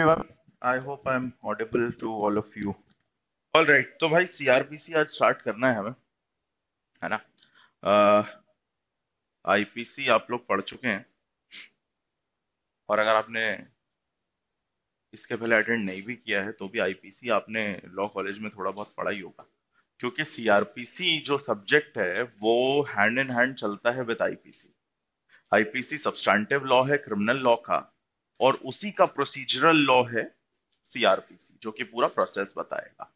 Everyone I hope I am audible to all of you alright तो भाई CrPC आज start करना है हमें है ना आईपीसी uh, आप लोग पढ़ चुके हैं और अगर आपने इसके पहले अटेंड नहीं भी किया है तो भी आईपीसी आपने लॉ कॉलेज में थोड़ा बहुत पढ़ा ही होगा क्योंकि सीआरपीसी जो सब्जेक्ट है वो हैंड इन हैंड चलता है with IPC IPC substantive law है क्रिमिनल लॉ का और उसी का प्रोसीजरल लॉ है सीआरपीसी जो कि पूरा प्रोसेस बताएगा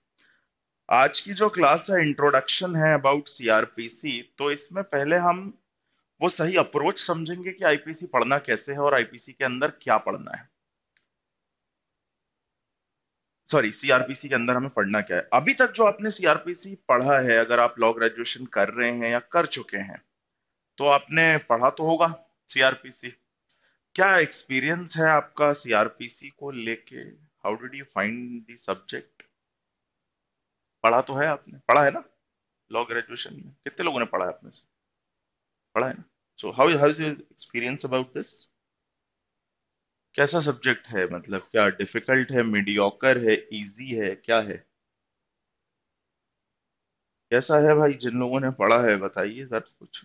आज की जो क्लास है इंट्रोडक्शन है अबाउट सीआरपीसी तो इसमें पहले हम वो सही अप्रोच समझेंगे कि आईपीसी पढ़ना कैसे है और आईपीसी के अंदर क्या पढ़ना है सॉरी सीआरपीसी के अंदर हमें पढ़ना क्या है अभी तक जो आपने सीआरपीसी पढ़ा है अगर आप लॉ ग्रेजुएशन कर रहे हैं या कर चुके हैं तो आपने पढ़ा तो होगा सीआरपीसी क्या एक्सपीरियंस है आपका सीआरपीसी को लेके how did you find the subject पढ़ा तो है आपने पढ़ा है ना लॉ ग्रेजुएशन में कितने लोगों ने पढ़ा है आपने से पढ़ा है ना so how how is your experience about this कैसा सब्जेक्ट है मतलब क्या डिफिकल्ट है मीडियोकर है इजी है क्या है कैसा है भाई जिन लोगों ने पढ़ा है बताइए सर कुछ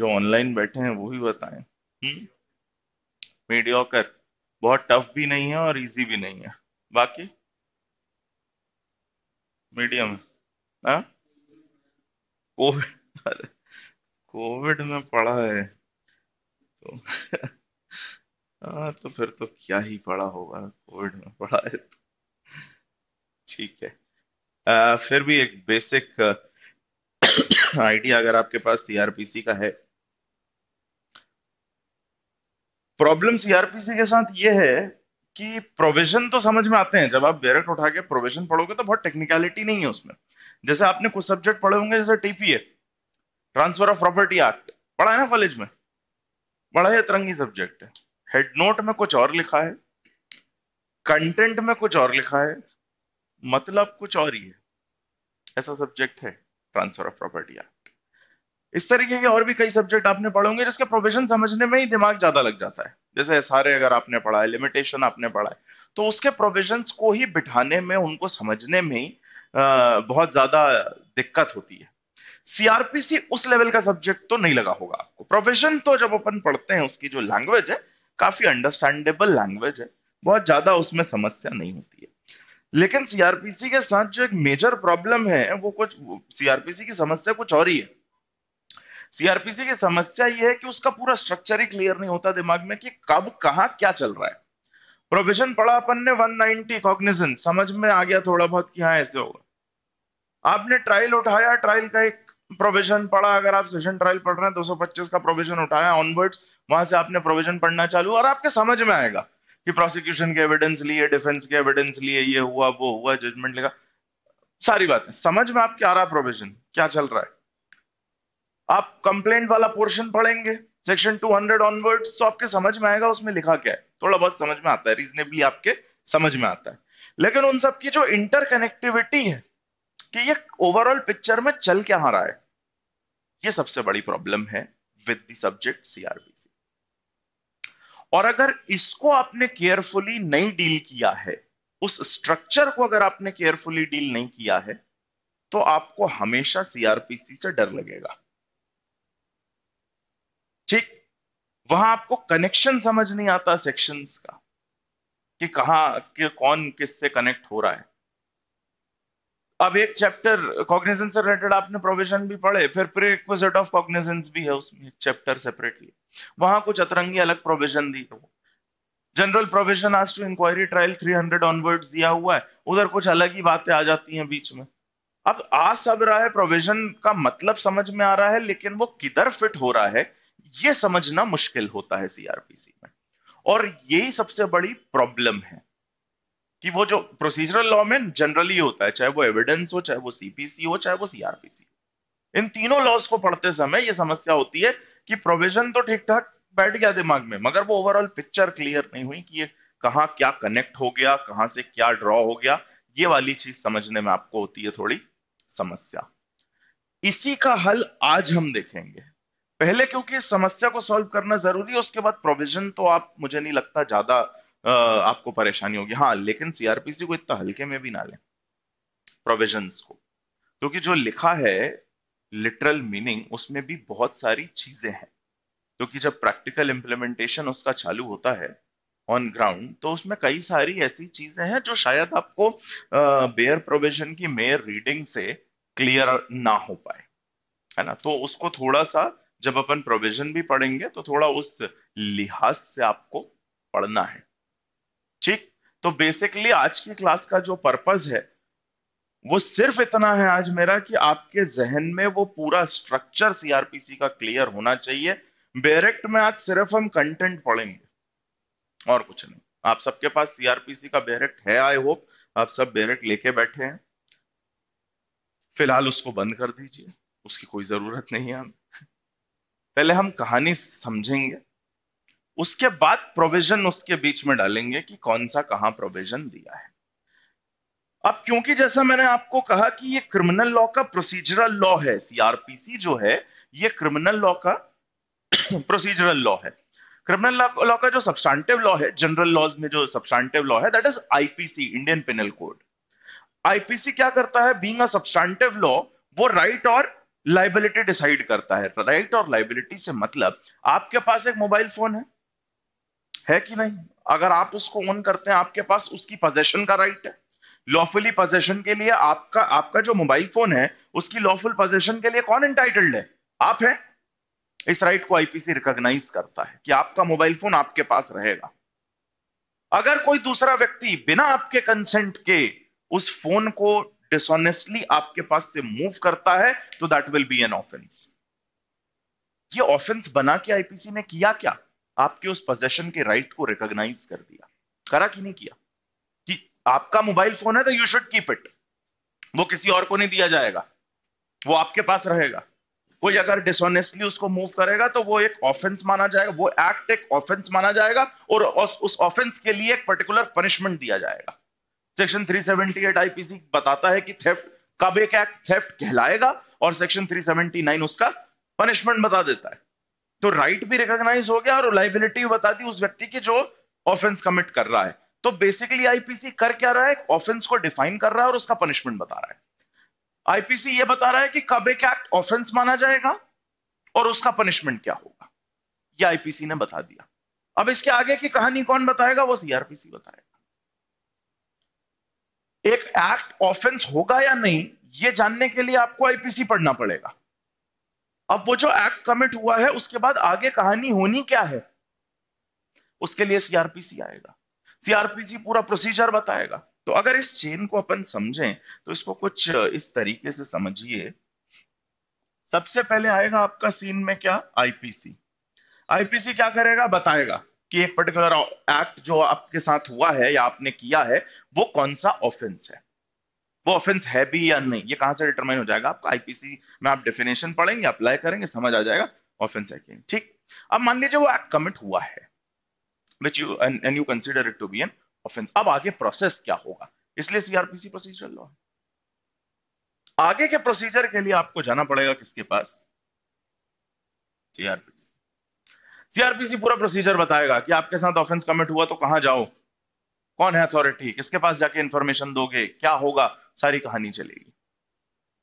जो ऑनलाइन बैठे हैं वो भी बताएं मीडियोकर हम्म। बहुत टफ भी नहीं है और इजी भी नहीं है बाकी मीडियम कोविड कोविड में पढ़ा है तो आ, हाँ, तो फिर तो क्या ही पढ़ा होगा कोविड में पढ़ा है तो ठीक है आ, फिर भी एक बेसिक आइडिया अगर आपके पास सीआरपीसी का है प्रॉब्लम सीआरपीसी e के साथ ये है कि प्रोविजन तो समझ में आते हैं जब आप डायरेक्ट उठा के प्रोविजन पढ़ोगे तो बहुत टेक्निकलिटी नहीं है उसमें जैसे आपने कुछ सब्जेक्ट पढ़े होंगे जैसे TPA transfer of property act पढ़ा है ना कॉलेज में बड़ा ही तरंगी सब्जेक्ट है हेड नोट में कुछ और लिखा है कंटेंट में कुछ और लिखा है मतलब कुछ और ही है ऐसा सब्जेक्ट है ट्रांसफर ऑफ प्रॉपर्टी एक्ट इस तरीके के और भी कई सब्जेक्ट आपने पढ़ोगे जिसके प्रोविजन समझने में ही दिमाग ज्यादा लग जाता है जैसे सारे अगर आपने पढ़ा है लिमिटेशन आपने पढ़ा है तो उसके प्रोविजन को ही बिठाने में उनको समझने में ही बहुत ज्यादा दिक्कत होती है सीआरपीसी उस लेवल का सब्जेक्ट तो नहीं लगा होगा आपको प्रोविजन तो जब अपन पढ़ते हैं उसकी जो लैंग्वेज है काफी अंडरस्टैंडेबल लैंग्वेज है बहुत ज्यादा उसमें समस्या नहीं होती है लेकिन सीआरपीसी के साथ जो एक मेजर प्रॉब्लम है वो कुछ सीआरपीसी की समस्या कुछ और ही है सीआरपीसी की समस्या यह है कि उसका पूरा स्ट्रक्चर ही क्लियर नहीं होता दिमाग में कि कब कहा क्या चल रहा है प्रोविजन पढ़ा अपन ने 190 कॉग्निजन समझ में आ गया थोड़ा बहुत कि हाँ ऐसे होगा आपने ट्रायल उठाया ट्रायल का एक प्रोविजन पढ़ा अगर आप सेशन ट्रायल पढ़ रहे हैं 225 का प्रोविजन उठाया ऑनवर्ड्स वहां से आपने प्रोविजन पढ़ना चालू और आपके समझ में आएगा कि प्रोसिक्यूशन के एविडेंस लिए डिफेंस के एविडेंस लिए ये हुआ वो हुआ जजमेंट लेगा सारी बातें समझ में आपके आ रहा प्रोविजन क्या चल रहा है आप कंप्लेंट वाला पोर्शन पढ़ेंगे सेक्शन 200 ऑनवर्ड्स तो आपके समझ में आएगा उसमें लिखा क्या है थोड़ा बहुत समझ में आता है रीजनेबली आपके समझ में आता है लेकिन उन सब की जो इंटरकनेक्टिविटी है कि ये ओवरऑल पिक्चर में चल क्या रहा है ये सबसे बड़ी प्रॉब्लम है विद द सब्जेक्ट सीआरबीसी और अगर इसको आपने केयरफुली नहीं डील किया है उस स्ट्रक्चर को अगर आपने केयरफुली डील नहीं किया है तो आपको हमेशा सीआरपीसी से डर लगेगा ठीक वहां आपको कनेक्शन समझ नहीं आता सेक्शंस का कि कहा कि कौन किससे कनेक्ट हो रहा है अब एक चैप्टर कॉग्निजेंस से रिलेटेड आपने प्रोविजन भी पढ़े फिर प्रीक्विजिट ऑफ कॉग्निजेंस भी है उसमें चैप्टर सेपरेटली वहां कुछ अतरंगी अलग प्रोविजन दी है general provision as to inquiry trial 300 onwards दिया हुआ है उधर कुछ अलग ही बातें आ जाती हैं बीच में अब आ सब रहा है प्रोविजन का मतलब समझ में आ रहा है लेकिन वो किधर फिट हो रहा है ये समझना मुश्किल होता है सीआरपीसी में और यही सबसे बड़ी प्रॉब्लम है कि वो जो प्रोसीजरल लॉ में जनरली होता है चाहे वो एविडेंस हो चाहे वो सीपीसी हो चाहे वो सीआरपीसी इन तीनों लॉज को पढ़ते समय ये समस्या होती है कि प्रोविजन तो ठीक ठाक बैठ गया दिमाग में मगर वो ओवरऑल पिक्चर क्लियर नहीं हुई कि ये कहा क्या कनेक्ट हो गया कहां से क्या ड्रॉ हो गया ये वाली चीज समझने में आपको होती है थोड़ी समस्या इसी का हल आज हम देखेंगे पहले क्योंकि इस समस्या को सॉल्व करना जरूरी है उसके बाद प्रोविजन तो आप मुझे नहीं लगता ज्यादा आपको परेशानी होगी हाँ लेकिन सीआरपीसी को इतना हल्के में भी ना लें प्रोविजन को क्योंकि तो जो लिखा है लिटरल मीनिंग उसमें भी बहुत सारी चीजें हैं क्योंकि तो जब प्रैक्टिकल इंप्लीमेंटेशन उसका चालू होता है ऑन ग्राउंड तो उसमें कई सारी ऐसी चीजें हैं जो शायद आपको बेयर प्रोविजन की मेयर रीडिंग से क्लियर ना हो पाए है ना तो उसको थोड़ा सा जब अपन प्रोविजन भी पढ़ेंगे तो थोड़ा उस लिहाज से आपको पढ़ना है ठीक तो बेसिकली आज की क्लास का जो पर्पज है वो सिर्फ इतना है आज मेरा कि आपके जहन में वो पूरा स्ट्रक्चर सीआरपीसी का क्लियर होना चाहिए डायरेक्ट में आज सिर्फ हम कंटेंट पढ़ेंगे और कुछ नहीं आप सबके पास सीआरपीसी का बेरेक्ट है आई होप आप सब बेरेक्ट लेके बैठे हैं फिलहाल उसको बंद कर दीजिए उसकी कोई जरूरत नहीं है हमें पहले हम कहानी समझेंगे उसके बाद प्रोविजन उसके बीच में डालेंगे कि कौन सा कहां प्रोविजन दिया है अब क्योंकि जैसा मैंने आपको कहा कि ये क्रिमिनल लॉ का प्रोसीजरल लॉ है सीआरपीसी जो है ये क्रिमिनल लॉ का प्रोसीजरल लॉ है क्रिमिनल लॉ का जो सब्सटेंटिव लॉ है जनरल लॉज में जो सब्सटेंटिव लॉ है that is IPC Indian Penal Code IPC क्या करता है बीइंग अ सब्सटैंटिव लॉ वो राइट और लाइबिलिटी डिसाइड करता है राइट और लाइबिलिटी से मतलब आपके पास एक मोबाइल फोन है है कि नहीं अगर आप उसको ऑन करते हैं आपके पास उसकी पोजेशन का राइट है लॉफुली पोजेशन के लिए आपका आपका जो मोबाइल फोन है उसकी लॉफुल पोजेशन के लिए कौन इंटाइटल्ड है आप है इस राइट को आईपीसी रिकॉग्नाइज करता है कि आपका मोबाइल फोन आपके पास रहेगा अगर कोई दूसरा व्यक्ति बिना आपके कंसेंट के उस फोन को डिसऑनेस्टली आपके पास से मूव करता है तो that will be an offence ये ऑफेंस बना के आईपीसी ने किया क्या आपके उस पोजेशन के राइट को रिकॉग्नाइज कर दिया करा कि नहीं किया कि आपका मोबाइल फोन है तो यू शुड कीप इट वो किसी और को नहीं दिया जाएगा वो आपके पास रहेगा कोई अगर डिसऑनेस्टली उसको मूव करेगा तो वो एक ऑफेंस माना जाएगा वो एक्ट एक ऑफेंस माना जाएगा और उस ऑफेंस के लिए एक पर्टिकुलर पनिशमेंट दिया जाएगा सेक्शन 378 आईपीसी बताता है कि थेफ्ट कब एक एक्ट थेफ्ट कहलाएगा और सेक्शन 379 उसका पनिशमेंट बता देता है तो राइट भी रिकॉग्नाइज हो गया और लाइबिलिटी भी बता दी उस व्यक्ति की जो ऑफेंस कमिट कर रहा है तो बेसिकली आईपीसी कर क्या रहा है ऑफेंस को डिफाइन कर रहा है और उसका पनिशमेंट बता रहा है आईपीसी ये बता रहा है कि कब एक एक्ट ऑफेंस माना जाएगा और उसका पनिशमेंट क्या होगा ये आईपीसी ने बता दिया अब इसके आगे की कहानी कौन बताएगा वो सीआरपीसी बताएगा एक एक्ट ऑफेंस होगा या नहीं ये जानने के लिए आपको आईपीसी पढ़ना पड़ेगा अब वो जो एक्ट कमिट हुआ है उसके बाद आगे कहानी होनी क्या है उसके लिए सीआरपीसी आएगा सीआरपीसी पूरा प्रोसीजर बताएगा तो अगर इस चेन को अपन समझें तो इसको कुछ इस तरीके से समझिए सबसे पहले आएगा आपका सीन में क्या आईपीसी आईपीसी क्या करेगा बताएगा कि एक पर्टिकुलर एक्ट जो आपके साथ हुआ है या आपने किया है वो कौन सा ऑफेंस है वो ऑफेंस है भी या नहीं ये कहां से डिटरमाइन हो जाएगा आपका आईपीसी में आप डेफिनेशन पढ़ेंगे अप्लाई करेंगे समझ आ जाएगा ऑफेंस है कि ठीक अब मान लीजिए वो एक्ट कमिट हुआ है which you and you consider it to be an offence अब आगे प्रोसेस क्या होगा इसलिए सीआरपीसी प्रोसीजर लॉ आगे के प्रोसीजर के लिए आपको जाना पड़ेगा किसके पास सीआरपीसी सीआरपीसी पूरा प्रोसीजर बताएगा कि आपके साथ ऑफेंस कमिट हुआ तो कहां जाओ कौन है अथॉरिटी किसके पास जाके इंफॉर्मेशन दोगे क्या होगा सारी कहानी चलेगी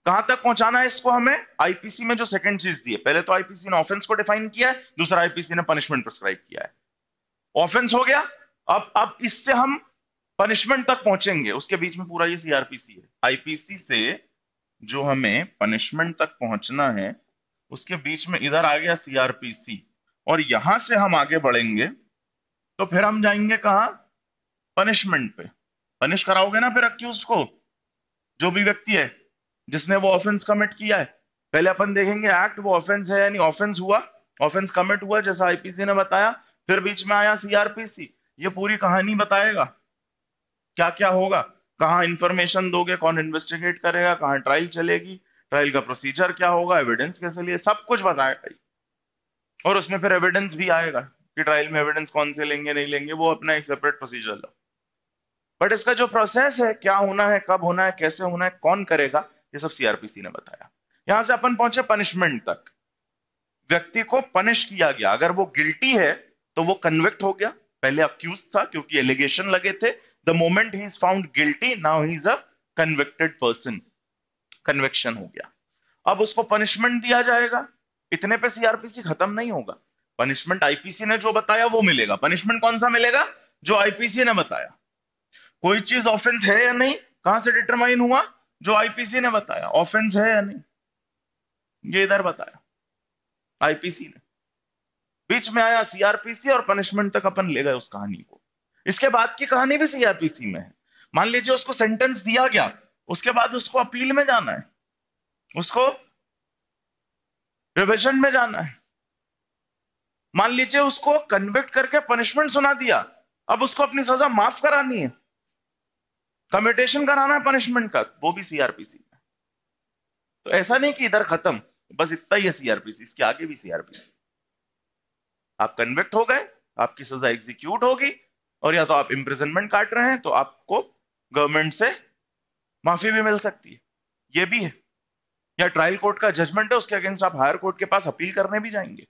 कहां तक पहुंचाना है इसको हमें आईपीसी में जो सेकंड चीज दी है पहले तो आईपीसी ने ऑफेंस को डिफाइन किया है दूसरा आईपीसी ने पनिशमेंट प्रिस्क्राइब किया है ऑफेंस हो गया अब अब इससे हम पनिशमेंट तक पहुंचेंगे उसके बीच में पूरा ये सीआरपीसी है आईपीसी से जो हमें पनिशमेंट तक पहुंचना है उसके बीच में इधर आ गया सीआरपीसी और यहां से हम आगे बढ़ेंगे तो फिर हम जाएंगे कहा पनिशमेंट पे पनिश कराओगे ना फिर अक्यूज को जो भी व्यक्ति है जिसने वो ऑफेंस कमिट किया है पहले अपन देखेंगे एक्ट वो ऑफेंस है यानी ऑफेंस हुआ ऑफेंस कमिट हुआ जैसा आईपीसी ने बताया फिर बीच में आया सीआरपीसी ये पूरी कहानी बताएगा क्या क्या होगा कहाँ इंफॉर्मेशन दोगे कौन इन्वेस्टिगेट करेगा कहाँ ट्रायल चलेगी ट्रायल का प्रोसीजर क्या होगा एविडेंस कैसे लिए सब कुछ बताएगा और उसमें फिर एविडेंस भी आएगा कि ट्रायल में एविडेंस कौन से लेंगे नहीं लेंगे वो अपना एक सेपरेट प्रोसीजर लो बट इसका जो प्रोसेस है क्या होना है कब होना है कैसे होना है कौन करेगा ये सब सीआरपीसी ने बताया यहां से अपन पहुंचे पनिशमेंट तक व्यक्ति को पनिश किया गया अगर वो गिल्टी है तो वो कन्विक्ट हो गया पहले अक्यूज था क्योंकि एलिगेशन लगे थे the moment he is found guilty now he is a convicted person conviction हो गया अब उसको पनिशमेंट दिया जाएगा इतने पे सीआरपीसी खत्म नहीं होगा पनिशमेंट आईपीसी ने जो बताया वो मिलेगा पनिशमेंट कौन सा मिलेगा जो आईपीसी ने बताया कोई चीज ऑफेंस है या नहीं कहां से डिटरमाइन हुआ जो आईपीसी ने बताया ऑफेंस है या नहीं ये इधर बताया आईपीसी ने बीच में आया सीआरपीसी और पनिशमेंट तक अपन ले गए उस कहानी को इसके बाद की कहानी भी सीआरपीसी में है मान लीजिए उसको सेंटेंस दिया गया उसके बाद उसको अपील में जाना है उसको रिविजन में जाना है मान लीजिए उसको कन्विक्ट करके पनिशमेंट सुना दिया अब उसको अपनी सजा माफ करानी है कम्यूटेशन कराना है पनिशमेंट का वो भी सीआरपीसी में तो ऐसा नहीं कि इधर खत्म बस इतना ही है सीआरपीसी इसके आगे भी सीआरपीसी आप कन्विक्ट हो गए आपकी सजा एग्जीक्यूट होगी और या तो आप इम्प्रिजनमेंट काट रहे हैं तो आपको गवर्नमेंट से माफी भी मिल सकती है ये भी है या ट्रायल कोर्ट का जजमेंट है उसके अगेंस्ट आप हायर कोर्ट के पास अपील करने भी जाएंगे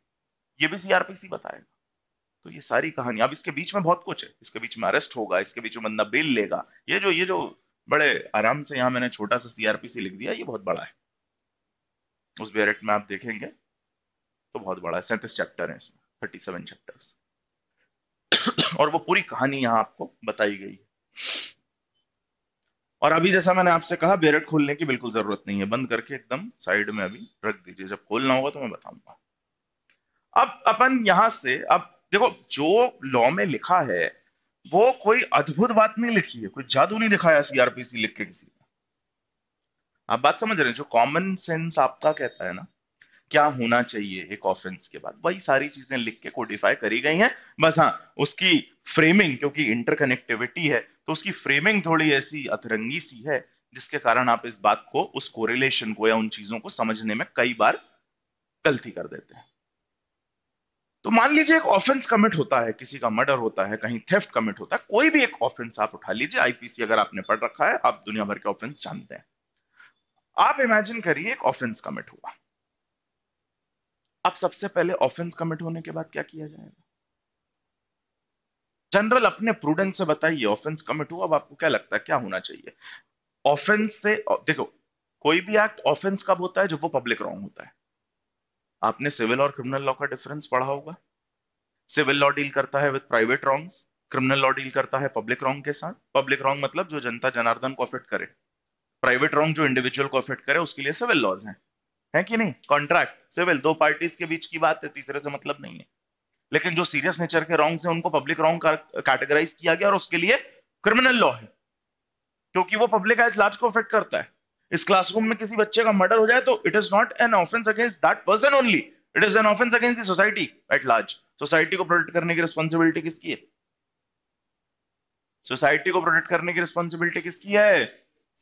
ये भी सीआरपीसी बताएगा तो ये सारी कहानी अब इसके बीच में बहुत कुछ है इसके बीच में अरेस्ट होगा इसके बीच में बंदा बेल लेगा ये जो ये जो बड़े आराम से यहां मैंने छोटा सा सीआरपीसी लिख दिया ये बहुत बड़ा है उस बेरेट में आप देखेंगे तो बहुत बड़ा है सैंतीस चैप्टर है इसमें थर्टी सेवन चैप्टर्स और वो पूरी कहानी यहां आपको बताई गई है और अभी जैसा मैंने आपसे कहा बेरेट खोलने की बिल्कुल जरूरत नहीं है बंद करके एकदम साइड में अभी रख दीजिए जब खोलना होगा तो मैं बताऊंगा अब अपन यहां से अब देखो जो लॉ में लिखा है वो कोई अद्भुत बात नहीं लिखी है कोई जादू नहीं दिखाया सीआरपीसी लिख के किसी ने आप बात समझ रहे हैं जो कॉमन सेंस आपका कहता है ना क्या होना चाहिए एक ऑफेंस के बाद वही सारी चीजें लिख के कोडिफाई करी गई हैं बस हाँ उसकी फ्रेमिंग क्योंकि इंटरकनेक्टिविटी है तो उसकी फ्रेमिंग थोड़ी ऐसी अतरंगी सी है जिसके कारण आप इस बात को उस कोरिलेशन को या उन चीजों को समझने में कई बार गलती कर देते हैं तो मान लीजिए एक ऑफेंस कमिट होता है किसी का मर्डर होता है कहीं थेफ्ट कमिट होता है कोई भी एक ऑफेंस आप उठा लीजिए आईपीसी अगर आपने पढ़ रखा है आप दुनिया भर के ऑफेंस जानते हैं आप इमेजिन करिए एक ऑफेंस कमिट हुआ अब सबसे पहले ऑफेंस कमिट होने के बाद क्या किया जाएगा जनरल अपने प्रूडेंस से बताइए ऑफेंस कमिट हुआ अब आपको क्या लगता है क्या होना चाहिए ऑफेंस से देखो कोई भी एक्ट ऑफेंस कब होता है जब वो पब्लिक रॉन्ग होता है आपने सिविल और क्रिमिनल लॉ का डिफरेंस पढ़ा होगा सिविल लॉ डील करता है with private wrongs criminal law deal करता है पब्लिक रॉन्ग के साथ पब्लिक रॉन्ग मतलब जो जनता जनार्दन को अफेक्ट करे प्राइवेट रॉन्ग जो इंडिविजुअल को अफेक्ट करे उसके लिए सिविल लॉज हैं है कि नहीं कॉन्ट्रैक्ट सिविल दो पार्टीज के बीच की बात है तीसरे से मतलब नहीं है लेकिन जो सीरियस नेचर के रॉन्ग्स हैं उनको पब्लिक रॉन्ग कैटेगराइज किया गया और उसके लिए क्रिमिनल लॉ है क्योंकि वो पब्लिक एज लार्ज को अफेक्ट करता है इस क्लासरूम में किसी बच्चे का मर्डर हो जाए तो it is not an offence against that person only it is an offence against the society at large society को प्रोटेक्ट करने की रिस्पॉन्सिबिलिटी किसकी है सोसाइटी को प्रोटेक्ट करने की रिस्पॉन्सिबिलिटी किसकी है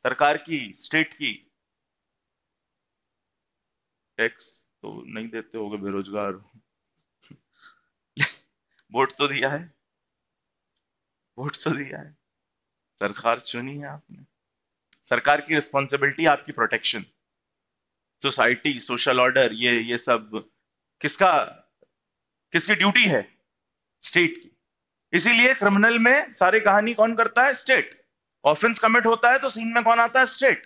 सरकार की स्टेट की टैक्स तो नहीं देते हो बेरोजगार वोट तो दिया है वोट तो दिया है सरकार चुनी है आपने सरकार की रिस्पॉन्सिबिलिटी आपकी प्रोटेक्शन सोसाइटी सोशल ऑर्डर ये ये सब किसका किसकी ड्यूटी है स्टेट की इसीलिए क्रिमिनल में सारी कहानी कौन करता है स्टेट ऑफेंस कमिट होता है तो सीन में कौन आता है स्टेट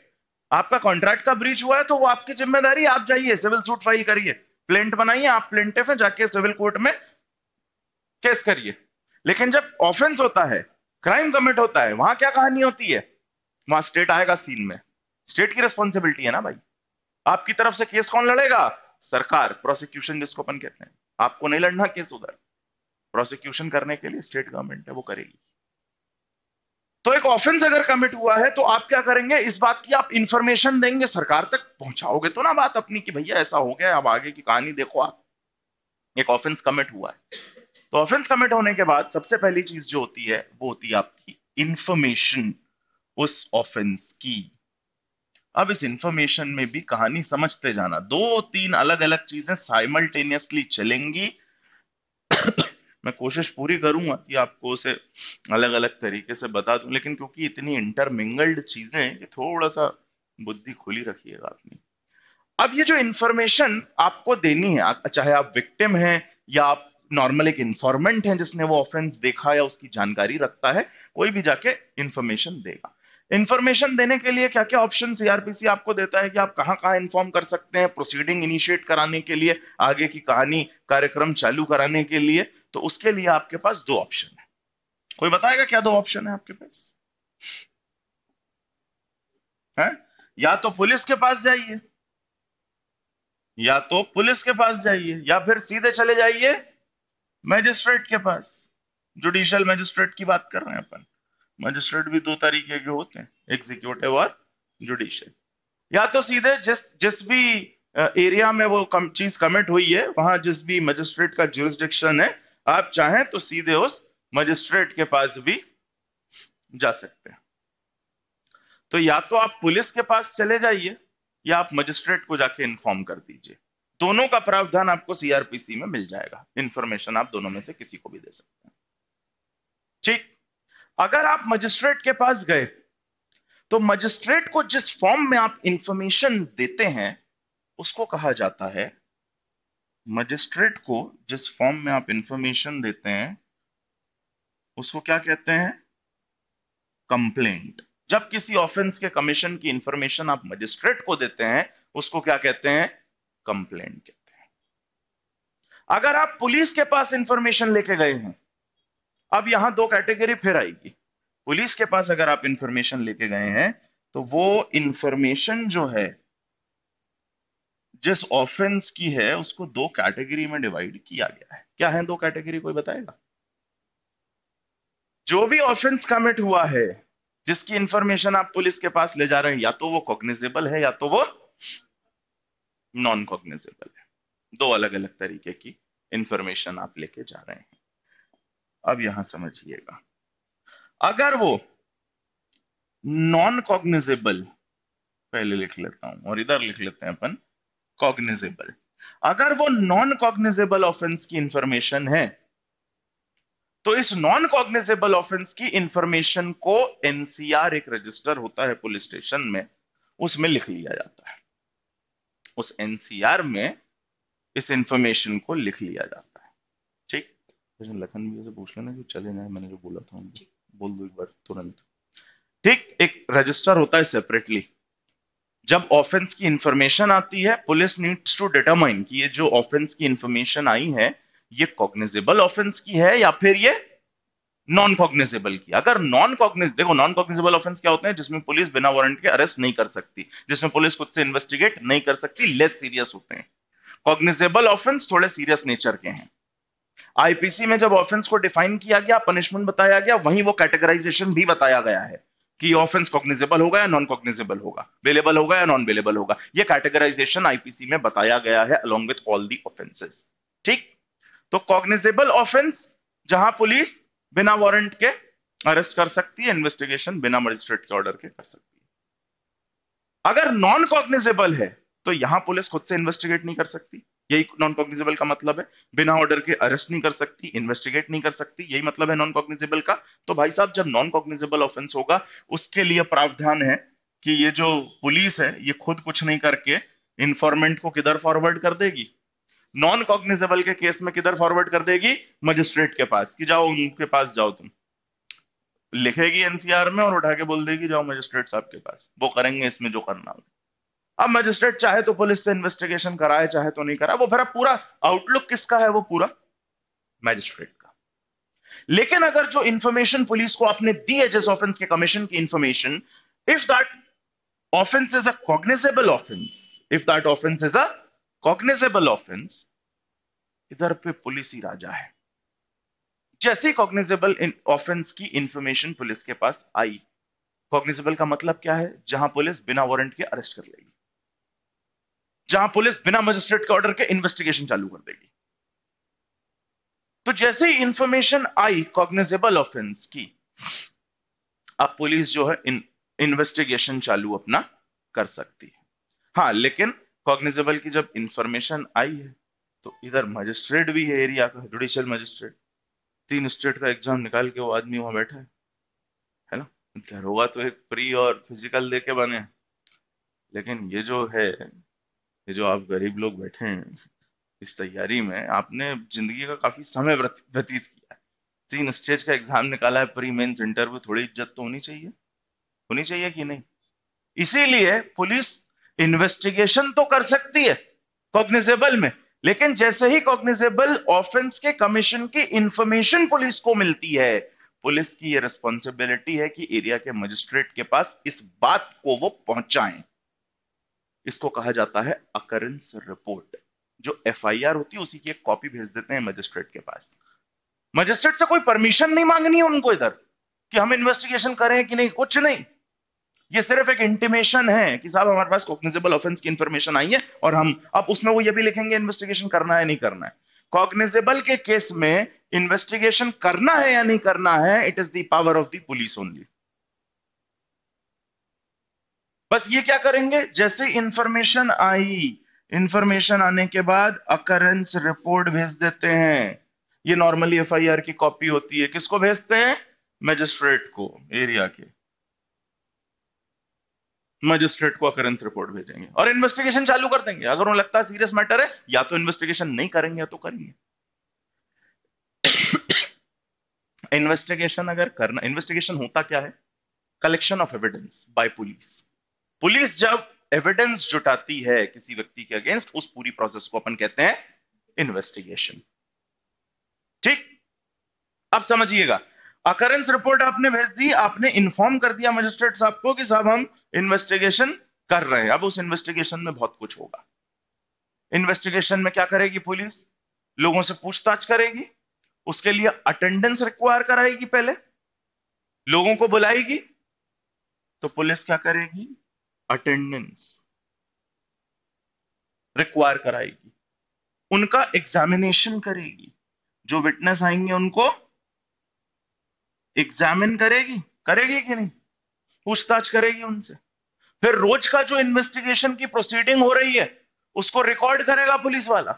आपका कॉन्ट्रैक्ट का ब्रीच हुआ है तो वो आपकी जिम्मेदारी आप जाइए सिविल सूट फाइल करिए प्लेंट बनाइए आप प्लेंटे में जाके सिविल कोर्ट में केस करिए लेकिन जब ऑफेंस होता है क्राइम कमिट होता है वहां क्या कहानी होती है वहां स्टेट आएगा सीन में स्टेट की रिस्पॉन्सिबिलिटी है ना भाई आपकी तरफ से केस कौन लड़ेगा सरकार प्रोसिक्यूशन जिसको अपन कहते हैं आपको नहीं लड़ना केस उधर प्रोसिक्यूशन करने के लिए स्टेट गवर्नमेंट है वो करेगी तो एक ऑफेंस अगर कमिट हुआ है तो आप क्या करेंगे इस बात की आप इंफॉर्मेशन देंगे सरकार तक पहुंचाओगे तो ना बात अपनी कि भैया ऐसा हो गया अब आगे की कहानी देखो आप एक ऑफेंस कमिट हुआ है तो ऑफेंस कमिट होने के बाद सबसे पहली चीज जो होती है वो होती है आपकी इंफॉर्मेशन उस ऑफेंस की अब इस इंफॉर्मेशन में भी कहानी समझते जाना दो तीन अलग अलग चीजें साइमल्टेनियसली चलेंगी मैं कोशिश पूरी करूंगा कि आपको उसे अलग अलग तरीके से बता दूं लेकिन क्योंकि इतनी इंटरमिंगल्ड चीजें हैं कि थोड़ा सा बुद्धि खुली रखिएगा अपनी अब ये जो इंफॉर्मेशन आपको देनी है चाहे आप विक्टिम हैं या आप नॉर्मल एक इंफॉर्मेंट हैं जिसने वो ऑफेंस देखा या उसकी जानकारी रखता है कोई भी जाके इंफॉर्मेशन देगा इंफॉर्मेशन देने के लिए क्या क्या ऑप्शन सीआरपीसी आपको देता है कि आप कहाँ कहाँ इन्फॉर्म कर सकते हैं प्रोसीडिंग इनिशिएट कराने के लिए आगे की कहानी कार्यक्रम चालू कराने के लिए तो उसके लिए आपके पास दो ऑप्शन है कोई बताएगा क्या दो ऑप्शन है आपके पास है या तो पुलिस के पास जाइए या तो पुलिस के पास जाइए या फिर सीधे चले जाइए मैजिस्ट्रेट के पास जुडिशियल मैजिस्ट्रेट की बात कर रहे हैं अपन मजिस्ट्रेट भी दो तरीके के होते हैं एग्जीक्यूटिव और जुडिशियल या तो सीधे जिस जिस भी एरिया में वो कम, चीज कमिट हुई है वहां जिस भी मजिस्ट्रेट का जुरिस्डिक्शन है आप चाहें तो सीधे उस मजिस्ट्रेट के पास भी जा सकते हैं तो या तो आप पुलिस के पास चले जाइए या आप मजिस्ट्रेट को जाके इन्फॉर्म कर दीजिए दोनों का प्रावधान आपको सीआरपीसी में मिल जाएगा इंफॉर्मेशन आप दोनों में से किसी को भी दे सकते हैं ठीक अगर आप मजिस्ट्रेट के पास गए तो मजिस्ट्रेट को जिस फॉर्म में आप इंफॉर्मेशन देते हैं उसको कहा जाता है मजिस्ट्रेट को जिस फॉर्म में आप इंफॉर्मेशन देते हैं उसको क्या कहते हैं कंप्लेंट जब किसी ऑफेंस के कमीशन की इंफॉर्मेशन आप मजिस्ट्रेट को देते हैं उसको क्या कहते हैं कंप्लेंट कहते हैं अगर आप पुलिस के पास इंफॉर्मेशन लेके गए हैं अब यहां दो कैटेगरी फिर आएगी पुलिस के पास अगर आप इंफॉर्मेशन लेके गए हैं तो वो इंफॉर्मेशन जो है जिस ऑफेंस की है उसको दो कैटेगरी में डिवाइड किया गया है क्या है दो कैटेगरी कोई बताएगा जो भी ऑफेंस कमिट हुआ है जिसकी इंफॉर्मेशन आप पुलिस के पास ले जा रहे हैं या तो वो कॉग्निजेबल है या तो वो नॉन कॉग्निजेबल है दो अलग अलग तरीके की इंफॉर्मेशन आप लेके जा रहे हैं अब यहां समझिएगा अगर वो नॉन कॉग्निजेबल पहले लिख लेता हूं और इधर लिख लेते हैं अपन कॉग्निजेबल अगर वो नॉन कॉग्निजेबल ऑफेंस की इंफॉर्मेशन है तो इस नॉन कॉग्निजेबल ऑफेंस की इंफॉर्मेशन को एनसीआर एक रजिस्टर होता है पुलिस स्टेशन में उसमें लिख लिया जाता है उस एनसीआर में इस इंफॉर्मेशन को लिख लिया जाता है लखन भैया से पूछ लेना कि चले जाए मैंने जो बोला था उनको बोल दो एक बार तुरंत ठीक एक रजिस्टर होता है सेपरेटली जब ऑफेंस की इंफॉर्मेशन आती है पुलिस नीड्स टू डिटरमाइन कि ये जो ऑफेंस की इंफॉर्मेशन आई है ये कॉग्निजेबल ऑफेंस की है या फिर ये नॉन कॉग्निजेबल की अगर नॉन कॉग्निज देखो नॉन कॉग्निजेबल ऑफेंस क्या होते हैं जिसमें पुलिस बिना वारंट के अरेस्ट नहीं कर सकती जिसमें पुलिस खुद से इन्वेस्टिगेट नहीं कर सकती लेस सीरियस होते हैं कॉग्निजेबल ऑफेंस थोड़े सीरियस नेचर के हैं आईपीसी में जब ऑफेंस को डिफाइन किया गया पनिशमेंट बताया गया वहीं वो कैटेगराइजेशन भी बताया गया है कि ऑफेंस कॉग्निजेबल होगा या नॉन कॉग्निजेबल होगा वेलेबल होगा या नॉन वेलेबल होगा ये कैटेगराइजेशन आईपीसी में बताया गया है along with all the offences ठीक तो कॉग्निजेबल ऑफेंस जहां पुलिस बिना वारंट के अरेस्ट कर सकती है इन्वेस्टिगेशन बिना मजिस्ट्रेट के ऑर्डर के कर सकती है अगर नॉन कॉग्निजेबल है तो यहां पुलिस खुद से इन्वेस्टिगेट नहीं कर सकती यही नॉन कॉग्निजेबल का मतलब है बिना ऑर्डर के अरेस्ट नहीं कर सकती इन्वेस्टिगेट नहीं कर सकती यही मतलब है नॉन कॉग्निजेबल का तो भाई साहब जब नॉन कॉग्निजेबल ऑफेंस होगा उसके लिए प्रावधान है कि ये जो पुलिस है ये खुद कुछ नहीं करके इन्फॉर्मेंट को किधर फॉरवर्ड कर देगी नॉन कॉग्निजेबल के केस में किधर फॉरवर्ड कर देगी मजिस्ट्रेट के पास कि जाओ उनके पास जाओ तुम लिखेगी एनसीआर में और उठा के बोल देगी जाओ मजिस्ट्रेट साहब के पास वो करेंगे इसमें जो करना होगा अब मजिस्ट्रेट चाहे तो पुलिस से इन्वेस्टिगेशन कराए चाहे तो नहीं करा वो फिर पूरा आउटलुक किसका है वो पूरा मजिस्ट्रेट का लेकिन अगर जो इंफॉर्मेशन पुलिस को आपने दी है जिस ऑफेंस के कमीशन की information if that offence is a cognizable offence if that offence is a cognizable offence इधर पे पुलिस ही राजा है जैसे कॉग्निजेबल ऑफेंस की इंफॉर्मेशन पुलिस के पास आई कॉग्निजेबल का मतलब क्या है जहां पुलिस बिना वारंट के अरेस्ट कर लेगी जहां पुलिस बिना मजिस्ट्रेट के ऑर्डर के इन्वेस्टिगेशन चालू कर देगी तो जैसे ही इंफॉर्मेशन आई कॉग्निजेबल ऑफेंस की अब पुलिस जो है इन्वेस्टिगेशन चालू अपना कर सकती है हाँ लेकिन कॉग्निजेबल की जब इंफॉर्मेशन आई है तो इधर मजिस्ट्रेट भी है एरिया का जुडिशियल मजिस्ट्रेट तीन स्टेट का एग्जाम निकाल के वो आदमी वहां बैठा है है ना दरोगा तो एक प्री और फिजिकल दे के बने लेकिन ये जो है ये जो आप गरीब लोग बैठे हैं इस तैयारी में आपने जिंदगी का काफी समय व्यतीत किया है तीन स्टेज का एग्जाम निकाला है प्री मेन्स इंटरव्यू थोड़ी इज्जत तो होनी चाहिए होनी चाहिए कि नहीं इसीलिए पुलिस इन्वेस्टिगेशन तो कर सकती है कॉग्निजेबल में लेकिन जैसे ही कॉग्निजेबल ऑफेंस के कमीशन की इंफॉर्मेशन पुलिस को मिलती है पुलिस की यह रिस्पॉन्सिबिलिटी है कि एरिया के मजिस्ट्रेट के पास इस बात को वो पहुंचाएं इसको कहा जाता है अकरेंस रिपोर्ट जो एफआईआर होती है उसी की एक कॉपी भेज देते हैं मजिस्ट्रेट के पास मजिस्ट्रेट से कोई परमिशन नहीं मांगनी है उनको इधर कि हम इन्वेस्टिगेशन करें कि नहीं कुछ नहीं ये सिर्फ एक इंटीमेशन है कि साहब हमारे पास कॉग्निजेबल ऑफेंस की इंफॉर्मेशन आई है और हम अब उसमें वो ये भी लिखेंगे इन्वेस्टिगेशन करना है नहीं करना है कॉग्निजेबल के केस में इन्वेस्टिगेशन करना है या नहीं करना है it is the power of the police only बस ये क्या करेंगे जैसे इंफॉर्मेशन आई इंफॉर्मेशन आने के बाद अकरेंस रिपोर्ट भेज देते हैं ये नॉर्मली एफआईआर की कॉपी होती है किसको भेजते हैं मजिस्ट्रेट को एरिया के मजिस्ट्रेट को अकरेंस रिपोर्ट भेजेंगे और इन्वेस्टिगेशन चालू कर देंगे अगर उन्हें लगता है सीरियस मैटर है या तो इन्वेस्टिगेशन नहीं करेंगे या तो करेंगे इन्वेस्टिगेशन अगर करना इन्वेस्टिगेशन होता क्या है collection of evidence by police police जब एविडेंस जुटाती है किसी व्यक्ति के अगेंस्ट उस पूरी प्रोसेस को अपन कहते हैं इन्वेस्टिगेशन ठीक अब समझिएगा अकरेंस रिपोर्ट आपने भेज दी आपने इन्फॉर्म कर दिया मजिस्ट्रेट साहब को कि साहब हम इन्वेस्टिगेशन कर रहे हैं अब उस इन्वेस्टिगेशन में बहुत कुछ होगा इन्वेस्टिगेशन में क्या करेगी पुलिस लोगों से पूछताछ करेगी उसके लिए अटेंडेंस रिक्वायर कराएगी पहले लोगों को बुलाएगी तो पुलिस क्या करेगी अटेंडेंस रिक्वायर कराएगी उनका एग्जामिनेशन करेगी जो विटनेस आएंगे उनको एग्जामिन करेगी करेगी कि नहीं पूछताछ करेगी उनसे फिर रोज का जो इन्वेस्टिगेशन की प्रोसीडिंग हो रही है उसको रिकॉर्ड करेगा पुलिस वाला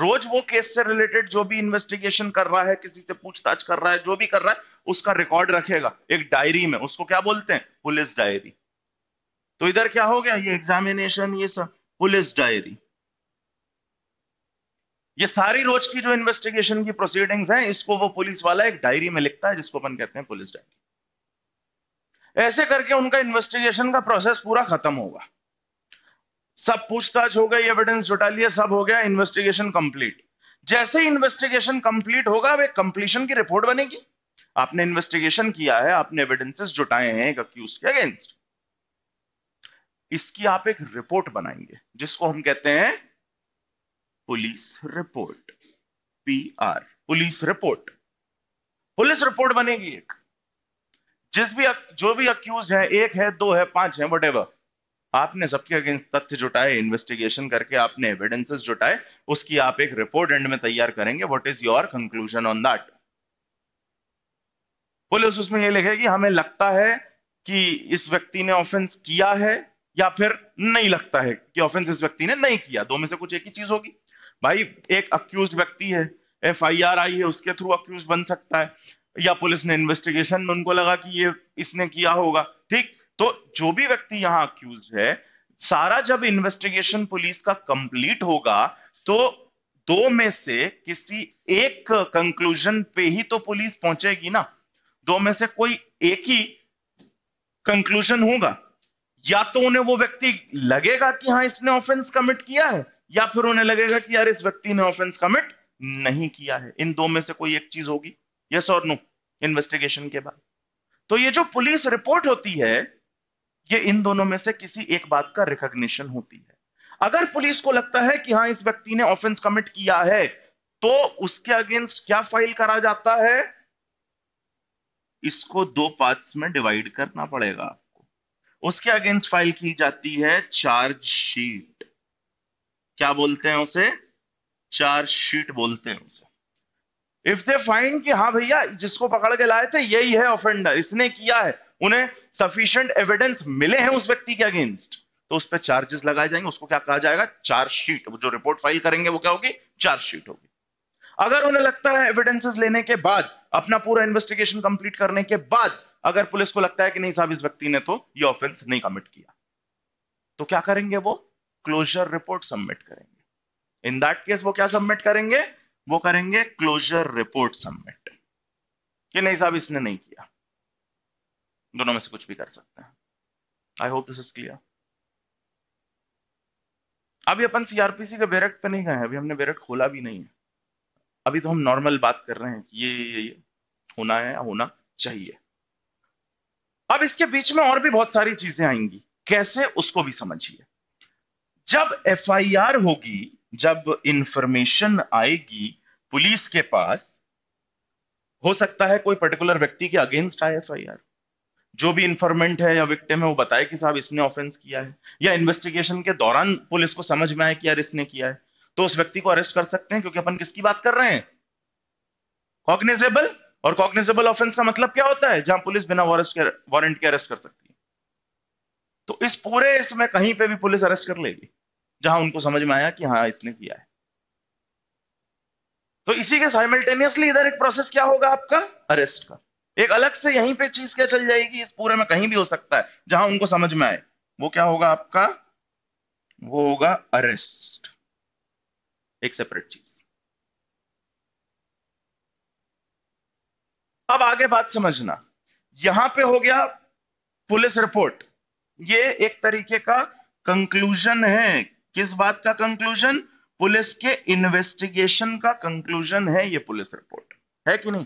रोज वो केस से रिलेटेड जो भी इन्वेस्टिगेशन कर रहा है किसी से पूछताछ कर रहा है जो भी कर रहा है उसका रिकॉर्ड रखेगा एक डायरी में उसको क्या बोलते हैं पुलिस डायरी तो इधर क्या हो गया ये एग्जामिनेशन ये सब पुलिस डायरी ये सारी रोज की जो इन्वेस्टिगेशन की प्रोसीडिंग्स हैं इसको वो पुलिस वाला एक डायरी में लिखता है जिसको अपन कहते हैं पुलिस डायरी ऐसे करके उनका इन्वेस्टिगेशन का प्रोसेस पूरा खत्म होगा सब पूछताछ हो गई एविडेंस जुटा लिया सब हो गया इन्वेस्टिगेशन कंप्लीट जैसे ही इन्वेस्टिगेशन कंप्लीट होगा अब एक कंप्लीशन की रिपोर्ट बनेगी आपने इन्वेस्टिगेशन किया है आपने एविडेंसेस जुटाए हैं एक अक्यूज के अगेंस्ट इसकी आप एक रिपोर्ट बनाएंगे जिसको हम कहते हैं police report P R police report police report बनेगी एक जिस भी जो भी अक्यूज है एक है दो है पांच है वट आपने सबके अगेंस्ट तथ्य जुटाए इन्वेस्टिगेशन करके आपने एविडेंसेस जुटाए उसकी आप एक रिपोर्ट एंड में तैयार करेंगे what is your conclusion on that police उसमें यह लिखेगी हमें लगता है कि इस व्यक्ति ने ऑफेंस किया है या फिर नहीं लगता है कि ऑफेंस इस व्यक्ति ने नहीं किया दो में से कुछ एक ही चीज होगी भाई एक अक्यूज व्यक्ति है एफ आई आर आई है उसके थ्रू अक्यूज बन सकता है या पुलिस ने इन्वेस्टिगेशन में उनको लगा कि ये इसने किया होगा ठीक तो जो भी व्यक्ति यहां अक्यूज है सारा जब इन्वेस्टिगेशन पुलिस का कंप्लीट होगा तो दो में से किसी एक कंक्लूजन पे ही तो पुलिस पहुंचेगी ना दो में से कोई एक ही कंक्लूजन होगा या तो उन्हें वो व्यक्ति लगेगा कि हाँ इसने ऑफेंस कमिट किया है या फिर उन्हें लगेगा कि यार इस व्यक्ति ने ऑफेंस कमिट नहीं किया है इन दो में से कोई एक चीज होगी यस और नो इन्वेस्टिगेशन के बाद तो ये जो पुलिस रिपोर्ट होती है ये इन दोनों में से किसी एक बात का रिकॉग्निशन होती है अगर पुलिस को लगता है कि हाँ इस व्यक्ति ने ऑफेंस कमिट किया है तो उसके अगेंस्ट क्या फाइल करा जाता है इसको दो पार्ट्स में डिवाइड करना पड़ेगा उसके अगेंस्ट फाइल की जाती है चार्जशीट क्या बोलते हैं उसे चार्जशीट बोलते हैं उसे इफ दे फाइंड कि हाँ भैया जिसको पकड़ के लाए थे यही है ऑफेंडर इसने किया है उन्हें सफिशियंट एविडेंस मिले हैं उस व्यक्ति के अगेंस्ट तो उस पर चार्जेस लगाए जाएंगे उसको क्या कहा जाएगा चार्जशीट जो रिपोर्ट फाइल करेंगे वो क्या होगी चार्जशीट होगी अगर उन्हें लगता है एविडेंसेस लेने के बाद अपना पूरा इन्वेस्टिगेशन कंप्लीट करने के बाद अगर पुलिस को लगता है कि नहीं साहब इस व्यक्ति ने तो ये ऑफेंस नहीं कमिट किया तो क्या करेंगे वो क्लोजर रिपोर्ट सबमिट करेंगे इन दैट केस वो क्या सबमिट करेंगे वो करेंगे क्लोजर रिपोर्ट सबमिट कि नहीं साहब इसने नहीं किया दोनों में से कुछ भी कर सकते हैं I hope this is clear अभी अपन सीआरपीसी के बेरेक्ट पे नहीं गए अभी हमने बेरेक्ट खोला भी नहीं है अभी तो हम नॉर्मल बात कर रहे हैं कि ये ये ये होना है होना चाहिए अब इसके बीच में और भी बहुत सारी चीजें आएंगी कैसे उसको भी समझिए जब एफआईआर होगी जब इंफॉर्मेशन आएगी पुलिस के पास हो सकता है कोई पर्टिकुलर व्यक्ति के अगेंस्ट आए एफ जो भी इंफॉर्मेंट है या विक्टिम है वो बताए कि साहब इसने ऑफेंस किया है या इन्वेस्टिगेशन के दौरान पुलिस को समझ में आए कि यार इसने किया है तो उस व्यक्ति को अरेस्ट कर सकते हैं क्योंकि अपन किसकी बात कर रहे हैं कॉग्निजेबल और कॉग्निजेबल ऑफेंस का मतलब क्या होता है जहां पुलिस बिना वारंट के अरेस्ट कर सकती है तो इस पूरे इसमें कहीं पे भी पुलिस अरेस्ट कर लेगी जहां उनको समझ में आया कि हाँ इसने किया है तो इसी के साइमल्टेनियसली इधर एक प्रोसेस क्या होगा आपका अरेस्ट का एक अलग से यहीं पे चीज क्या चल जाएगी इस पूरे में कहीं भी हो सकता है जहां उनको समझ में आए वो क्या होगा आपका वो होगा अरेस्ट एक सेपरेट चीज अब आगे बात समझना यहां पे हो गया पुलिस रिपोर्ट ये एक तरीके का कंक्लूजन है किस बात का कंक्लूजन पुलिस के इन्वेस्टिगेशन का कंक्लूजन है ये पुलिस रिपोर्ट है कि नहीं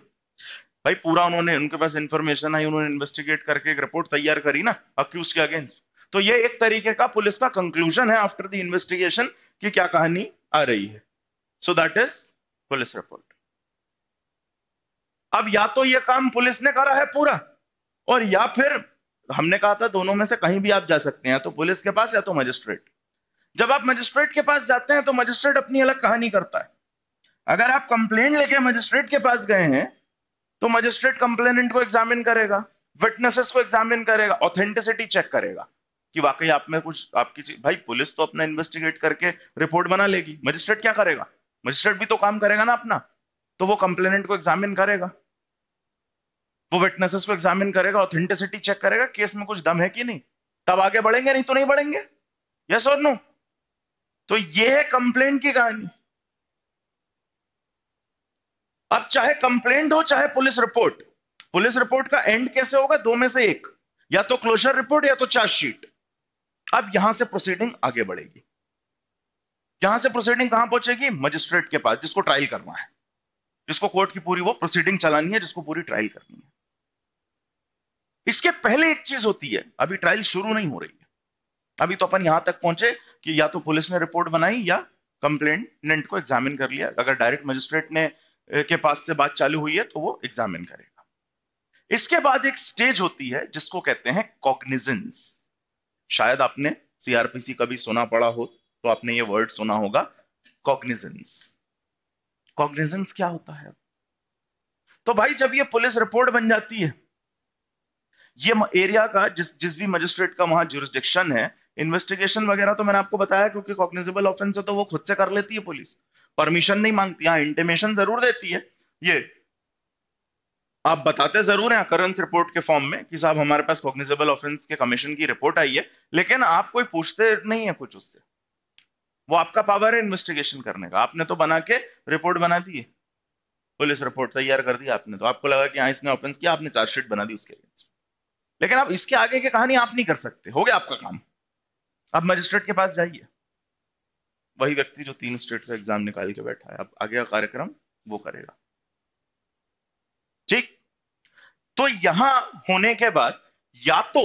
भाई पूरा उन्होंने उनके पास इंफॉर्मेशन आई उन्होंने इन्वेस्टिगेट करके एक रिपोर्ट तैयार करी ना अक्यूज के अगेंस्ट तो ये एक तरीके का पुलिस का कंक्लूजन है आफ्टर द इन्वेस्टिगेशन की क्या कहानी आ रही है so that is police report अब या तो ये काम पुलिस ने करा है पूरा और या फिर हमने कहा था दोनों में से कहीं भी आप जा सकते हैं तो पुलिस के पास या तो मजिस्ट्रेट जब आप मजिस्ट्रेट के पास जाते हैं तो मजिस्ट्रेट अपनी अलग कहानी करता है अगर आप कंप्लेन लेके मजिस्ट्रेट के पास गए हैं तो मजिस्ट्रेट कंप्लेनेंट को एग्जामिन करेगा विटनेसेस को एग्जामिन करेगा ऑथेंटिसिटी चेक करेगा कि वाकई आप में कुछ आपकी भाई पुलिस तो अपना इन्वेस्टिगेट करके रिपोर्ट बना लेगी मजिस्ट्रेट क्या करेगा मजिस्ट्रेट भी तो काम करेगा ना अपना तो वो कंप्लेनेंट को एग्जामिन करेगा वो विटनेसेस को एग्जामिन करेगा ऑथेंटिसिटी चेक करेगा केस में कुछ दम है कि नहीं तब आगे बढ़ेंगे नहीं तो नहीं बढ़ेंगे यस और नो तो ये है कंप्लेन की कहानी अब चाहे कंप्लेंट हो चाहे पुलिस रिपोर्ट पुलिस रिपोर्ट का एंड कैसे होगा दो में से एक या तो क्लोजर रिपोर्ट या तो चार्जशीट अब यहां से प्रोसीडिंग आगे बढ़ेगी यहां से प्रोसीडिंग कहां पहुंचेगी मजिस्ट्रेट के पास जिसको ट्रायल करना है जिसको कोर्ट की पूरी वो प्रोसीडिंग चलानी है जिसको पूरी ट्रायल करनी है इसके पहले एक चीज होती है अभी ट्रायल शुरू नहीं हो रही है अभी तो अपन यहां तक पहुंचे कि या तो पुलिस ने रिपोर्ट बनाई या कंप्लेनेंट को एग्जामिन कर लिया अगर डायरेक्ट मजिस्ट्रेट ने के पास से बात चालू हुई है तो वो एग्जामिन करेगा इसके बाद एक स्टेज होती है जिसको कहते हैं कॉग्निजेंस शायद आपने सीआरपीसी कभी सुना पड़ा हो तो आपने ये वर्ड सुना होगा कॉग्निजेंस कॉग्निजेंस क्या होता है तो भाई जब ये पुलिस रिपोर्ट बन जाती है ये एरिया का जिस जिस भी मजिस्ट्रेट का वहां जुरिस्डिक्शन है इन्वेस्टिगेशन वगैरह तो मैंने आपको बताया क्योंकि कॉग्निजेबल ऑफेंस है तो वो खुद से कर लेती है पुलिस परमिशन नहीं मांगती हाँ इंटीमेशन जरूर देती है ये आप बताते जरूर हैं करंस रिपोर्ट के फॉर्म में कि साहब हमारे पास कॉग्निजेबल ऑफेंस के कमीशन की रिपोर्ट आई है लेकिन आप कोई पूछते नहीं है कुछ उससे वो आपका पावर है इन्वेस्टिगेशन करने का आपने तो बना के रिपोर्ट बना दी है पुलिस रिपोर्ट तैयार कर दी आपने तो आपको लगा कि हाँ इसने ऑफेंस किया आपने चार्जशीट बना दी उसके अगेंस्ट लेकिन आप इसके आगे की कहानी आप नहीं कर सकते हो गया आपका काम आप मजिस्ट्रेट के पास जाइए वही व्यक्ति जो तीन स्टेट का एग्जाम निकाल के बैठा है अब आगे का कार्यक्रम वो करेगा ठीक तो यहां होने के बाद या तो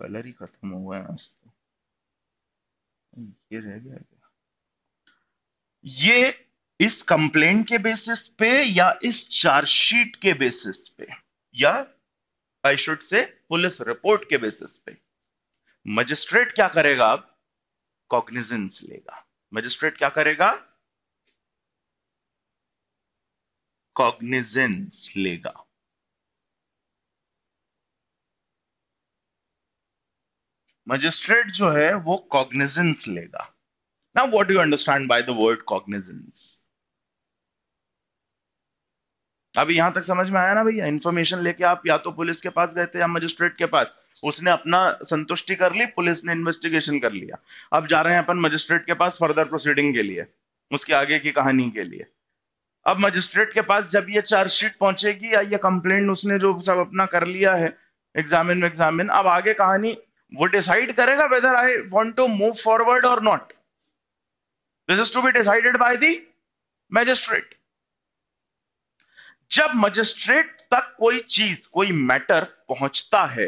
कलर ही खत्म हो गया आज तो ये रह गया क्या ये इस कंप्लेन के बेसिस पे या इस चार्जशीट के बेसिस पे या I should say police report के बेसिस पे मजिस्ट्रेट क्या करेगा अब कॉग्निजेंस लेगा मजिस्ट्रेट क्या करेगा कॉग्निजेंस लेगा मजिस्ट्रेट जो है वो कॉग्निजेंस लेगा ना what you understand by the word cognizance अभी यहां तक समझ में आया ना भैया इन्फॉर्मेशन लेके आप या तो पुलिस के पास गए थे या मजिस्ट्रेट के पास उसने अपना संतुष्टि कर ली पुलिस ने इन्वेस्टिगेशन कर लिया अब जा रहे हैं अपन मजिस्ट्रेट के पास फर्दर प्रोसीडिंग के लिए उसके आगे की कहानी के लिए अब मजिस्ट्रेट के पास जब ये चार्जशीट पहुंचेगी या ये कंप्लेंट उसने जो सब अपना कर लिया है एग्जामिन में एग्जामिन अब आगे कहानी वो डिसाइड करेगा whether I want to move forward और not this is to be decided by the magistrate जब मजिस्ट्रेट तक कोई चीज कोई मैटर पहुंचता है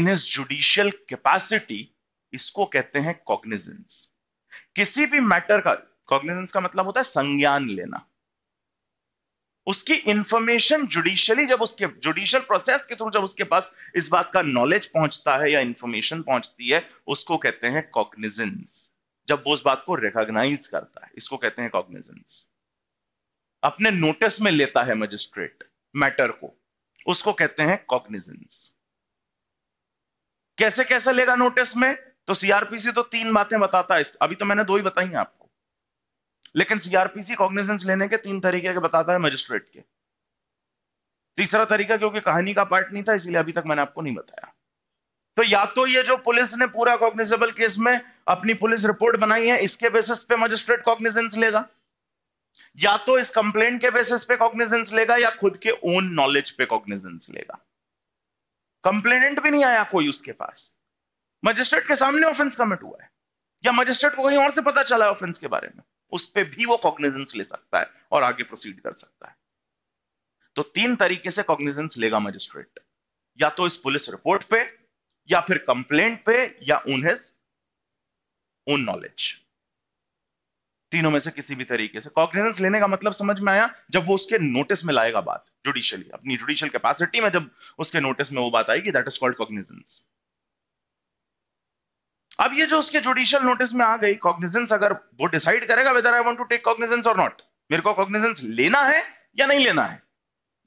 इन हिज जुडिशियल कैपेसिटी इसको कहते हैं कॉग्निजेंस किसी भी मैटर का कॉग्निजेंस का मतलब होता है संज्ञान लेना उसकी इंफॉर्मेशन जुडिशियली जब उसके जुडिशियल प्रोसेस के थ्रू जब उसके पास इस बात का नॉलेज पहुंचता है या इंफॉर्मेशन पहुंचती है उसको कहते हैं कॉग्निजेंस जब वो उस बात को रिकॉग्नाइज करता है इसको कहते हैं कॉग्निजेंस अपने नोटिस में लेता है मजिस्ट्रेट मैटर को उसको कहते हैं कॉग्निजेंस कैसे कैसे लेगा नोटिस में तो सीआरपीसी तो तीन बातें बताता है अभी तो मैंने दो ही बताई हैं आपको लेकिन सीआरपीसी कॉग्निजेंस लेने के तीन तरीके के बताता है मजिस्ट्रेट के तीसरा तरीका क्योंकि कहानी का पार्ट नहीं था इसलिए अभी तक मैंने आपको नहीं बताया तो या तो ये जो पुलिस ने पूरा कॉग्निजेबल केस में अपनी पुलिस रिपोर्ट बनाई है इसके बेसिस पे मजिस्ट्रेट कॉग्निजेंस लेगा या तो इस कंप्लेन के बेसिस पे कॉग्निजेंस लेगा या खुद के ओन नॉलेज पे कॉग्निजेंस लेगा कंप्लेनेंट भी नहीं आया कोई उसके पास मजिस्ट्रेट के सामने ऑफेंस कमिट हुआ है या मजिस्ट्रेट को कहीं और से पता चला है ऑफेंस के बारे में उस पर भी वो कॉग्निजेंस ले सकता है और आगे प्रोसीड कर सकता है तो तीन तरीके से कॉग्निजेंस लेगा मजिस्ट्रेट या तो इस पुलिस रिपोर्ट पे या फिर कंप्लेंट पे या उन्हें उन ओन नॉलेज तीनों में से किसी भी तरीके से कॉग्निजेंस लेने का मतलब समझ में आया जब वो उसके नोटिस में लाएगा बात जुडिशियली अपनी जुडिशियल कैपेसिटी में जब उसके नोटिस में वो बात आएगी दैट इज कॉल्ड कॉग्निजेंस अब ये जो उसके जुडिशियल नोटिस में आ गई कॉग्निजेंस अगर वो डिसाइड करेगा whether I want to take cognizance और नॉट मेरे को कॉग्निजेंस लेना है या नहीं लेना है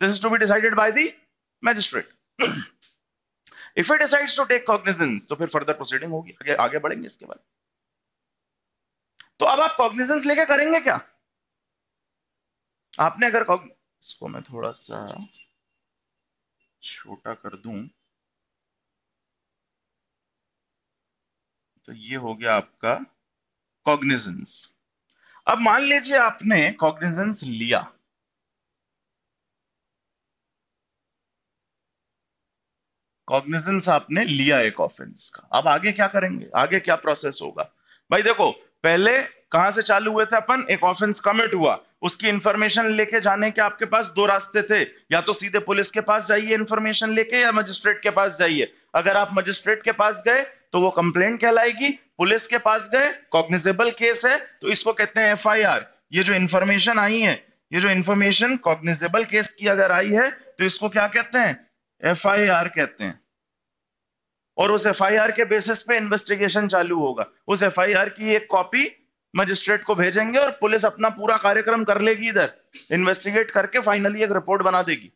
this is to be decided by the magistrate if it decides to take cognizance तो फिर फर्दर प्रोसीडिंग होगी आगे, बढ़ेंगे इसके बाद तो अब आप कॉग्निजेंस लेके करेंगे क्या आपने अगर इसको मैं थोड़ा सा छोटा कर दूं तो ये हो गया आपका कॉग्निजेंस अब मान लीजिए आपने कॉग्निजेंस लिया कॉग्निजेंस आपने लिया एक ऑफेंस का अब आगे क्या करेंगे आगे क्या प्रोसेस होगा भाई देखो पहले कहा से चालू हुए थे अपन एक ऑफेंस कमिट हुआ उसकी इंफॉर्मेशन लेके जाने के आपके पास दो रास्ते थे या तो सीधे पुलिस के पास जाइए इंफॉर्मेशन लेके या मजिस्ट्रेट के पास जाइए अगर आप मजिस्ट्रेट के पास गए तो वो कंप्लेंट कहलाएगी पुलिस के पास गए कॉग्निजेबल केस है तो इसको कहते हैं एफ ये जो इंफॉर्मेशन आई है ये जो इंफॉर्मेशन कॉग्निजेबल केस की अगर आई है तो इसको क्या कहते हैं एफ कहते हैं और उस आर के बेसिस पे इन्वेस्टिगेशन चालू होगा उस आर की एक कॉपी मजिस्ट्रेट को भेजेंगे और पुलिस अपना पूरा कार्यक्रम कर लेगी इधर इन्वेस्टिगेट करके फाइनली एक रिपोर्ट बना देगी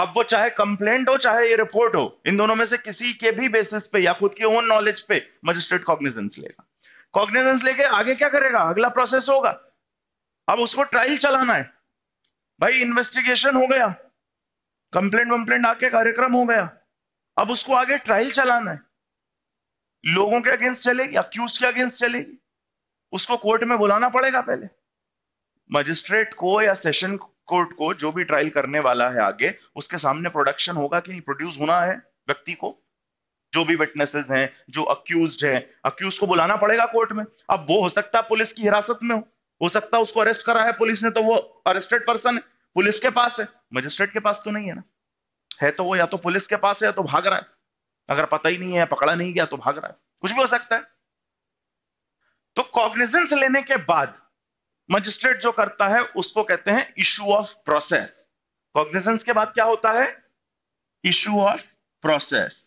अब वो चाहे कंप्लेंट हो चाहे ये रिपोर्ट हो इन दोनों में से किसी के भी बेसिस पे या खुद के ओन नॉलेज पे मजिस्ट्रेट कॉग्निजेंस लेगा कॉग्निजेंस लेके आगे क्या करेगा अगला प्रोसेस होगा अब उसको ट्रायल चलाना है भाई इन्वेस्टिगेशन हो गया कंप्लेंट वंप्लेंट आके कार्यक्रम हो गया अब उसको आगे ट्रायल चलाना है लोगों के अगेंस्ट चलेगी अक्यूज के अगेंस्ट चलेगी उसको कोर्ट में बुलाना पड़ेगा पहले मजिस्ट्रेट को या सेशन कोर्ट को जो भी ट्रायल करने वाला है आगे उसके सामने प्रोडक्शन होगा कि नहीं प्रोड्यूस होना है व्यक्ति को जो भी विटनेसेस हैं जो अक्यूज है अक्यूज को बुलाना पड़ेगा कोर्ट में अब वो हो सकता है पुलिस की हिरासत में हो हो सकता है उसको अरेस्ट करा है पुलिस ने तो वो अरेस्टेड पर्सन है पुलिस के पास है मजिस्ट्रेट के पास तो नहीं है ना है तो वो या तो पुलिस के पास है या तो भाग रहा है अगर पता ही नहीं है पकड़ा नहीं गया तो भाग रहा है कुछ भी हो सकता है तो कॉग्निजेंस लेने के बाद मजिस्ट्रेट जो करता है उसको कहते हैं इशू ऑफ प्रोसेस कॉग्निजेंस के बाद क्या होता है issue of process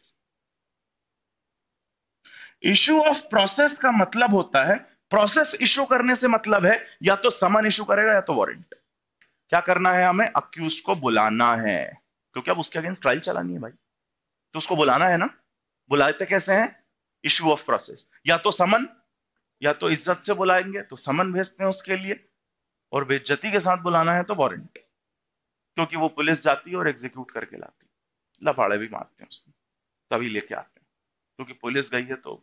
issue of process का मतलब होता है प्रोसेस इशू करने से मतलब है या तो समन इशू करेगा या तो वारंट क्या करना है हमें अक्यूज को बुलाना है क्योंकि अब उसके अगेंस्ट ट्रायल चलानी है भाई तो उसको बुलाना है ना बुलाते कैसे हैं इशू ऑफ प्रोसेस या तो समन या तो इज्जत से बुलाएंगे तो समन भेजते हैं उसके लिए और बेज्जती के साथ बुलाना है तो वारंट क्योंकि वो पुलिस जाती है और एग्जीक्यूट करके लाती है लफाड़े भी मारते हैं उसमें तभी लेके आते हैं क्योंकि पुलिस गई है तो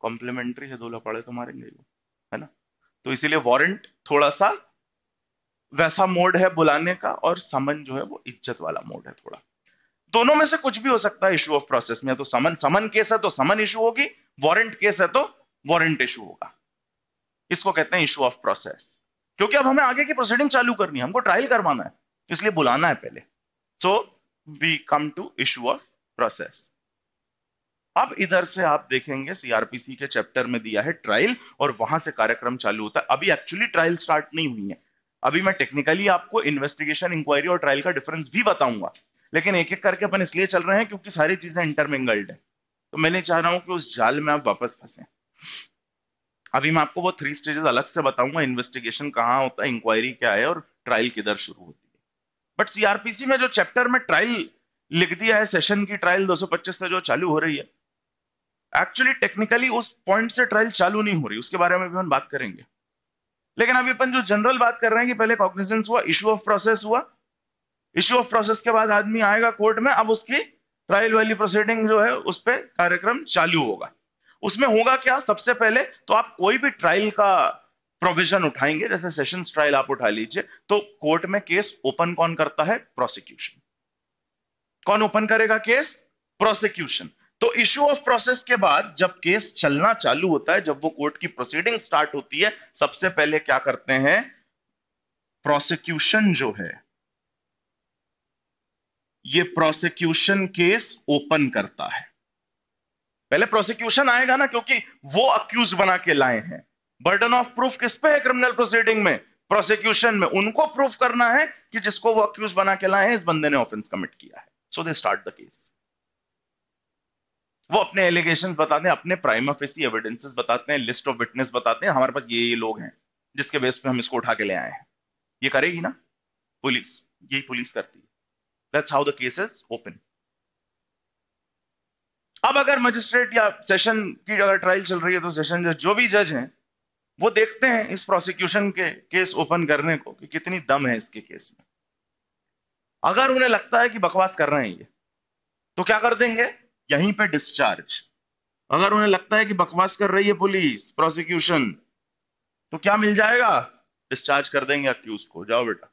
कॉम्प्लीमेंट्री है दो लफाड़े तो मारेंगे वो है ना तो इसीलिए वारंट थोड़ा सा वैसा मोड है बुलाने का और समन जो है वो इज्जत वाला मोड है थोड़ा दोनों में से कुछ भी हो सकता है इशू ऑफ प्रोसेस में तो समन समन केस है तो समन इशू होगी वारंट केस है तो वारंट इशू होगा इसको कहते हैं इशू ऑफ प्रोसेस क्योंकि अब हमें आगे की प्रोसीडिंग चालू करनी है हमको ट्रायल करवाना है इसलिए बुलाना है पहले so we come to issue of process अब इधर से आप देखेंगे सीआरपीसी के चैप्टर में दिया है ट्रायल और वहां से कार्यक्रम चालू होता है अभी एक्चुअली ट्रायल स्टार्ट नहीं हुई है अभी मैं टेक्निकली आपको इन्वेस्टिगेशन इंक्वायरी और ट्रायल का डिफरेंस भी बताऊंगा लेकिन एक एक करके अपन इसलिए चल रहे हैं क्योंकि सारी चीजें इंटरमिंगल्ड है तो मैं नहीं चाह रहा हूं कि उस जाल में आप वापस फंसे अभी मैं आपको वो थ्री स्टेजेस अलग से बताऊंगा इन्वेस्टिगेशन कहाँ होता है इंक्वायरी क्या है और ट्रायल किधर शुरू होती है बट सीआरपीसी में जो चैप्टर में ट्रायल लिख दिया है सेशन की ट्रायल 225 से जो चालू हो रही है एक्चुअली टेक्निकली उस पॉइंट से ट्रायल चालू नहीं हो रही उसके बारे में भी हम बात करेंगे लेकिन अभी अपन जो जनरल बात कर रहे हैं कि पहले कॉग्निजेंस हुआ issue of process issue issue of process के बाद आदमी आएगा कोर्ट में अब उसकी ट्रायल वाली प्रोसीडिंग जो है उस पर कार्यक्रम चालू होगा उसमें होगा क्या सबसे पहले तो आप कोई भी ट्रायल का प्रोविजन उठाएंगे जैसे सेशन ट्रायल आप उठा लीजिए तो कोर्ट में केस ओपन कौन करता है प्रोसिक्यूशन कौन ओपन करेगा केस प्रोसिक्यूशन तो इश्यू ऑफ प्रोसेस के बाद जब केस चलना चालू होता है जब वो कोर्ट की प्रोसीडिंग स्टार्ट होती है सबसे पहले क्या करते हैं प्रोसिक्यूशन जो है ये प्रोसिक्यूशन केस ओपन करता है पहले प्रोसिक्यूशन आएगा ना क्योंकि वो अक्यूज बना के लाए हैं बर्डन ऑफ प्रूफ किस पे है क्रिमिनल प्रोसीडिंग में प्रोसिक्यूशन में उनको प्रूफ करना है कि जिसको वो अक्यूज बना के लाए हैं इस बंदे ने ऑफेंस कमिट किया है so they start the case वो अपने एलिगेशन बताते हैं अपने प्राइम ऑफिसी एविडेंसेस बताते हैं लिस्ट ऑफ विटनेस बताते हैं हमारे पास ये ये लोग हैं जिसके बेस पे हम इसको उठा के ले आए हैं ये करेगी ना पुलिस यही पुलिस करती है that's how the cases open अब अगर मजिस्ट्रेट या सेशन की अगर ट्रायल चल रही है तो सेशन जज जो भी जज हैं वो देखते हैं इस प्रोसिक्यूशन के केस ओपन करने को कि कितनी दम है इसके केस में अगर उन्हें लगता है कि बकवास कर रहे हैं ये तो क्या कर देंगे यहीं पे डिस्चार्ज अगर उन्हें लगता है कि बकवास कर रही है पुलिस प्रोसिक्यूशन तो क्या मिल जाएगा डिस्चार्ज कर देंगे अक्यूज को जाओ बेटा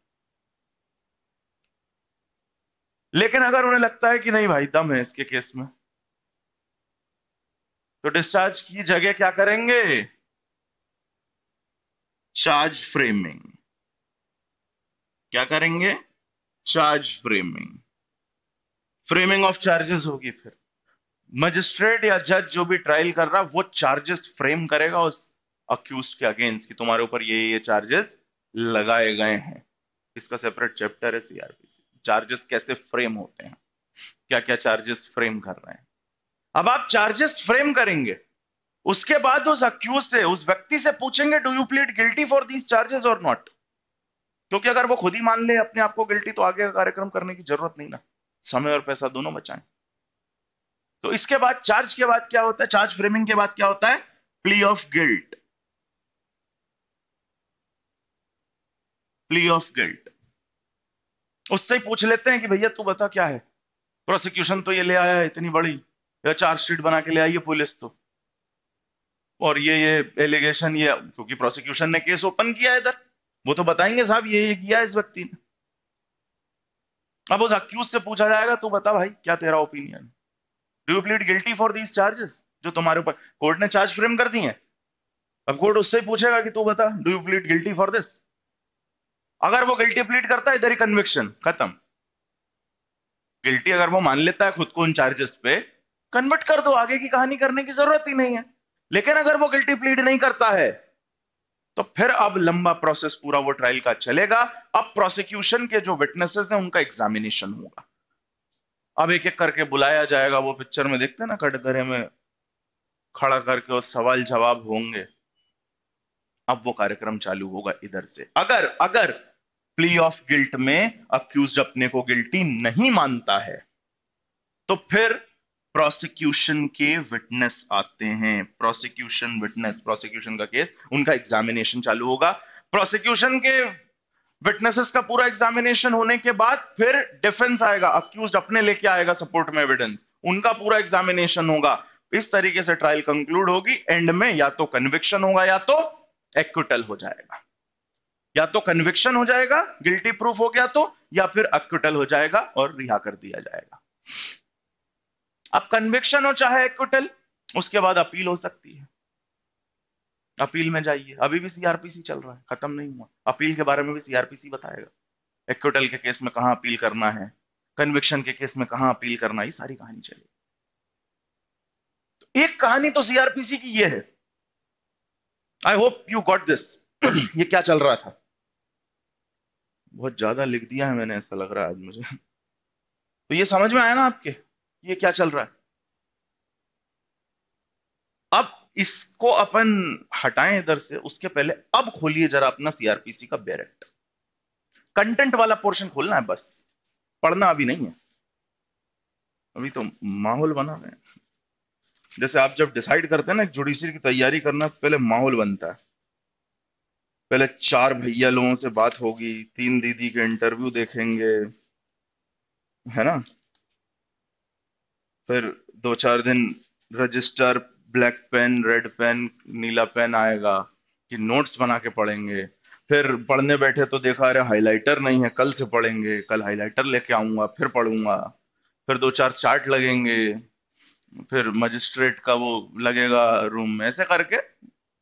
लेकिन अगर उन्हें लगता है कि नहीं भाई दम है इसके केस में तो डिस्चार्ज की जगह क्या करेंगे चार्ज फ्रेमिंग क्या करेंगे charge framing framing of charges होगी फिर मजिस्ट्रेट या जज जो भी ट्रायल कर रहा वो चार्जेस फ्रेम करेगा उस अक्यूज के अगेंस्ट कि तुम्हारे ऊपर ये ये चार्जेस लगाए गए हैं इसका सेपरेट चैप्टर है सीआरपीसी चार्जेस कैसे फ्रेम होते हैं क्या क्या चार्जेस फ्रेम कर रहे हैं अब आप चार्जेस फ्रेम करेंगे उसके बाद उस अक्यूज से उस व्यक्ति से पूछेंगे do you plead guilty for these charges और नॉट क्योंकि अगर वो खुद ही मान ले अपने आप को गिल्टी तो आगे का कार्यक्रम करने की जरूरत नहीं ना समय और पैसा दोनों बचाएं तो इसके बाद चार्ज के बाद क्या होता है चार्ज फ्रेमिंग के बाद क्या होता है plea of guilt plea of guilt उससे ही पूछ लेते हैं कि भैया तू बता क्या है प्रोसिक्यूशन तो ये ले आया है इतनी बड़ी या चार्जशीट बना के ले आई है पुलिस तो और ये ये एलिगेशन ये क्योंकि प्रोसिक्यूशन ने केस ओपन किया है इधर वो तो बताएंगे साहब ये ये किया इस व्यक्ति ने अब उस अक्यूज से पूछा जाएगा तू बता भाई क्या तेरा opinion do you plead guilty for these charges जो तुम्हारे ऊपर कोर्ट ने चार्ज फ्रेम कर है अब कोर्ट उससे पूछेगा कि तू बता do you plead guilty for this अगर वो गिल्टी प्लीड करता है इधर ही कन्विक्शन खत्म गिल्टी अगर वो मान लेता है खुद को उन चार्जेस पे कन्वर्ट कर दो आगे की कहानी करने की जरूरत ही नहीं है लेकिन अगर वो गिल्टी प्लीड नहीं करता है तो फिर अब लंबा प्रोसेस पूरा वो ट्रायल का चलेगा अब प्रोसिक्यूशन के जो विटनेसेस हैं उनका एग्जामिनेशन होगा अब एक एक करके बुलाया जाएगा वो पिक्चर में देखते ना कटघरे में खड़ा करके और सवाल जवाब होंगे अब वो कार्यक्रम चालू होगा इधर से अगर अगर प्ली ऑफ गिल्ट में अक्यूज अपने को गिल्टी नहीं मानता है तो फिर प्रोसिक्यूशन के विटनेस आते हैं प्रोसिक्यूशन विटनेस प्रोसिक्यूशन का केस उनका एग्जामिनेशन चालू होगा प्रोसिक्यूशन के विटनेसेस का पूरा एग्जामिनेशन होने के बाद फिर डिफेंस आएगा अक्यूज अपने लेके आएगा सपोर्ट में एविडेंस उनका पूरा एग्जामिनेशन होगा इस तरीके से ट्रायल कंक्लूड होगी एंड में या तो कन्विक्शन होगा या तो एक्विटल हो जाएगा या तो कन्विक्शन हो जाएगा गिल्टी प्रूफ हो गया तो या फिर अक्विटल हो जाएगा और रिहा कर दिया जाएगा अब कन्विक्शन हो चाहे एक्विटल उसके बाद अपील हो सकती है अपील में जाइए अभी भी सीआरपीसी चल रहा है खत्म नहीं हुआ अपील के बारे में भी सीआरपीसी बताएगा एक्विटल के केस में कहा अपील करना है कन्विक्शन के केस में कहा अपील करना है सारी कहानी चले तो एक कहानी तो सीआरपीसी की ये है I hope you got this ये क्या चल रहा था बहुत ज्यादा लिख दिया है मैंने ऐसा लग रहा है आज मुझे तो ये समझ में आया ना आपके ये क्या चल रहा है अब इसको अपन हटाएं इधर से उसके पहले अब खोलिए जरा अपना सीआरपीसी का बैरेट कंटेंट वाला पोर्शन खोलना है बस पढ़ना अभी नहीं है अभी तो माहौल बना रहे जैसे आप जब डिसाइड करते हैं ना जुडिशरी की तैयारी करना पहले माहौल बनता है पहले चार भैया लोगों से बात होगी तीन दीदी के इंटरव्यू देखेंगे है ना फिर दो चार दिन register black pen red pen नीला पेन आएगा कि नोट्स बना के पढ़ेंगे फिर पढ़ने बैठे तो देखा अरे हाईलाइटर नहीं है कल से पढ़ेंगे कल हाईलाइटर लेके आऊंगा फिर पढ़ूंगा फिर दो चार चार्ट लगेंगे फिर मजिस्ट्रेट का वो लगेगा रूम में ऐसे करके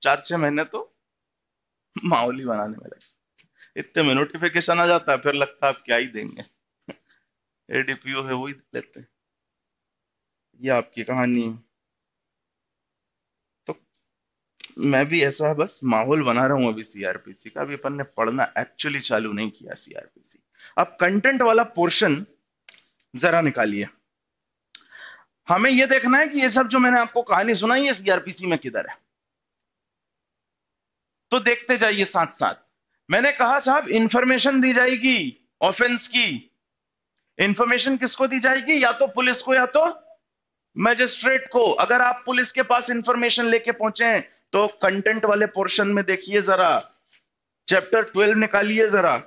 चार छह महीने तो माहौल ही बनाने में लगे इतने में नोटिफिकेशन आ जाता है फिर लगता है आप क्या ही देंगे एडीपीओ है वही लेते हैं ये आपकी कहानी है मैं भी ऐसा बस माहौल बना रहा हूं अभी सीआरपीसी का अभी अपन ने पढ़ना एक्चुअली चालू नहीं किया सीआरपीसी अब कंटेंट वाला पोर्शन जरा निकालिए हमें यह देखना है कि ये सब जो मैंने आपको कहानी सुनाई है सीआरपीसी में किधर है तो देखते जाइए साथ साथ मैंने कहा साहब इंफॉर्मेशन दी जाएगी ऑफेंस की इंफॉर्मेशन किसको दी जाएगी या तो पुलिस को या तो मजिस्ट्रेट को अगर आप पुलिस के पास इंफॉर्मेशन लेके पहुंचे हैं तो कंटेंट वाले पोर्शन में देखिए जरा चैप्टर ट्वेल्व निकालिए जरा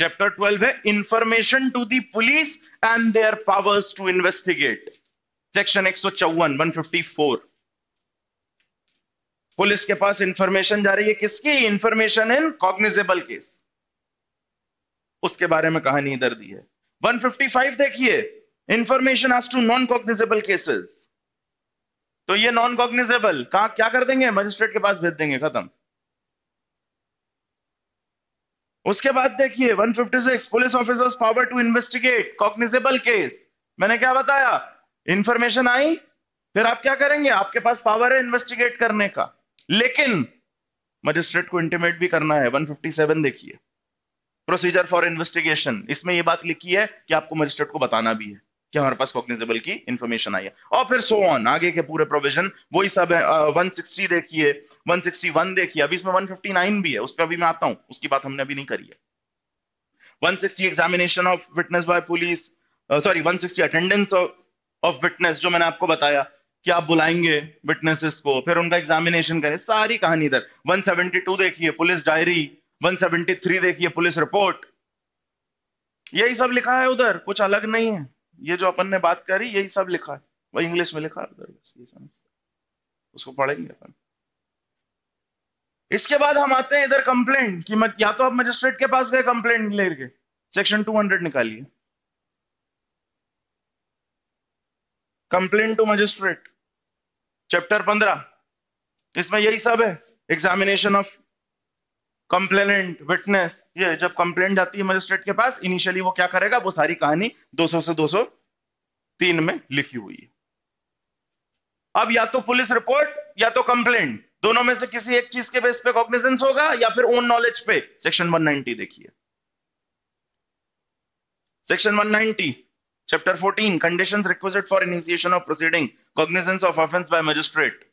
चैप्टर ट्वेल्व है information to the police and their powers to investigate section एक सौ चौवन वन फिफ्टी फोर पुलिस के पास इंफॉर्मेशन जा रही है किसकी इंफॉर्मेशन इन कॉग्निजेबल केस उसके बारे में कहानी इधर दी है 155 देखिए information as to non cognizable cases तो ये नॉन कॉग्निजेबल कहा क्या कर देंगे मजिस्ट्रेट के पास भेज देंगे खत्म उसके बाद देखिए 156 police officers power to investigate cognizable case मैंने क्या बताया इंफॉर्मेशन आई फिर आप क्या करेंगे आपके पास पावर है इन्वेस्टिगेट करने का लेकिन मजिस्ट्रेट को इंटीमेट भी करना है 157 देखिए प्रोसीजर फॉर इन्वेस्टिगेशन इसमें यह बात लिखी है कि आपको मजिस्ट्रेट को बताना भी है कि हमारे पास कॉग्निजेबल की इन्फॉर्मेशन आई है और फिर सो ऑन आगे के पूरे प्रोविजन वही सब है वन सिक्सटी देखिए वन सिक्सटी वन देखिए अभी इसमें वन फिफ्टी नाइन भी है उस पर अभी मैं आता हूं उसकी बात हमने अभी नहीं करी है 160 examination of witness by police sorry 160 attendance of witness जो मैंने आपको बताया कि आप बुलाएंगे विटनेसेस को फिर उनका एग्जामिनेशन करें सारी कहानी इधर 172 देखिए पुलिस डायरी 173 देखिए पुलिस रिपोर्ट यही सब लिखा है उधर कुछ अलग नहीं है ये जो अपन ने बात करी यही सब लिखा है वही इंग्लिश में लिखा है ये उसको पढ़ेंगे अपन इसके बाद हम आते हैं इधर कंप्लेंट कि मत, या तो आप मजिस्ट्रेट के पास गए कंप्लेंट लेके सेक्शन 200 निकालिए कंप्लेंट टू मजिस्ट्रेट चैप्टर 15 इसमें यही सब है एग्जामिनेशन ऑफ कंप्लेनेंट विटनेस ये जब कंप्लेंट जाती है मजिस्ट्रेट के पास इनिशियली वो क्या करेगा वो सारी कहानी 200 से 203 में लिखी हुई है अब या तो पुलिस रिपोर्ट या तो कंप्लेंट दोनों में से किसी एक चीज के बेस पे कॉग्निजेंस होगा या फिर ओन नॉलेज पे सेक्शन 190 देखिए section 190 chapter 14 condition request for initiation of proceeding cognizance of offence by magistrate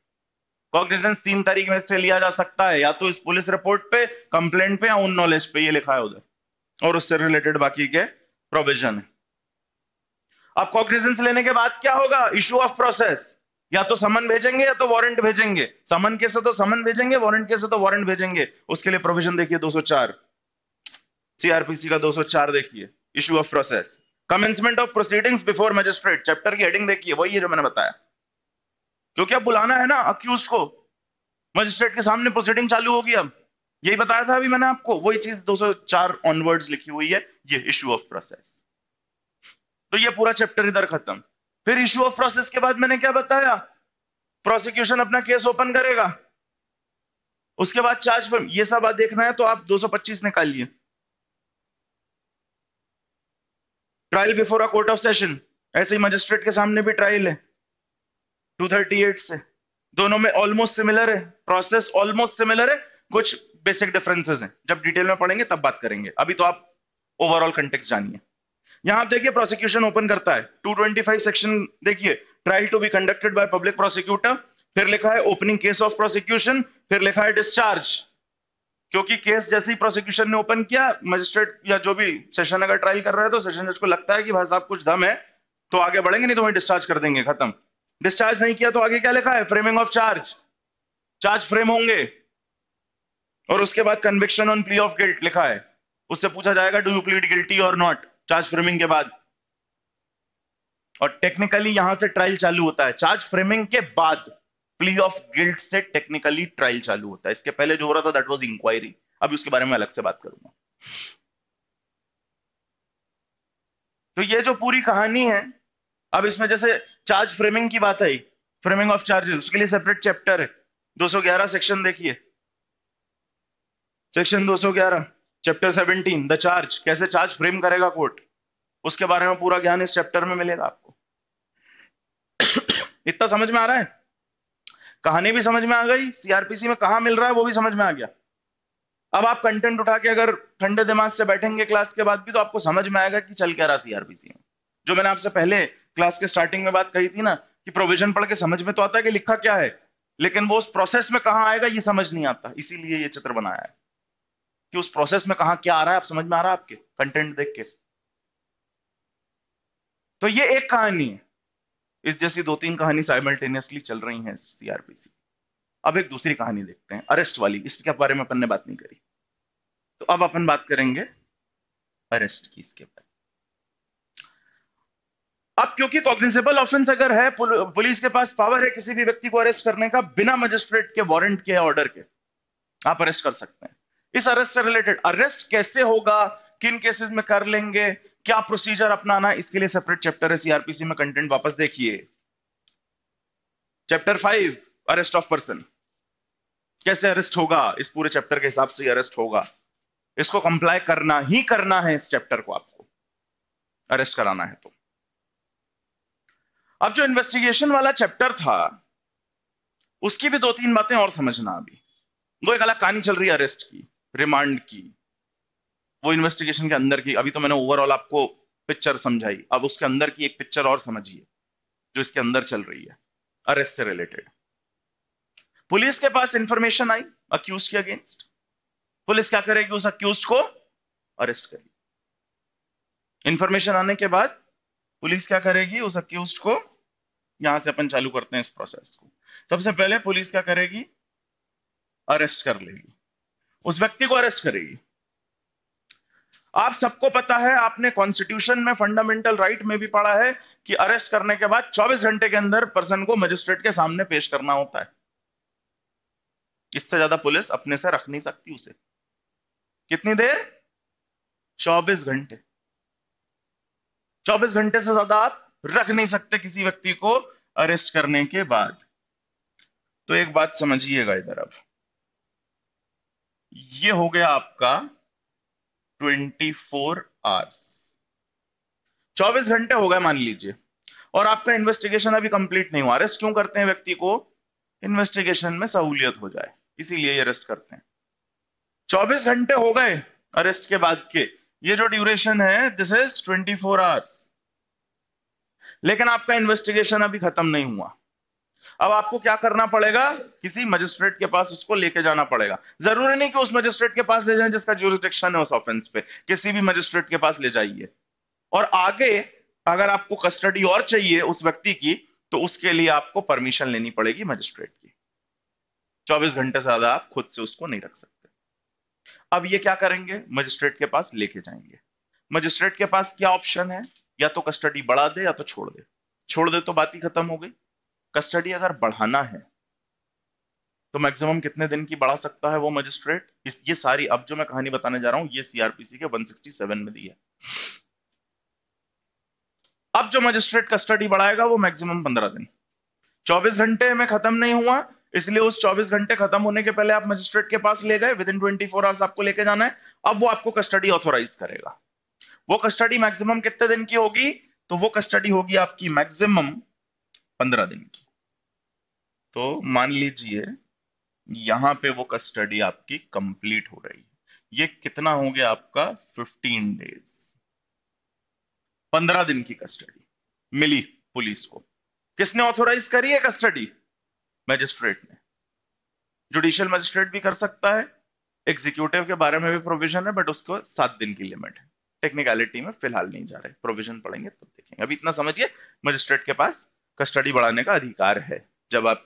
cognizance तीन तारीख में से लिया जा सकता है या तो इस पुलिस रिपोर्ट पे कंप्लेन पे या उन नॉलेज पे ये लिखा है उधर और उससे रिलेटेड बाकी के प्रोविजन है अब कॉग्निजेंस लेने के बाद क्या होगा इश्यू ऑफ प्रोसेस या तो समन भेजेंगे या तो वारंट भेजेंगे समन केस तो समन भेजेंगे वारंट केस तो वारंट भेजेंगे उसके लिए प्रोविजन देखिए 204 सीआरपीसी का 204 देखिए issue of process commencement of proceedings before magistrate chapter की हेडिंग देखिए वही है जो मैंने बताया क्योंकि अब बुलाना है ना अक्यूज को मजिस्ट्रेट के सामने प्रोसीडिंग चालू होगी अब यही बताया था अभी मैंने आपको वही चीज 204 ऑनवर्ड्स लिखी हुई है ये इशू ऑफ प्रोसेस तो ये पूरा चैप्टर इधर खत्म फिर इशू ऑफ प्रोसेस के बाद मैंने क्या बताया प्रोसिक्यूशन अपना केस ओपन करेगा उसके बाद चार्ज फॉर्म ये सब आप देखना है तो आप 225 निकालिए trial before a court of session ऐसे ही मजिस्ट्रेट के सामने भी ट्रायल है 238 से दोनों में ऑलमोस्ट सिमिलर है प्रोसेस ऑलमोस्ट सिमिलर है कुछ बेसिक डिफरेंसेस हैं जब डिटेल में पढ़ेंगे तब बात करेंगे अभी तो आप ओवरऑल कंटेक्स जानिए यहां आप देखिए प्रोसिक्यूशन ओपन करता है 225 सेक्शन देखिए trial to be conducted by public prosecutor फिर लिखा है ओपनिंग केस ऑफ प्रोसिक्यूशन फिर लिखा है डिस्चार्ज क्योंकि केस जैसे ही प्रोसिक्यूशन ने ओपन किया मजिस्ट्रेट या जो भी सेशन अगर ट्रायल कर रहा है तो सेशन जज को लगता है कि भाई साहब कुछ दम है तो आगे बढ़ेंगे नहीं तो वहीं डिस्चार्ज कर देंगे खत्म डिस्चार्ज नहीं किया तो आगे क्या लिखा है framing of charge charge frame होंगे और उसके बाद conviction on plea of guilt लिखा है उससे पूछा जाएगा डू यू प्लीड गिल्टी और नॉट चार्ज फ्रेमिंग के बाद और टेक्निकली यहां से ट्रायल चालू होता है चार्ज फ्रेमिंग के बाद प्ली ऑफ गिल्ट से टेक्निकली ट्रायल चालू होता है इसके पहले जो हो रहा था दैट वाज इंक्वायरी अभी उसके बारे में अलग से बात करूंगा तो ये जो पूरी कहानी है अब इसमें जैसे चार्ज फ्रेमिंग की बात आई फ्रेमिंग ऑफ चार्जेस उसके लिए सेपरेट चैप्टर है 211 सेक्शन देखिए सेक्शन 211 चैप्टर 17 द चार्ज कैसे चार्ज फ्रेम करेगा कोर्ट उसके बारे में पूरा ज्ञान इस चैप्टर में मिलेगा आपको इतना समझ में आ रहा है कहानी भी समझ में आ गई सीआरपीसी में कहा मिल रहा है वो भी समझ में आ गया अब आप कंटेंट उठा के अगर ठंडे दिमाग से बैठेंगे क्लास के बाद भी तो आपको समझ में आएगा कि चल क्या रहा सीआरपीसी में जो मैंने आपसे पहले क्लास के स्टार्टिंग में बात कही थी ना कि प्रोविजन पढ़ के समझ में तो आता है कि लिखा क्या है लेकिन वो उस प्रोसेस में कहा आएगा ये समझ नहीं आता इसीलिए ये चित्र बनाया है कि उस प्रोसेस में कहा क्या आ रहा है आप समझ में आ रहा है आपके कंटेंट देख के तो ये एक कहानी है इस जैसी दो तीन कहानी साइमल्टेनियसली चल रही है सीआरपीसी अब एक दूसरी कहानी देखते हैं अरेस्ट वाली इसके बारे में अपन ने बात नहीं करी तो अब अपन बात करेंगे अरेस्ट की इसके बारे अब क्योंकि कॉग्निजेबल ऑफेंस अगर है पुलिस के पास पावर है किसी भी व्यक्ति को अरेस्ट करने का बिना मजिस्ट्रेट के वारंट के ऑर्डर के आप अरेस्ट कर सकते हैं इस अरेस्ट से रिलेटेड अरेस्ट कैसे होगा किन केसेस में कर लेंगे क्या प्रोसीजर अपनाना इसके लिए सेपरेट चैप्टर है सीआरपीसी में कंटेंट वापस देखिए chapter five arrest of person कैसे अरेस्ट होगा इस पूरे चैप्टर के हिसाब से अरेस्ट होगा इसको कंप्लाई करना ही करना है इस चैप्टर को आपको अरेस्ट कराना है तो अब जो इन्वेस्टिगेशन वाला चैप्टर था उसकी भी दो तीन बातें और समझना अभी वो एक अलग कहानी चल रही है अरेस्ट की रिमांड की वो इन्वेस्टिगेशन के अंदर की अभी तो मैंने ओवरऑल आपको पिक्चर समझाई अब उसके अंदर की एक पिक्चर और समझिए जो इसके अंदर चल रही है अरेस्ट से रिलेटेड पुलिस के पास इंफॉर्मेशन आई अक्यूज के अगेंस्ट पुलिस क्या करेगी उस अक्यूज को अरेस्ट करेगी इंफॉर्मेशन आने के बाद पुलिस क्या करेगी उस अक्यूज को यहां से अपन चालू करते हैं इस प्रोसेस को सबसे पहले पुलिस क्या करेगी अरेस्ट कर लेगी उस व्यक्ति को अरेस्ट करेगी आप सबको पता है आपने कॉन्स्टिट्यूशन में फंडामेंटल राइट में भी पढ़ा है कि अरेस्ट करने के बाद 24 घंटे के अंदर पर्सन को मजिस्ट्रेट के सामने पेश करना होता है इससे ज्यादा पुलिस अपने से रख नहीं सकती उसे कितनी देर 24 घंटे 24 घंटे से ज्यादा आप रख नहीं सकते किसी व्यक्ति को अरेस्ट करने के बाद तो एक बात समझिएगा इधर अब ये हो गया आपका 24 फोर आवर्स चौबीस घंटे हो गए मान लीजिए और आपका इन्वेस्टिगेशन अभी कंप्लीट नहीं हुआ अरेस्ट क्यों करते हैं व्यक्ति को इन्वेस्टिगेशन में सहूलियत हो जाए इसीलिए अरेस्ट करते हैं 24 घंटे हो गए अरेस्ट के बाद के ये जो ड्यूरेशन है दिस इज 24 फोर आवर्स लेकिन आपका इन्वेस्टिगेशन अभी खत्म नहीं हुआ अब आपको क्या करना पड़ेगा किसी मजिस्ट्रेट के पास उसको लेके जाना पड़ेगा जरूरी नहीं कि उस मजिस्ट्रेट के पास ले जाए जिसका ज्यूरिस्टिक्शन है उस ऑफेंस पे किसी भी मजिस्ट्रेट के पास ले जाइए और आगे अगर आपको कस्टडी और चाहिए उस व्यक्ति की तो उसके लिए आपको परमिशन लेनी पड़ेगी मजिस्ट्रेट की चौबीस घंटे से ज्यादा आप खुद से उसको नहीं रख सकते अब ये क्या करेंगे मजिस्ट्रेट के पास लेके जाएंगे मजिस्ट्रेट के पास क्या ऑप्शन है या तो कस्टडी बढ़ा दे या तो छोड़ दे छोड़ दे तो बात ही खत्म हो गई कस्टडी अगर बढ़ाना है तो मैक्सिमम कितने दिन की बढ़ा सकता है वो मजिस्ट्रेट इस ये सारी अब जो मैं कहानी बताने जा रहा हूं ये सीआरपीसी के 167 में दी है अब जो मजिस्ट्रेट कस्टडी बढ़ाएगा वो मैक्सिमम 15 दिन 24 घंटे में खत्म नहीं हुआ इसलिए उस 24 घंटे खत्म होने के पहले आप मजिस्ट्रेट के पास ले गए within twenty four hours आपको लेके जाना है अब वो आपको कस्टडी ऑथोराइज करेगा वो कस्टडी मैक्सिमम कितने दिन की होगी तो वो कस्टडी होगी आपकी मैक्सिमम पंद्रह दिन की तो मान लीजिए यहां पे वो कस्टडी आपकी कंप्लीट हो रही है ये कितना हो गया आपका फिफ्टीन डेज पंद्रह दिन की कस्टडी मिली पुलिस को किसने ऑथोराइज करी है कस्टडी मजिस्ट्रेट ने जुडिशियल मजिस्ट्रेट भी कर सकता है एग्जीक्यूटिव के बारे में भी प्रोविजन है बट उसको सात दिन की लिमिट है टेक्निकलिटी में फिलहाल नहीं जा रहे प्रोविजन पढ़ेंगे तब तो देखेंगे अभी इतना समझिए मजिस्ट्रेट के पास कस्टडी बढ़ाने का अधिकार है जब आप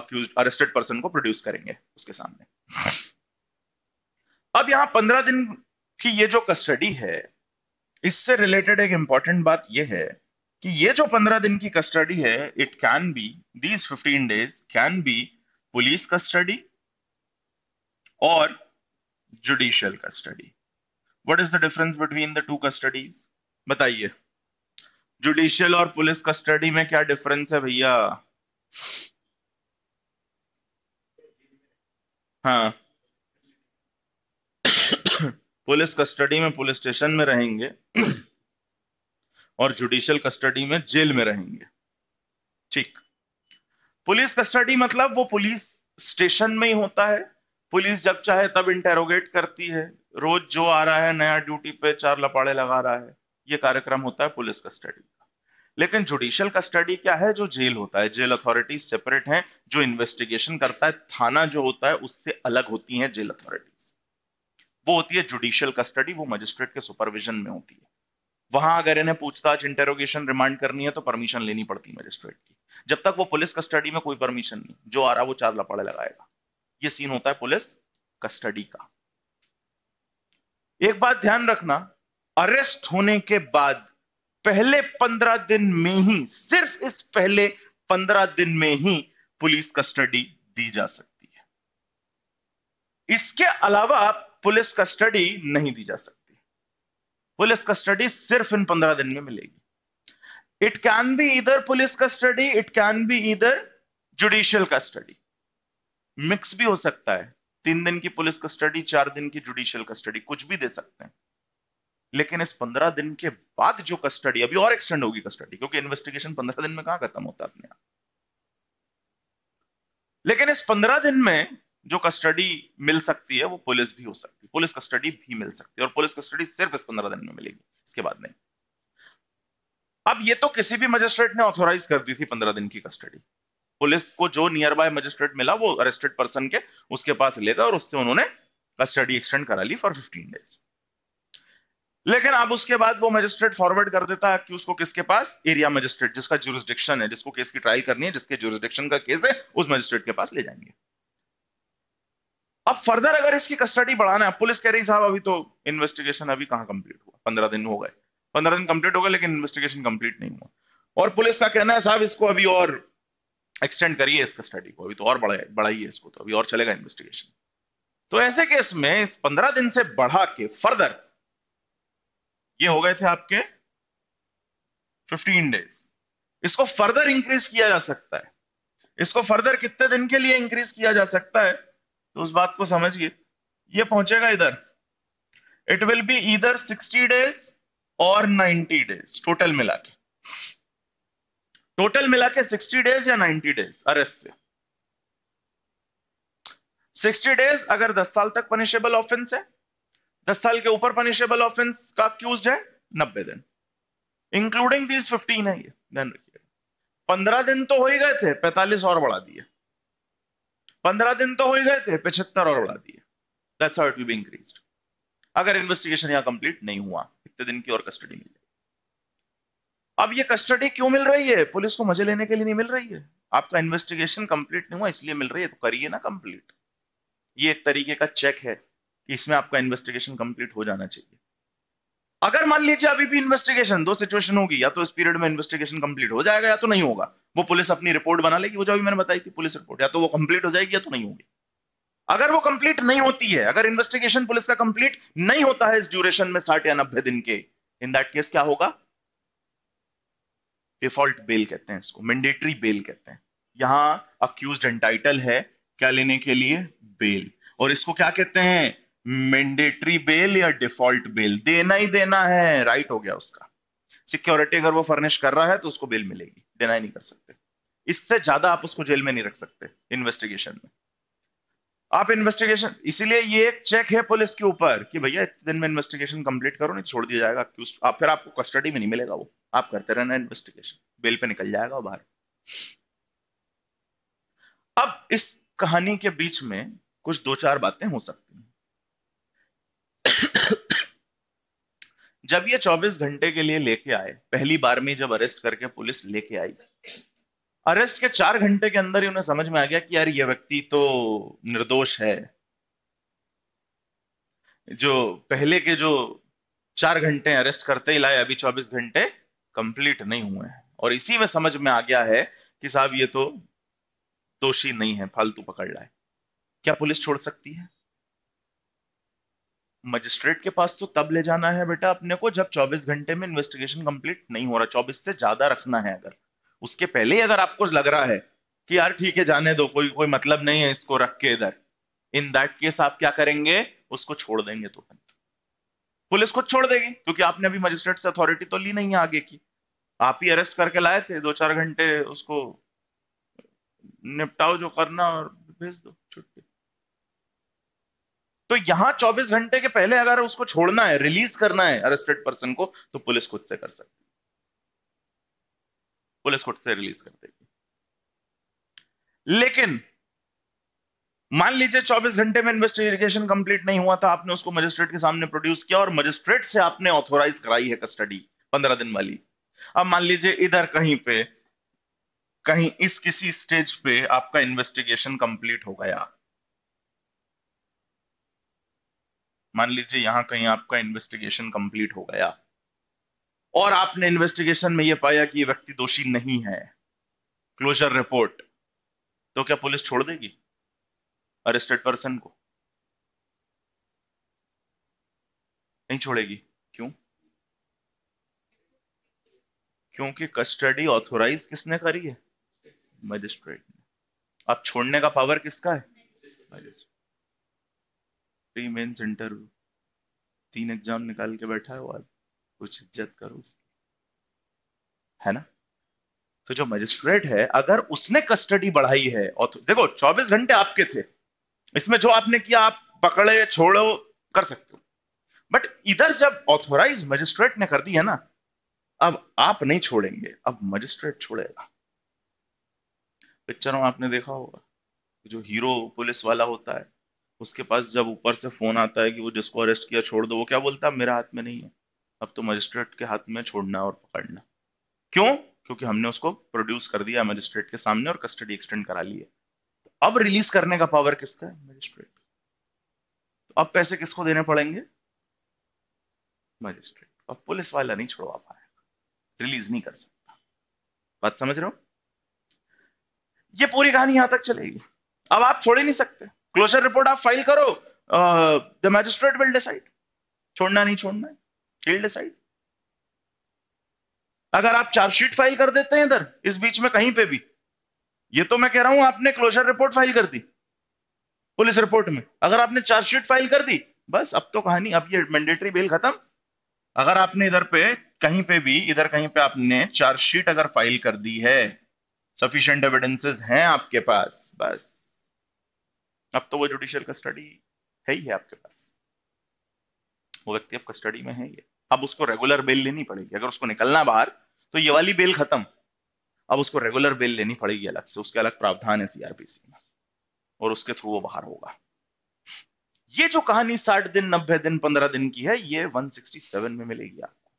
अक्यूज अरेस्टेड पर्सन को प्रोड्यूस करेंगे उसके सामने अब यहां पंद्रह दिन की ये जो कस्टडी है इससे रिलेटेड एक इंपॉर्टेंट बात यह है कि ये जो पंद्रह दिन की कस्टडी है it can be these fifteen days can be police custody और judicial custody what is the difference between the two custodies बताइए जुडिशियल और पुलिस कस्टडी में क्या डिफरेंस है भैया हाँ पुलिस कस्टडी में पुलिस स्टेशन में रहेंगे और जुडिशियल कस्टडी में जेल में रहेंगे ठीक पुलिस कस्टडी मतलब वो पुलिस स्टेशन में ही होता है पुलिस जब चाहे तब इंटेरोगेट करती है रोज जो आ रहा है नया ड्यूटी पे चार लपाड़े लगा रहा है ये कार्यक्रम होता है पुलिस कस्टडी का लेकिन जुडिशियल कस्टडी क्या है जो जेल होता है जेल अथॉरिटीज सेपरेट हैं जो इन्वेस्टिगेशन करता है थाना जो होता है उससे अलग होती है जेल अथॉरिटीज वो होती है जुडिशियल कस्टडी वो मजिस्ट्रेट के सुपरविजन में होती है वहां अगर इन्हें पूछताछ इंटेरोगेशन रिमांड करनी है तो परमिशन लेनी पड़ती है मजिस्ट्रेट की जब तक वो पुलिस कस्टडी में कोई परमिशन नहीं जो आ रहा वो चार लपाड़े लगाएगा ये सीन होता है पुलिस कस्टडी का एक बात ध्यान रखना अरेस्ट होने के बाद पहले पंद्रह दिन में ही सिर्फ इस पहले पंद्रह दिन में ही पुलिस कस्टडी दी जा सकती है इसके अलावा पुलिस कस्टडी नहीं दी जा सकती पुलिस कस्टडी सिर्फ इन पंद्रह दिन में मिलेगी इट कैन बी इधर police custody it can be इधर जुडिशियल कस्टडी मिक्स भी हो सकता है तीन दिन की पुलिस कस्टडी चार दिन की जुडिशियल कस्टडी कुछ भी दे सकते हैं लेकिन इस पंद्रह दिन के बाद जो कस्टडी अभी और एक्सटेंड होगी कस्टडी क्योंकि इन्वेस्टिगेशन पंद्रह दिन में कहां खत्म होता है अपने आप लेकिन इस पंद्रह दिन में जो कस्टडी मिल सकती है वो पुलिस भी हो सकती है पुलिस कस्टडी भी मिल सकती है और पुलिस कस्टडी सिर्फ इस पंद्रह दिन में मिलेगी इसके बाद नहीं अब ये तो किसी भी मजिस्ट्रेट ने ऑथोराइज कर दी थी पंद्रह दिन की कस्टडी पुलिस को जो नियर बाय मजिस्ट्रेट मिला वो अरेस्टेड पर्सन के उसके पास ले गए और उससे उन्होंने कस्टडी एक्सटेंड करा ली फॉर फिफ्टीन डेज लेकिन अब उसके बाद वो मजिस्ट्रेट फॉरवर्ड कर देता है कि उसको किसके पास एरिया मजिस्ट्रेट जिसका जुरिस्डिक्शन है जिसको केस की ट्रायल करनी है जिसके जुरिस्डिक्शन का केस है उस मजिस्ट्रेट के पास ले जाएंगे अब फर्दर अगर इसकी कस्टडी बढ़ाना है पुलिस कह रही साहब अभी तो इन्वेस्टिगेशन अभी कहां कंप्लीट हुआ पंद्रह दिन हो गए पंद्रह दिन कंप्लीट हो गए लेकिन इन्वेस्टिगेशन कंप्लीट नहीं हुआ और पुलिस का कहना है साहब इसको अभी और एक्सटेंड करिए इस कस्टडी को अभी तो और बढ़ाइए इसको तो अभी और चलेगा इन्वेस्टिगेशन तो ऐसे केस में इस पंद्रह दिन से बढ़ा के फर्दर ये हो गए थे आपके फिफ्टीन डेज इसको फर्दर इंक्रीज किया जा सकता है इसको फर्दर कितने दिन के लिए इंक्रीज किया जा सकता है तो उस बात को समझिए ये पहुंचेगा इधर इट विल बी इधर 60 डेज और 90 डेज टोटल मिला के टोटल मिला के सिक्सटी डेज या 90 डेज अरेस्ट से 60 डेज अगर 10 साल तक पनिशेबल ऑफेंस है 10 साल के ऊपर पनिशेबल ऑफेंस का क्यूज है नब्बे दिन इंक्लूडिंग दीज 15 है ये ध्यान रखिए 15 दिन तो हो ही गए थे 45 और बढ़ा दिए पंद्रह दिन तो हो ही गए थे पिछहत्तर और बढ़ा दिए that's how it will be increased अगर इन्वेस्टिगेशन यहां कंप्लीट नहीं हुआ इतने दिन की और कस्टडी मिल जाएगी अब ये कस्टडी क्यों मिल रही है पुलिस को मजे लेने के लिए नहीं मिल रही है आपका इन्वेस्टिगेशन कंप्लीट नहीं हुआ इसलिए मिल रही है तो करिए ना कंप्लीट ये एक तरीके का चेक है कि इसमें आपका इन्वेस्टिगेशन कंप्लीट हो जाना चाहिए अगर मान लीजिए अभी भी इन्वेस्टिगेशन दो सिचुएशन होगी या तो इस पीरियड में इन्वेस्टिगेशन कंप्लीट हो जाएगा या तो नहीं होगा वो पुलिस अपनी रिपोर्ट बना लेगी वो जो अभी मैंने बताई थी पुलिस रिपोर्ट या तो वो कंप्लीट हो जाएगी या तो नहीं होगी अगर वो कंप्लीट नहीं होती है अगर इन्वेस्टिगेशन पुलिस का कंप्लीट नहीं होता है इस ड्यूरेशन में साठ या नब्बे दिन के इन दैट केस क्या होगा डिफॉल्ट बेल कहते हैं इसको मैंडेटरी बेल कहते हैं यहां अक्यूज एंटाइटल है क्या लेने के लिए बेल और इसको क्या कहते हैं मैंडेटरी बेल या डिफॉल्ट बेल देना ही देना है राइट हो गया उसका सिक्योरिटी अगर वो फर्निश कर रहा है तो उसको बेल मिलेगी डिनाई नहीं कर सकते इससे ज्यादा आप उसको जेल में नहीं रख सकते इन्वेस्टिगेशन में आप इन्वेस्टिगेशन इसीलिए ये एक चेक है पुलिस के ऊपर कि भैया इतने दिन में इन्वेस्टिगेशन कंप्लीट करो नहीं तो छोड़ दिया जाएगा आप फिर आपको कस्टडी में नहीं मिलेगा वो आप करते रहना इन्वेस्टिगेशन बेल पे निकल जाएगा बाहर अब इस कहानी के बीच में कुछ दो चार बातें हो सकती हैं जब ये 24 घंटे के लिए लेके आए पहली बार में जब अरेस्ट करके पुलिस लेके आई अरेस्ट के चार घंटे के अंदर ही उन्हें समझ में आ गया कि यार ये व्यक्ति तो निर्दोष है जो पहले के जो चार घंटे अरेस्ट करते ही लाए अभी 24 घंटे कंप्लीट नहीं हुए हैं और इसी में समझ में आ गया है कि साहब ये तो दोषी नहीं है फालतू पकड़ लाए क्या पुलिस छोड़ सकती है मजिस्ट्रेट के पास तो तब ले जाना है बेटा अपने को जब 24 घंटे में इन्वेस्टिगेशन कंप्लीट नहीं हो रहा 24 से ज्यादा रखना है अगर उसके पहले ही अगर आपको लग रहा है कि यार ठीक है जाने दो कोई कोई मतलब नहीं है इसको रख के इधर इन दैट केस आप क्या करेंगे उसको छोड़ देंगे तुरंत तो पुलिस को छोड़ देगी क्योंकि आपने अभी मजिस्ट्रेट से अथॉरिटी तो ली नहीं है आगे की आप ही अरेस्ट करके लाए थे दो चार घंटे उसको निपटाओ जो करना और भेज दो छुट्टी तो यहां 24 घंटे के पहले अगर उसको छोड़ना है रिलीज करना है अरेस्टेड पर्सन को तो पुलिस खुद से कर सकती पुलिस खुद से रिलीज कर देगी लेकिन मान लीजिए 24 घंटे में इन्वेस्टिगेशन कंप्लीट नहीं हुआ था आपने उसको मजिस्ट्रेट के सामने प्रोड्यूस किया और मजिस्ट्रेट से आपने ऑथोराइज कराई है कस्टडी 15 दिन वाली अब मान लीजिए इधर कहीं पे कहीं इस किसी स्टेज पे आपका इन्वेस्टिगेशन कंप्लीट हो गया मान लीजिए यहां कहीं आपका इन्वेस्टिगेशन कंप्लीट हो गया और आपने इन्वेस्टिगेशन में यह पाया कि ये व्यक्ति दोषी नहीं है क्लोजर रिपोर्ट तो क्या पुलिस छोड़ देगी अरेस्टेड पर्सन को नहीं छोड़ेगी क्यों क्योंकि कस्टडी ऑथोराइज किसने करी है मजिस्ट्रेट ने अब छोड़ने का पावर किसका है मजिस्ट्रेट प्री मेन्स इंटरव्यू तीन एग्जाम निकाल के बैठा है वो कुछ इज्जत करो उसकी है ना तो जो मजिस्ट्रेट है अगर उसने कस्टडी बढ़ाई है और तो- देखो 24 घंटे आपके थे इसमें जो आपने किया आप पकड़े छोड़ो कर सकते हो बट इधर जब ऑथोराइज मजिस्ट्रेट ने कर दी है ना अब आप नहीं छोड़ेंगे अब मजिस्ट्रेट छोड़ेगा पिक्चरों में आपने देखा होगा जो हीरो पुलिस वाला होता है उसके पास जब ऊपर से फोन आता है कि वो जिसको अरेस्ट किया छोड़ दो वो क्या बोलता है मेरा हाथ में नहीं है अब तो मजिस्ट्रेट के हाथ में छोड़ना और पकड़ना क्यों क्योंकि हमने उसको प्रोड्यूस कर दिया मजिस्ट्रेट के सामने और कस्टडी एक्सटेंड करा ली है तो अब रिलीज करने का पावर किसका है मजिस्ट्रेट तो अब पैसे किसको देने पड़ेंगे मजिस्ट्रेट अब पुलिस वाला नहीं छोड़वा पाया रिलीज नहीं कर सकता बात समझ रहे हो ये पूरी कहानी यहां तक चलेगी अब आप छोड़ ही नहीं सकते क्लोजर रिपोर्ट आप फाइल करो द मैजिस्ट्रेट विल डिसाइड छोड़ना नहीं छोड़ना विल डिसाइड अगर आप चार्जशीट फाइल कर देते हैं इधर इस बीच में कहीं पे भी ये तो मैं कह रहा हूं आपने क्लोजर रिपोर्ट फाइल कर दी पुलिस रिपोर्ट में अगर आपने चार्जशीट फाइल कर दी बस अब तो कहानी अब ये मैंडेटरी बेल खत्म अगर आपने इधर पे कहीं पे भी इधर कहीं पे आपने चार्जशीट अगर फाइल कर दी है सफिशियंट एविडेंसेस हैं आपके पास बस अब तो वो जुडिशियल कस्टडी है ही है आपके पास वो व्यक्ति अब कस्टडी में है ये अब उसको रेगुलर बेल लेनी पड़ेगी अगर उसको निकलना बाहर तो ये वाली बेल खत्म अब उसको रेगुलर बेल लेनी पड़ेगी अलग से उसके अलग प्रावधान है सीआरपीसी में और उसके थ्रू वो बाहर होगा ये जो कहानी साठ दिन नब्बे दिन पंद्रह दिन की है ये 167 में मिलेगी आपको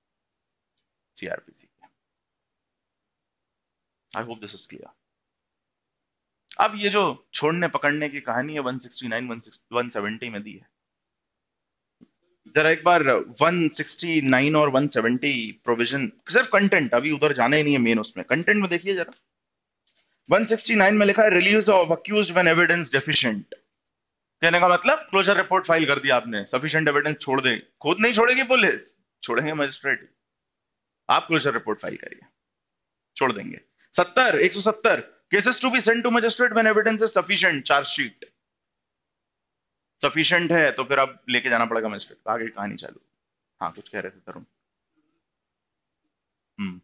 CrPC I hope this is clear अब ये जो छोड़ने पकड़ने की कहानी है 169 170 में दी है जरा एक बार 169 और 170 प्रोविजन सिर्फ कंटेंट अभी उधर जाना ही नहीं है मेन उसमें कंटेंट में देखिए जरा 169 में लिखा है release of accused when evidence deficient कहने का मतलब क्लोजर रिपोर्ट फाइल कर दिया आपने सफिशियंट एविडेंस छोड़ दे खुद नहीं छोड़ेगी पुलिस छोड़ेंगे मजिस्ट्रेट आप क्लोजर रिपोर्ट फाइल करिए छोड़ देंगे सत्तर एक सौ सत्तर cases to be send to magistrate when evidence is sufficient chargesheet sufficient है तो फिर अब लेके जाना पड़ेगा मजिस्ट्रेट आगे कहानी चालू हाँ कुछ कह रहे थे तरुण हम्म,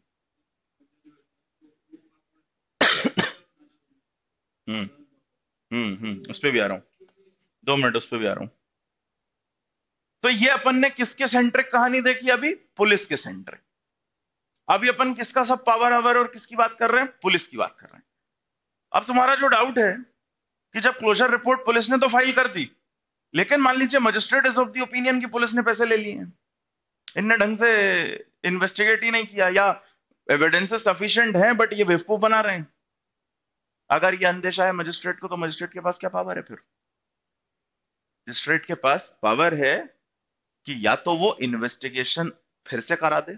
हम्म, हम्म, हम्म उस पर भी आ रहा हूं दो मिनट उस पर भी आ रहा हूं तो ये अपन ने किसके सेंट्रिक कहानी देखी अभी पुलिस के सेंट्रिक अभी अपन किसका सब पावर आवर और किसकी बात कर रहे हैं पुलिस की बात कर रहे हैं अब तुम्हारा जो डाउट है कि जब क्लोजर रिपोर्ट पुलिस ने तो फाइल कर दी लेकिन मान लीजिए मजिस्ट्रेट इज ऑफ ओपिनियन की पुलिस ने पैसे ले लिए इनने ढंग से इन्वेस्टिगेट ही नहीं किया या एविडेंसेस सफिशियंट हैं बट ये बेवकूफ बना रहे हैं अगर ये अंदेशा है मजिस्ट्रेट को तो मजिस्ट्रेट के पास क्या पावर है फिर मजिस्ट्रेट के पास पावर है कि या तो वो इन्वेस्टिगेशन फिर से करा दे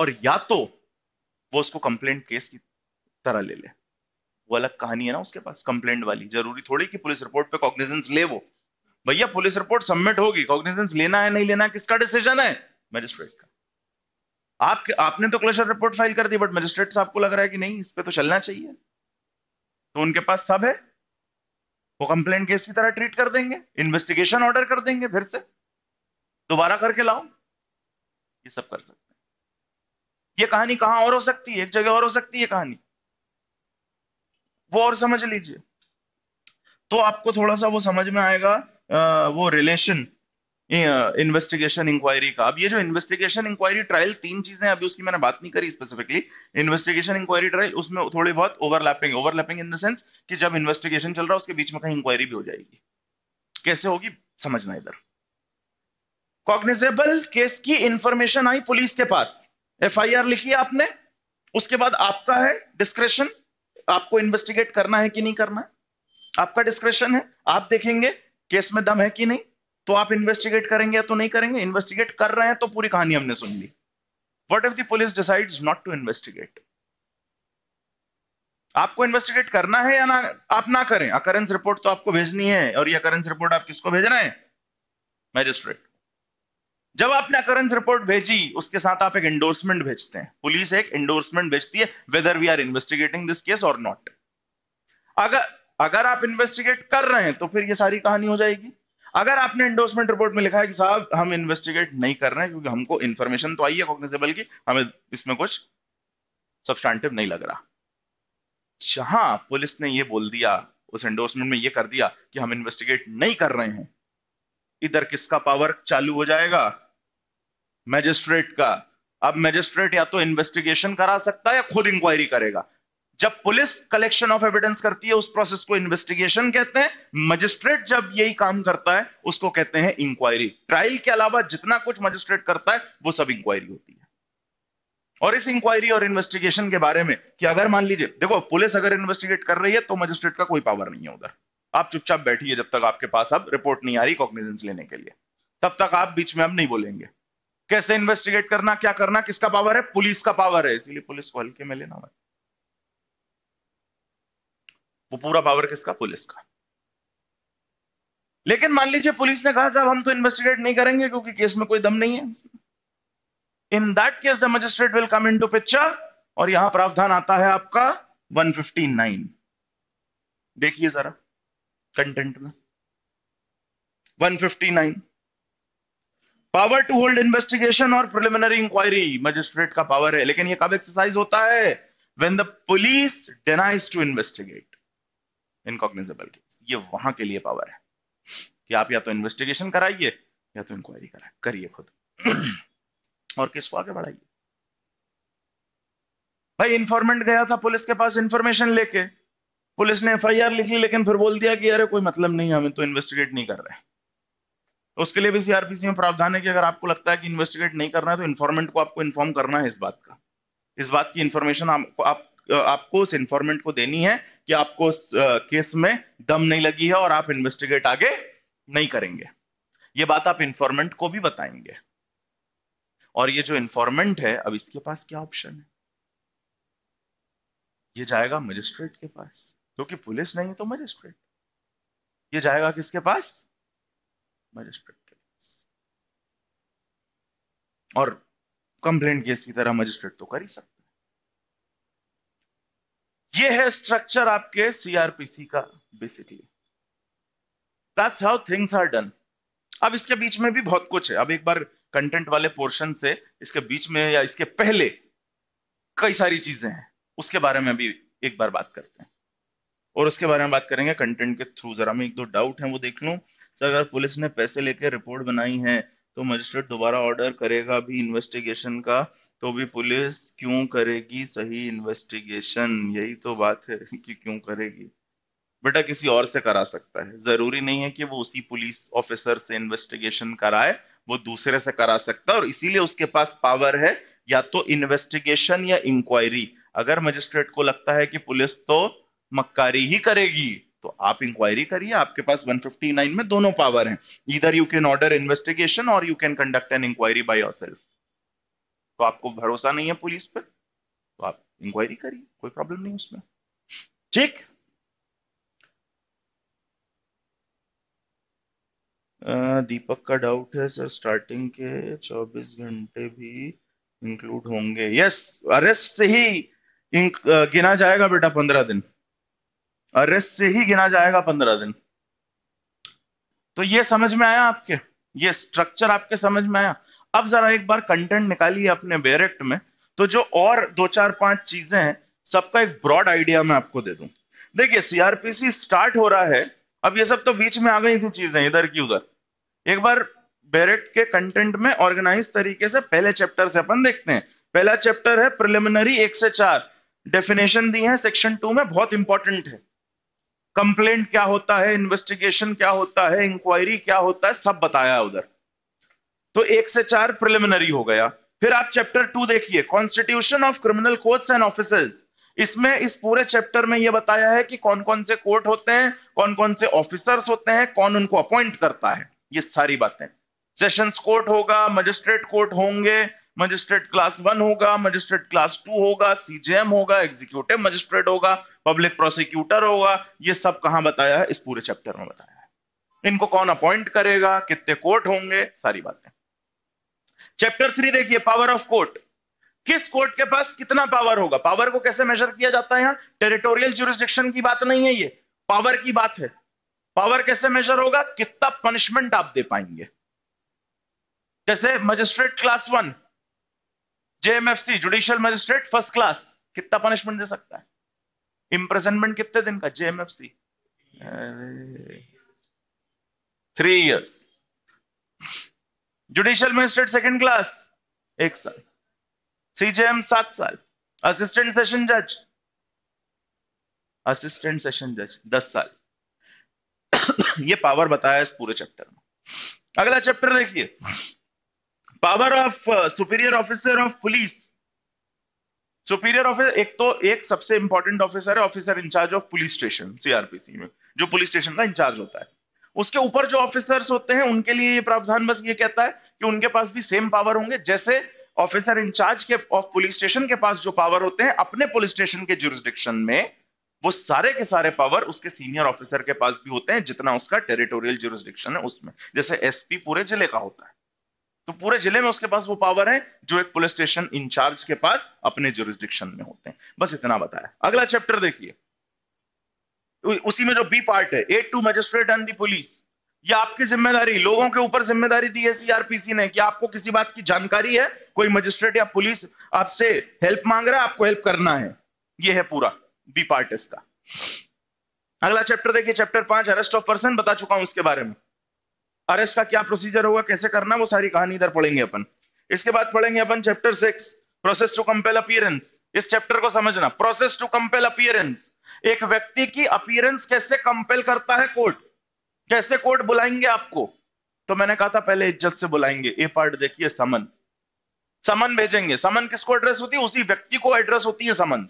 और या तो वो उसको कंप्लेंट केस की तरह ले ले वो अलग कहानी है ना उसके पास कंप्लेंट वाली जरूरी थोड़ी कि पुलिस रिपोर्ट पे कॉग्निजेंस ले वो भैया पुलिस रिपोर्ट सबमिट होगी कॉग्निजेंस लेना है नहीं लेना है, किसका डिसीजन है मजिस्ट्रेट का आप आपने तो क्लेशर रिपोर्ट फाइल कर दी बट मजिस्ट्रेट साहब को लग रहा है कि नहीं इस पर तो चलना चाहिए तो उनके पास सब है वो कंप्लेंट केस की तरह ट्रीट कर देंगे इन्वेस्टिगेशन ऑर्डर कर देंगे फिर से दोबारा करके लाओ ये सब कर सकते हैं ये कहानी कहां और हो सकती है एक जगह और हो सकती है कहानी वो और समझ लीजिए तो आपको थोड़ा सा वो समझ में आएगा वो रिलेशन इन्वेस्टिगेशन इंक्वायरी का अब ये जो इन्वेस्टिगेशन इंक्वायरी ट्रायल तीन चीजें अभी उसकी मैंने बात नहीं करी स्पेसिफिकली इन्वेस्टिगेशन इंक्वायरी ट्रायल उसमें थोड़ी बहुत overlapping overlapping in the sense कि जब इन्वेस्टिगेशन चल रहा है उसके बीच में कहीं इंक्वायरी भी हो जाएगी कैसे होगी समझना इधर कॉग्निजेबल केस की इंफॉर्मेशन आई पुलिस के पास एफआईआर लिखी आपने उसके बाद आपका है डिस्क्रिप्शन आपको इन्वेस्टिगेट करना है कि नहीं करना है आपका डिस्क्रिप्शन है आप देखेंगे केस में दम है कि नहीं तो आप इन्वेस्टिगेट करेंगे या तो नहीं करेंगे इन्वेस्टिगेट कर रहे हैं तो पूरी कहानी हमने सुन ली what if police police decide not to investigate आपको इन्वेस्टिगेट करना है या ना आप ना करें अकरेंस रिपोर्ट तो आपको भेजनी है और ये अकरेंस रिपोर्ट आप किसको भेज रहे हैं मैजिस्ट्रेट जब आपने अकरेंस रिपोर्ट भेजी उसके साथ आप एक एंडोर्समेंट भेजते हैं पुलिस एक एंडोर्समेंट भेजती है whether we are investigating this case और नॉट अगर अगर आप इन्वेस्टिगेट कर रहे हैं तो फिर ये सारी कहानी हो जाएगी अगर आपने एंडोर्समेंट रिपोर्ट में लिखा है कि साहब हम इन्वेस्टिगेट नहीं कर रहे हैं क्योंकि हमको इन्फॉर्मेशन तो आई है कॉग्निजेबल की हमें इसमें कुछ सब्सटैंटिव नहीं लग रहा जहां पुलिस ने ये बोल दिया उस एंडोर्समेंट में ये कर दिया कि हम इन्वेस्टिगेट नहीं कर रहे हैं इधर किसका पावर चालू हो जाएगा मैजिस्ट्रेट का अब मैजिस्ट्रेट या तो इन्वेस्टिगेशन करा सकता है या खुद इंक्वायरी करेगा जब पुलिस कलेक्शन ऑफ एविडेंस करती है उस प्रोसेस को इन्वेस्टिगेशन कहते हैं मजिस्ट्रेट जब यही काम करता है उसको कहते हैं इंक्वायरी ट्रायल के अलावा जितना कुछ मजिस्ट्रेट करता है वो सब इंक्वायरी होती है और इस इंक्वायरी और इन्वेस्टिगेशन के बारे में कि अगर मान लीजिए देखो पुलिस अगर इन्वेस्टिगेट कर रही है तो मजिस्ट्रेट का कोई पावर नहीं है उधर आप चुपचाप बैठिए जब तक आपके पास अब रिपोर्ट नहीं आ रही कॉग्निजेंस लेने के लिए तब तक आप बीच में अब नहीं बोलेंगे कैसे इन्वेस्टिगेट करना क्या करना किसका पावर है पुलिस का पावर है इसीलिए पुलिस को हल्के में लेना भाई वो पूरा पावर किसका पुलिस का लेकिन मान लीजिए पुलिस ने कहा साहब हम तो इन्वेस्टिगेट नहीं करेंगे क्योंकि केस में कोई दम नहीं है in that case the magistrate will come into picture और यहां प्रावधान आता है आपका 159 देखिए जरा कंटेंट में 159 पावर टू होल्ड इन्वेस्टिगेशन और प्रिलिमिनरी इंक्वायरी मजिस्ट्रेट का पावर है लेकिन ये कब एक्सरसाइज होता है when the police denies to investigate incognizable case ये वहां के लिए पावर है कि आप या तो इन्वेस्टिगेशन कराइए या तो इंक्वायरी कराइए करिए खुद और किस को आगे बढ़ाइए भाई इन्फॉर्मेंट गया था पुलिस के पास इंफॉर्मेशन लेके पुलिस ने एफआईआर लिख ली लेकिन फिर बोल दिया कि अरे कोई मतलब नहीं हमें तो इन्वेस्टिगेट नहीं कर रहे हैं उसके लिए भी सीआरपीसी में प्रावधान है कि अगर आपको लगता है कि इन्वेस्टिगेट नहीं करना है तो इन्फॉर्मेंट को आपको इन्फॉर्म करना है इस बात का इस बात की इन्फॉर्मेशन आपको आप, आपको उस इन्फॉर्मेंट को देनी है कि आपको उस केस में दम नहीं लगी है और आप इन्वेस्टिगेट आगे नहीं करेंगे ये बात आप इन्फॉर्मेंट को भी बताएंगे और ये जो इन्फॉर्मेंट है अब इसके पास क्या ऑप्शन है ये जाएगा मजिस्ट्रेट के पास क्योंकि पुलिस नहीं है तो मजिस्ट्रेट ये जाएगा किसके पास मजिस्ट्रेट के और कंप्लेन केस की तरह मजिस्ट्रेट तो कर ही सकते हैं ये है स्ट्रक्चर आपके सीआरपीसी का basically that's how things are done अब इसके बीच में भी बहुत कुछ है अब एक बार कंटेंट वाले पोर्शन से इसके बीच में या इसके पहले कई सारी चीजें हैं उसके बारे में भी एक बार बात करते हैं और उसके बारे में बात करेंगे कंटेंट के थ्रू जरा में एक दो डाउट है वो देख लू सर अगर पुलिस ने पैसे लेके रिपोर्ट बनाई है तो मजिस्ट्रेट दोबारा ऑर्डर करेगा भी इन्वेस्टिगेशन का तो भी पुलिस क्यों करेगी सही इन्वेस्टिगेशन यही तो बात है कि क्यों करेगी बेटा किसी और से करा सकता है जरूरी नहीं है कि वो उसी पुलिस ऑफिसर से इन्वेस्टिगेशन कराए वो दूसरे से करा सकता है और इसीलिए उसके पास पावर है या तो इन्वेस्टिगेशन या इंक्वायरी अगर मजिस्ट्रेट को लगता है कि पुलिस तो मक्कारी ही करेगी तो आप इंक्वायरी करिए आपके पास 159 में दोनों पावर हैं इधर यू कैन ऑर्डर इन्वेस्टिगेशन और you can conduct an inquiry by yourself तो आपको भरोसा नहीं है पुलिस पर तो आप इंक्वायरी करिए कोई प्रॉब्लम नहीं उसमें ठीक दीपक का डाउट है सर स्टार्टिंग के 24 घंटे भी इंक्लूड होंगे यस अरेस्ट से ही गिना जाएगा बेटा 15 दिन अरेस्ट से ही गिना जाएगा पंद्रह दिन तो ये समझ में आया आपके ये स्ट्रक्चर आपके समझ में आया अब जरा एक बार कंटेंट निकालिए अपने बेरेक्ट में तो जो और दो चार पांच चीजें हैं सबका एक ब्रॉड आइडिया मैं आपको दे दूं देखिए सीआरपीसी स्टार्ट हो रहा है अब ये सब तो बीच में आ गई थी चीजें इधर की उधर एक बार बेरेट के कंटेंट में ऑर्गेनाइज तरीके से पहले चैप्टर से अपन देखते हैं पहला चैप्टर है प्रिलिमिनरी एक से चार डेफिनेशन दी है सेक्शन टू में बहुत इंपॉर्टेंट है कंप्लेंट क्या होता है इन्वेस्टिगेशन क्या होता है इंक्वायरी क्या होता है सब बताया उधर तो एक से चार प्रिलिमिनरी हो गया फिर आप चैप्टर टू देखिए constitution of criminal courts and officers इसमें इस पूरे चैप्टर में यह बताया है कि कौन कौन से कोर्ट होते हैं कौन कौन से ऑफिसर्स होते हैं कौन उनको अपॉइंट करता है ये सारी बातें सेशंस कोर्ट होगा मजिस्ट्रेट कोर्ट होंगे मजिस्ट्रेट क्लास वन होगा मजिस्ट्रेट क्लास टू होगा सीजेएम होगा एग्जीक्यूटिव मजिस्ट्रेट होगा पब्लिक प्रोसिक्यूटर होगा ये सब कहा बताया है इस पूरे चैप्टर में बताया है इनको कौन अपॉइंट करेगा कितने कोर्ट होंगे सारी बातें चैप्टर थ्री देखिए पावर ऑफ कोर्ट किस कोर्ट के पास कितना पावर होगा पावर को कैसे मेजर किया जाता है यहाँ टेरिटोरियल जुरिस्डिक्शन की बात नहीं है ये पावर की बात है पावर कैसे मेजर होगा कितना पनिशमेंट आप दे पाएंगे जैसे magistrate class one JMFC judicial magistrate first class कितना पनिशमेंट दे सकता है इंप्रेजनमेंट कितने दिन का JMFC three years judicial magistrate second class एक साल सीजेएम सात साल असिस्टेंट सेशन जज असिस्टेंट सेशन जज दस साल ये पावर बताया इस पूरे चैप्टर में अगला चैप्टर देखिए power of superior officer of police superior officer एक तो एक सबसे इंपॉर्टेंट ऑफिसर है officer in charge of police station CrPC में जो पुलिस स्टेशन का इंचार्ज होता है उसके ऊपर जो ऑफिसर्स होते हैं उनके लिए ये प्रावधान बस ये कहता है कि उनके पास भी सेम पावर होंगे जैसे ऑफिसर इंचार्ज के ऑफ पुलिस स्टेशन के पास जो पावर होते हैं अपने पुलिस स्टेशन के जुरिस्डिक्शन में वो सारे के सारे पावर उसके सीनियर ऑफिसर के पास भी होते हैं जितना उसका टेरिटोरियल जुरिस्डिक्शन है उसमें जैसे एसपी पूरे जिले का होता है तो पूरे जिले में उसके पास वो पावर है जो एक पुलिस स्टेशन इंचार्ज के पास अपने जोरिस्डिक्शन में होते हैं बस इतना बताया अगला चैप्टर देखिए उसी में जो बी पार्ट है aid to magistrate and the police ये आपकी जिम्मेदारी लोगों के ऊपर जिम्मेदारी दी है सीआरपीसी ने कि आपको किसी बात की जानकारी है कोई मजिस्ट्रेट या पुलिस आपसे हेल्प मांग रहा है आपको हेल्प करना है ये है पूरा बी पार्ट इसका अगला चैप्टर देखिए चैप्टर पांच अरेस्ट ऑफ पर्सन बता चुका हूं इसके बारे में अरेस्ट का क्या प्रोसीजर होगा कैसे करना वो सारी कहानी इधर पढ़ेंगे अपन इसके बाद पढ़ेंगे अपन chapter six process to compel appearance इस चैप्टर को समझना प्रोसेस टू कंपेल अपियरेंस एक व्यक्ति की अपियरेंस कैसे कंपेल करता है कोर्ट कैसे कोर्ट बुलाएंगे आपको तो मैंने कहा था पहले इज्जत से बुलाएंगे ए पार्ट देखिए समन समन भेजेंगे समन किसको एड्रेस होती है उसी व्यक्ति को एड्रेस होती है समन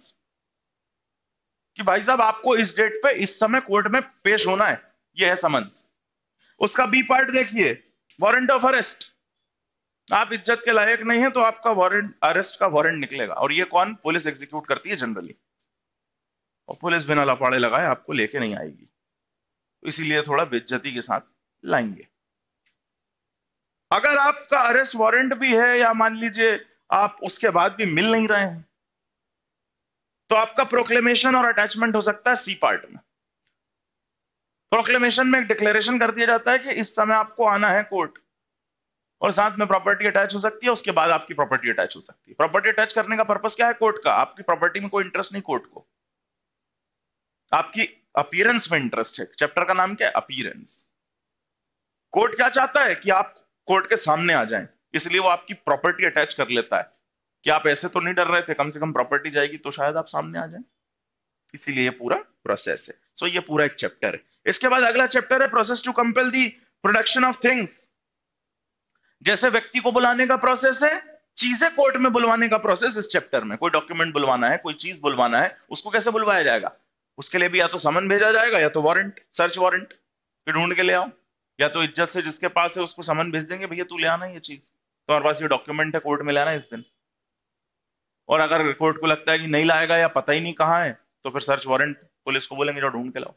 कि भाई साहब आपको इस डेट पे इस समय कोर्ट में पेश होना है यह है समन्स उसका बी पार्ट देखिए वारंट ऑफ अरेस्ट आप इज्जत के लायक नहीं है तो आपका वारंट अरेस्ट का वारंट निकलेगा और ये कौन पुलिस एग्जीक्यूट करती है जनरली और पुलिस बिना लपाड़े लगाए आपको लेके नहीं आएगी तो इसीलिए थोड़ा बेज्जती के साथ लाएंगे अगर आपका अरेस्ट वारंट भी है या मान लीजिए आप उसके बाद भी मिल नहीं रहे हैं तो आपका प्रोक्लेमेशन और अटैचमेंट हो सकता है सी पार्ट में प्रोक्लेमेशन में एक डिक्लेरेशन कर दिया जाता है कि इस समय आपको आना है कोर्ट और साथ में प्रॉपर्टी अटैच हो सकती है उसके बाद आपकी प्रॉपर्टी अटैच हो सकती है प्रॉपर्टी अटैच करने का पर्पज क्या है कोर्ट का आपकी प्रॉपर्टी में कोई इंटरेस्ट नहीं कोर्ट को आपकी अपीयरेंस में इंटरेस्ट है चैप्टर का नाम क्या है अपीयरेंस कोर्ट क्या चाहता है कि आप कोर्ट के सामने आ जाएं इसलिए वो आपकी प्रॉपर्टी अटैच कर लेता है कि आप ऐसे तो नहीं डर रहे थे कम से कम प्रॉपर्टी जाएगी तो शायद आप सामने आ जाएं इसीलिए पूरा प्रोसेस है सो ये पूरा एक चैप्टर है इसके बाद अगला चैप्टर है process to compel the production of things जैसे व्यक्ति को बुलाने का प्रोसेस है चीजें कोर्ट में बुलवाने का प्रोसेस इस चैप्टर में कोई डॉक्यूमेंट बुलवाना है कोई चीज बुलवाना है उसको कैसे बुलवाया जाएगा उसके लिए भी या तो समन भेजा जाएगा या तो वारंट सर्च वारंट ढूंढ के ले आओ या तो इज्जत से जिसके पास है उसको समन भेज देंगे भैया तू ले आना ये चीज तुम्हारे तो पास ये डॉक्यूमेंट है कोर्ट में लाना इस दिन और अगर कोर्ट को लगता है कि नहीं लाएगा या पता ही नहीं कहाँ है तो फिर सर्च वारंट पुलिस को बोलेंगे जो ढूंढ के लाओ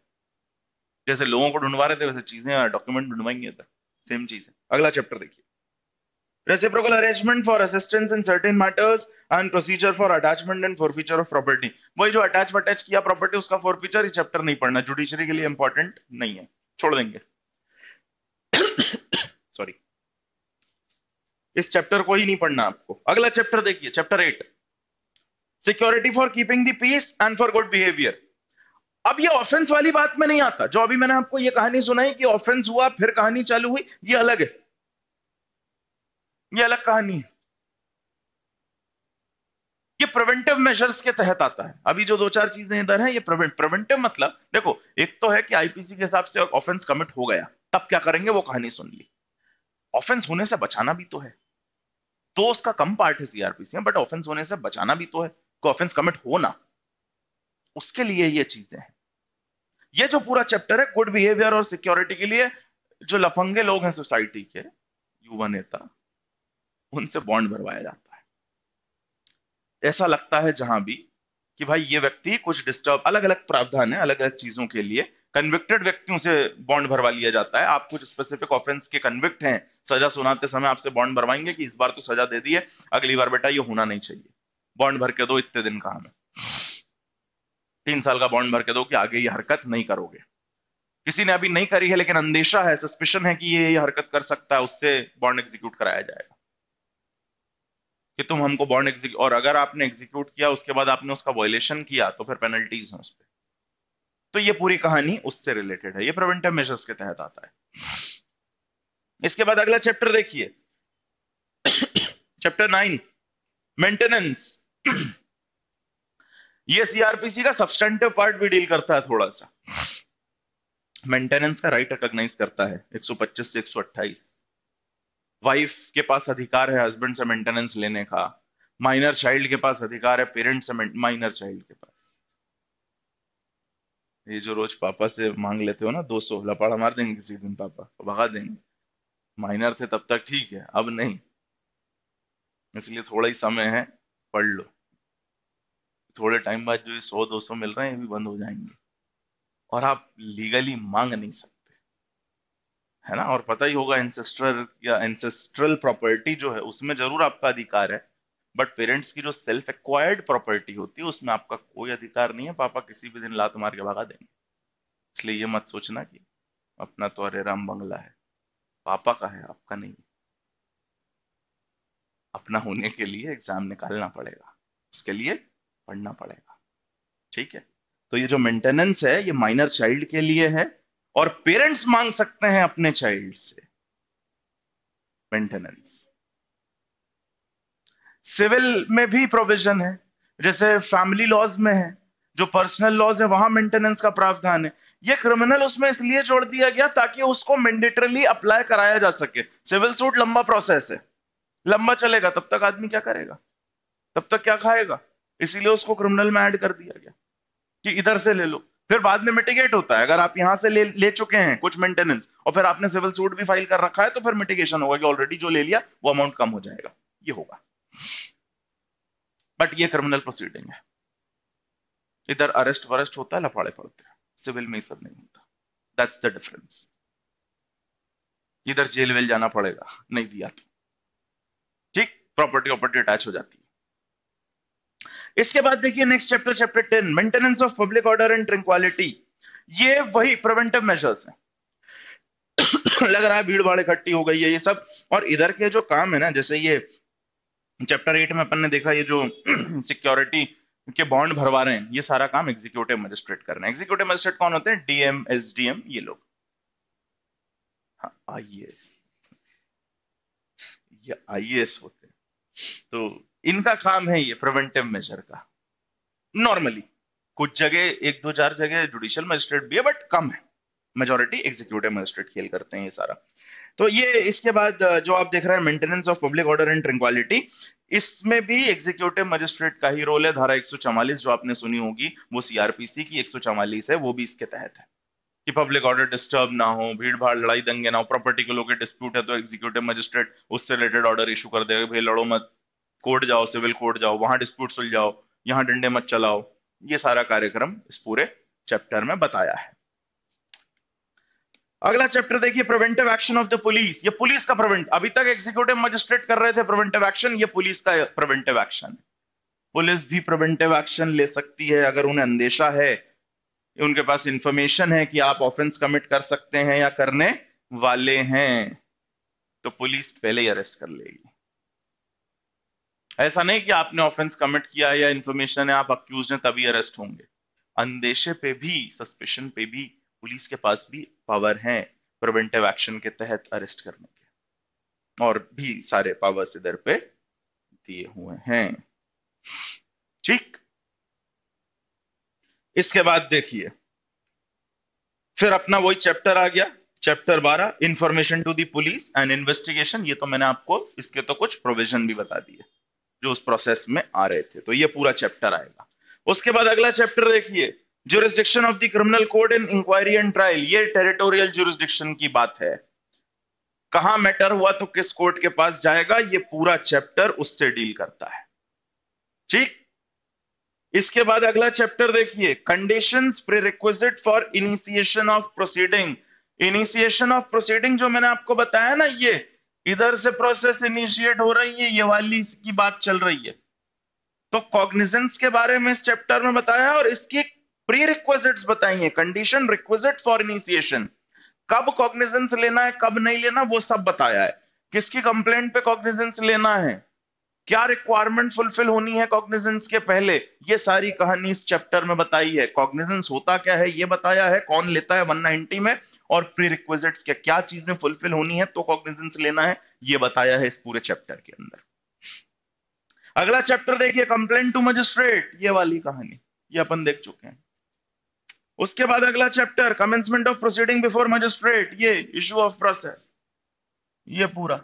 जैसे लोगों को ढूंढवा रहे थे वैसे चीजें डॉक्यूमेंट ढूंढवाएंगे इधर सेम चीज है अगला चैप्टर देखिए reciprocal arrangement for assistance in certain matters and procedure for attachment and forfeiture of property वही जो अटैच अटैच किया प्रॉपर्टी उसका forfeiture ही चैप्टर नहीं पढ़ना जुडिशरी के लिए इंपॉर्टेंट नहीं है छोड़ देंगे सॉरी इस चैप्टर को ही नहीं पढ़ना आपको अगला चैप्टर देखिए chapter eight security for keeping the peace and for good behaviour अब ये ऑफेंस वाली बात में नहीं आता जो अभी मैंने आपको ये कहानी सुनाई कि ऑफेंस हुआ फिर कहानी चालू हुई ये अलग है ये अलग कहानी है ये प्रिवेंटिव मेजर्स के तहत आता है अभी जो दो चार चीजें इधर हैं ये प्रिवेंटिव मतलब देखो एक तो है कि आईपीसी के हिसाब से ऑफेंस कमिट हो गया तब क्या करेंगे वो कहानी सुन ली ऑफेंस होने से बचाना भी तो है तो उसका कम पार्ट है सीआरपीसी बट ऑफेंस होने से बचाना भी तो है को ऑफेंस कमिट होना उसके लिए ये चीजें हैं ये जो पूरा चैप्टर है गुड बिहेवियर और सिक्योरिटी के लिए जो लफंगे लोग हैं सोसाइटी के युवा नेता उनसे बॉन्ड भरवाया जाता है ऐसा लगता है जहां भी कि भाई ये व्यक्ति कुछ डिस्टर्ब अलग अलग प्रावधान है अलग अलग चीजों के लिए कन्विक्टेड व्यक्तियों से बॉन्ड भरवा लिया जाता है आप कुछ स्पेसिफिक ऑफेंस के कन्विक्ट हैं सजा सुनाते समय आपसे बॉन्ड भरवाएंगे कि इस बार तो सजा दे दी है अगली बार बेटा ये होना नहीं चाहिए बॉन्ड भर के दो इतने दिन का हमें तीन साल का बॉन्ड भर के दो कि आगे ये हरकत नहीं करोगे किसी ने अभी नहीं करी है लेकिन अंदेशा है सस्पेशन है कि ये ये हरकत कर सकता है उससे बॉन्ड एग्जीक्यूट कराया जाएगा कि तुम हमको बॉन्ड एग्जीक्यूट और अगर आपने एग्जीक्यूट किया उसके बाद आपने उसका वॉयलेशन किया तो फिर पेनल्टीज है उस पर तो ये पूरी कहानी उससे रिलेटेड है ये प्रिवेंटिव मेजर्स के तहत आता है इसके बाद अगला चैप्टर देखिए चैप्टर नाइन मेंटेनेंस ये सीआरपीसी e e का सब्सटेंटिव पार्ट भी डील करता है थोड़ा सा मेंटेनेंस का राइट रिकॉग्नाइज करता है 125 से 128 वाइफ के पास अधिकार है हस्बैंड से मेंटेनेंस लेने का माइनर चाइल्ड के पास अधिकार है पेरेंट्स से माइनर चाइल्ड के पास ये जो रोज पापा से मांग लेते हो ना 200 लपाड़ा मार देंगे किसी दिन पापा भगा देंगे माइनर थे तब तक ठीक है अब नहीं इसलिए थोड़ा ही समय है पढ़ लो थोड़े टाइम बाद जो सौ दो सौ मिल रहे हैं ये भी बंद हो जाएंगे और आप लीगली मांग नहीं सकते है ना और पता ही होगा एंसेस्ट्रल या एंसेस्ट्रल प्रॉपर्टी जो है उसमें जरूर आपका अधिकार है बट पेरेंट्स की जो सेल्फ एक्वायर्ड प्रॉपर्टी होती है उसमें आपका कोई अधिकार नहीं है पापा किसी भी दिन लात मार के भगा देंगे इसलिए ये मत सोचना कि अपना तो अरे राम बंगला है पापा का है आपका नहीं अपना होने के लिए एग्जाम निकालना पड़ेगा उसके लिए पढ़ना पड़ेगा ठीक है तो ये जो मेंटेनेंस है ये माइनर चाइल्ड के लिए है और पेरेंट्स मांग सकते हैं अपने चाइल्ड से मेंटेनेंस सिविल में भी प्रोविजन है जैसे फैमिली लॉज में है जो पर्सनल लॉज है वहां मेंटेनेंस का प्रावधान है ये क्रिमिनल उसमें इसलिए जोड़ दिया गया ताकि उसको मैंडेटरली अप्लाई कराया जा सके सिविल सूट लंबा प्रोसेस है लंबा चलेगा तब तक आदमी क्या करेगा तब तक क्या खाएगा इसीलिए उसको क्रिमिनल में ऐड कर दिया गया कि इधर से ले लो फिर बाद में मिटिगेट होता है अगर आप यहां से ले ले चुके हैं कुछ मेंटेनेंस और फिर आपने सिविल सूट भी फाइल कर रखा है तो फिर मिटिगेशन होगा कि ऑलरेडी जो ले लिया वो अमाउंट कम हो जाएगा ये होगा बट ये क्रिमिनल प्रोसीडिंग है इधर अरेस्ट वरेस्ट होता है लफाड़े पड़ते हैं सिविल में सब नहीं होता दैट्स द डिफरेंस इधर जेल वेल जाना पड़ेगा नहीं दिया तो। ठीक प्रॉपर्टी ऑपर्टी अटैच हो जाती है इसके बाद देखिए next chapter chapter ten maintenance of public order and tranquillity ये वही प्रिवेंटिव मेजर्स है लग रहा है भीड़ भाड़ इकट्ठी हो गई है ये सब और इधर के जो काम है ना जैसे ये चैप्टर एट में अपन ने देखा ये जो सिक्योरिटी के बॉन्ड भरवा रहे हैं ये सारा काम एग्जीक्यूटिव मजिस्ट्रेट कर रहे हैं एग्जीक्यूटिव मजिस्ट्रेट कौन होते हैं डीएम एसडीएम ये लोग हाँ एस e ये आईएएस e होते हैं तो इनका काम है ये प्रिवेंटिव मेजर का नॉर्मली कुछ जगह एक दो चार जगह जुडिशियल मजिस्ट्रेट भी है बट कम है मेजोरिटी एग्जीक्यूटिव मजिस्ट्रेट खेल करते हैं ये सारा तो ये इसके बाद जो आप देख रहे हैं maintenance of public order and tranquillity इसमें भी एग्जीक्यूटिव मजिस्ट्रेट का ही रोल है धारा 144 जो आपने सुनी होगी वो सीआरपीसी की 144 है वो भी इसके तहत है कि पब्लिक ऑर्डर डिस्टर्ब ना हो भीड़ भाड़ लड़ाई दंगे ना हो प्रॉपर्टी को लोग डिस्प्यूट है तो एग्जीक्यूटिव मजिस्ट्रेट उससे रिलेटेड ऑर्डर इशू कर देगा भाई लड़ो मत कोर्ट जाओ सिविल कोर्ट जाओ वहां डिस्प्यूट सुलझाओ यहाँ डंडे मत चलाओ ये सारा कार्यक्रम इस पूरे चैप्टर में बताया है अगला चैप्टर देखिए preventive action of the police ये पुलिस का प्रिवेंट अभी तक एग्जीक्यूटिव मजिस्ट्रेट कर रहे थे प्रिवेंटिव एक्शन ये पुलिस का प्रिवेंटिव एक्शन पुलिस भी प्रिवेंटिव एक्शन ले सकती है अगर उन्हें अंदेशा है उनके पास इंफॉर्मेशन है कि आप ऑफेंस कमिट कर सकते हैं या करने वाले हैं तो पुलिस पहले ही अरेस्ट कर लेगी ऐसा नहीं कि आपने ऑफेंस कमिट किया या इन्फॉर्मेशन है आप अक्यूज हैं तभी अरेस्ट होंगे अंदेशे पे भी सस्पेशन पे भी पुलिस के पास भी पावर है प्रिवेंटिव एक्शन के तहत अरेस्ट करने के और भी सारे पावर्स इधर पे दिए हुए हैं ठीक इसके बाद देखिए फिर अपना वही चैप्टर आ गया चैप्टर बारह information to the police and investigation ये तो मैंने आपको इसके तो कुछ प्रोविजन भी बता दिए जो उस प्रोसेस में आ रहे थे तो ये पूरा चैप्टर आएगा उसके बाद अगला चैप्टर देखिए jurisdiction of the criminal code in inquiry and trial ये टेरिटोरियल जुरिस्डिक्शन की बात है कहा मैटर हुआ तो किस कोर्ट के पास जाएगा ये पूरा चैप्टर उससे डील करता है ठीक इसके बाद अगला चैप्टर देखिए conditions prerequisite for initiation of proceeding initiation of proceeding जो मैंने आपको बताया ना ये इधर से प्रोसेस इनिशिएट हो रही है ये वाली इसकी बात चल रही है तो कॉग्निजेंस के बारे में इस चैप्टर में बताया और इसकी प्री रिक्वेजिट बताई है कंडीशन रिक्वेजिट फॉर इनिशिएशन कब कॉग्निजेंस लेना है कब नहीं लेना वो सब बताया है किसकी कंप्लेंट पे कॉग्निजेंस लेना है क्या रिक्वायरमेंट फुलफिल होनी है कॉग्निजेंस के पहले ये सारी कहानी इस चैप्टर में बताई है कॉग्निजेंस होता क्या है ये बताया है कौन लेता है 190 में और प्री रिक्विजिट्स क्या क्या चीजें फुलफिल होनी है तो कॉग्निजेंस लेना है ये बताया है इस पूरे चैप्टर के अंदर अगला चैप्टर देखिए कंप्लेन टू मजिस्ट्रेट ये वाली कहानी ये अपन देख चुके हैं उसके बाद अगला chapter commencement of proceeding before magistrate ये इशू ऑफ प्रोसेस ये पूरा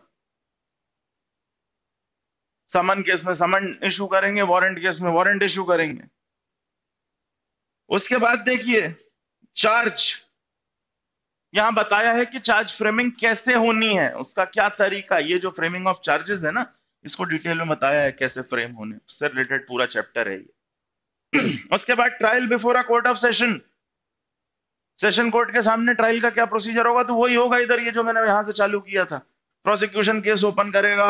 समन केस में समन इशू करेंगे वारंट केस में वारंट इशू करेंगे उसके बाद देखिए चार्ज यहां बताया है कि चार्ज फ्रेमिंग कैसे होनी है उसका क्या तरीका ये जो फ्रेमिंग ऑफ चार्जेस है ना इसको डिटेल में बताया है कैसे फ्रेम होने उससे रिलेटेड पूरा चैप्टर है ये उसके बाद trial before a court of session session court के सामने ट्रायल का क्या प्रोसीजर होगा तो वही होगा इधर ये जो मैंने यहां से चालू किया था प्रोसिक्यूशन केस ओपन करेगा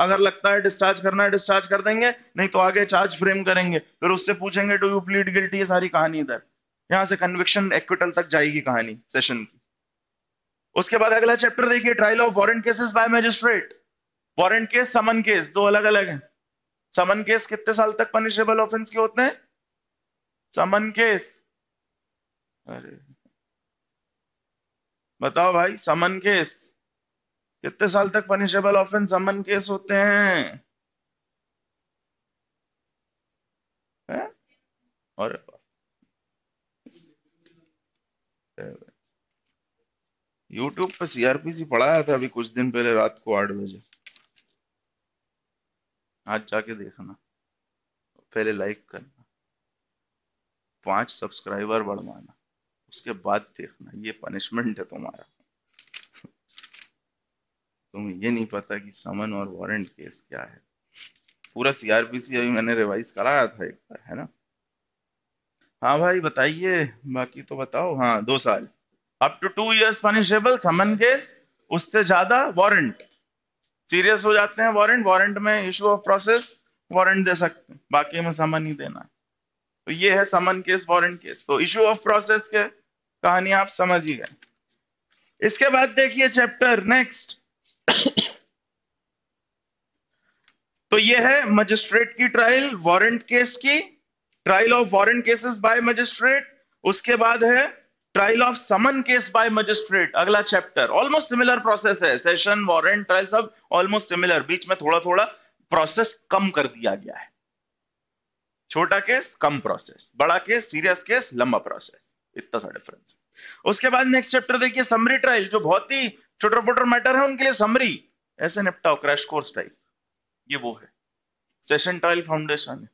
अगर लगता है डिस्चार्ज करना है डिस्चार्ज कर देंगे नहीं तो आगे चार्ज फ्रेम करेंगे फिर उससे पूछेंगे डू यू प्लीड गिल्टी ये सारी कहानी इधर यहां से कन्विक्शन एक्विटल तक जाएगी कहानी सेशन की उसके बाद अगला चैप्टर देखिए trial of warrant cases by magistrate warrant case summon case दो अलग अलग है समन केस कितने साल तक पनिशेबल ऑफेंस के होते हैं समन केस अरे बताओ भाई समन केस कितने साल तक पनिशेबल ऑफेंस समन केस होते हैं है? और यूट्यूब पे सीआरपीसी पढ़ाया था अभी कुछ दिन पहले रात को आठ बजे आज जाके देखना पहले लाइक करना पांच सब्सक्राइबर बढ़वाना उसके बाद देखना ये पनिशमेंट है तुम्हारा तुम्हें ये नहीं पता कि समन और वारंट केस क्या है पूरा सीआरपीसी अभी मैंने रिवाइज कराया था एक बार है ना हाँ भाई बताइए बाकी तो बताओ हाँ दो साल up to two years punishable summon case उससे ज्यादा वारंट सीरियस हो जाते हैं वारंट वारंट में इश्यू ऑफ प्रोसेस वारंट दे सकते हैं बाकी में समन ही देना है तो ये है समन केस वारंट केस तो इश्यू ऑफ प्रोसेस के कहानी आप समझ ही गए इसके बाद देखिए चैप्टर नेक्स्ट तो ये है मजिस्ट्रेट की ट्रायल वारंट केस की trial of warrant cases by magistrate उसके बाद है trial of summon case by magistrate अगला चैप्टर ऑलमोस्ट सिमिलर प्रोसेस है सेशन वारंट ट्रायल सब ऑलमोस्ट सिमिलर बीच में थोड़ा थोड़ा प्रोसेस कम कर दिया गया है छोटा केस कम प्रोसेस बड़ा केस सीरियस केस लंबा प्रोसेस इतना सा डिफरेंस उसके बाद नेक्स्ट चैप्टर देखिए समरी ट्रायल जो बहुत ही छोटर मोटर मैटर है उनके लिए समरी ऐसे निपटाओ क्रैश कोर्स टाइप ये वो है सेशन ट्रायल फाउंडेशन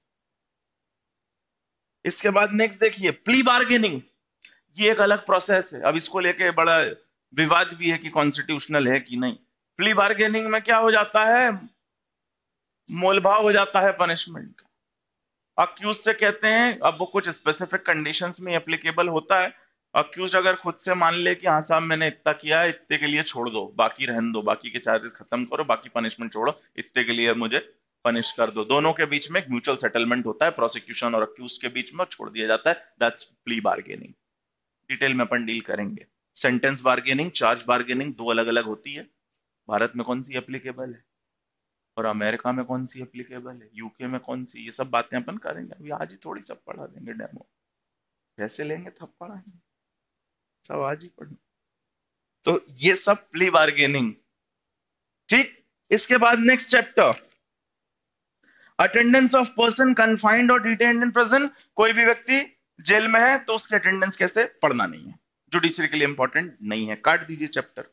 इसके बाद नेक्स्ट देखिए प्ली बार्गेनिंग ये एक अलग प्रोसेस है अब इसको लेके बड़ा विवाद भी है कि कॉन्स्टिट्यूशनल है कि नहीं प्ली बार्गेनिंग में क्या हो जाता है मोलभाव हो जाता है पनिशमेंट का अक्यूज से कहते हैं अब वो कुछ स्पेसिफिक कंडीशंस में एप्लीकेबल होता है अक्यूज अगर खुद से मान ले कि हाँ साहब मैंने इतना किया है इतने के लिए छोड़ दो बाकी रहन दो बाकी के चार्जेस खत्म करो बाकी पनिशमेंट छोड़ो इतने के लिए मुझे पनिश कर दो दोनों के बीच में एक म्यूचुअल सेटलमेंट होता है प्रोसिक्यूशन और अक्यूज के बीच में छोड़ दिया जाता है दैट्स प्ली बार्गेनिंग डिटेल में अपन डील करेंगे सेंटेंस बार्गेनिंग चार्ज बार्गेनिंग दो अलग अलग होती है भारत में कौन सी अप्लीकेबल है और अमेरिका में कौन सी अप्लीकेबल है यूके में कौन सी ये सब बातें अपन करेंगे अभी आज ही थोड़ी सब पढ़ा देंगे डेमो कैसे लेंगे थप पढ़ाएंगे सब आज ही पढ़ तो ये सब प्ली बार्गेनिंग ठीक इसके बाद next chapter attendance of person confined और डिटेन इन प्रेजेंट कोई भी व्यक्ति जेल में है तो उसकी अटेंडेंस कैसे पढ़ना नहीं है जुडिशरी के लिए इंपॉर्टेंट नहीं है काट दीजिए चैप्टर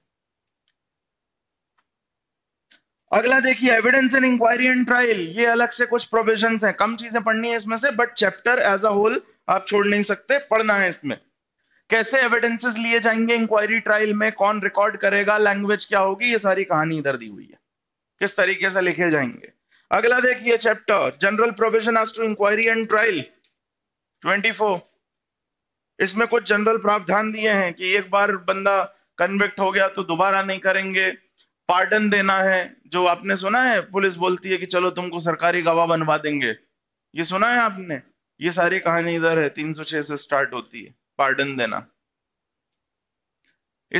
अगला देखिए evidence and inquiry and trial ये अलग से कुछ प्रोविजन हैं कम चीजें पढ़नी है इसमें से but chapter as a whole आप छोड़ नहीं सकते पढ़ना है इसमें कैसे एविडेंसेस लिए जाएंगे इंक्वायरी ट्रायल में कौन रिकॉर्ड करेगा लैंग्वेज क्या होगी ये सारी कहानी इधर दी हुई है किस तरीके से लिखे जाएंगे अगला देखिए chapter general provision as to inquiry and trial 24 इसमें कुछ जनरल प्रावधान दिए हैं कि एक बार बंदा कन्विक्ट हो गया तो दोबारा नहीं करेंगे पार्टन देना है जो आपने सुना है पुलिस बोलती है कि चलो तुमको सरकारी गवाह बनवा देंगे ये सुना है आपने ये सारी कहानी इधर है 306 से स्टार्ट होती है पार्डन देना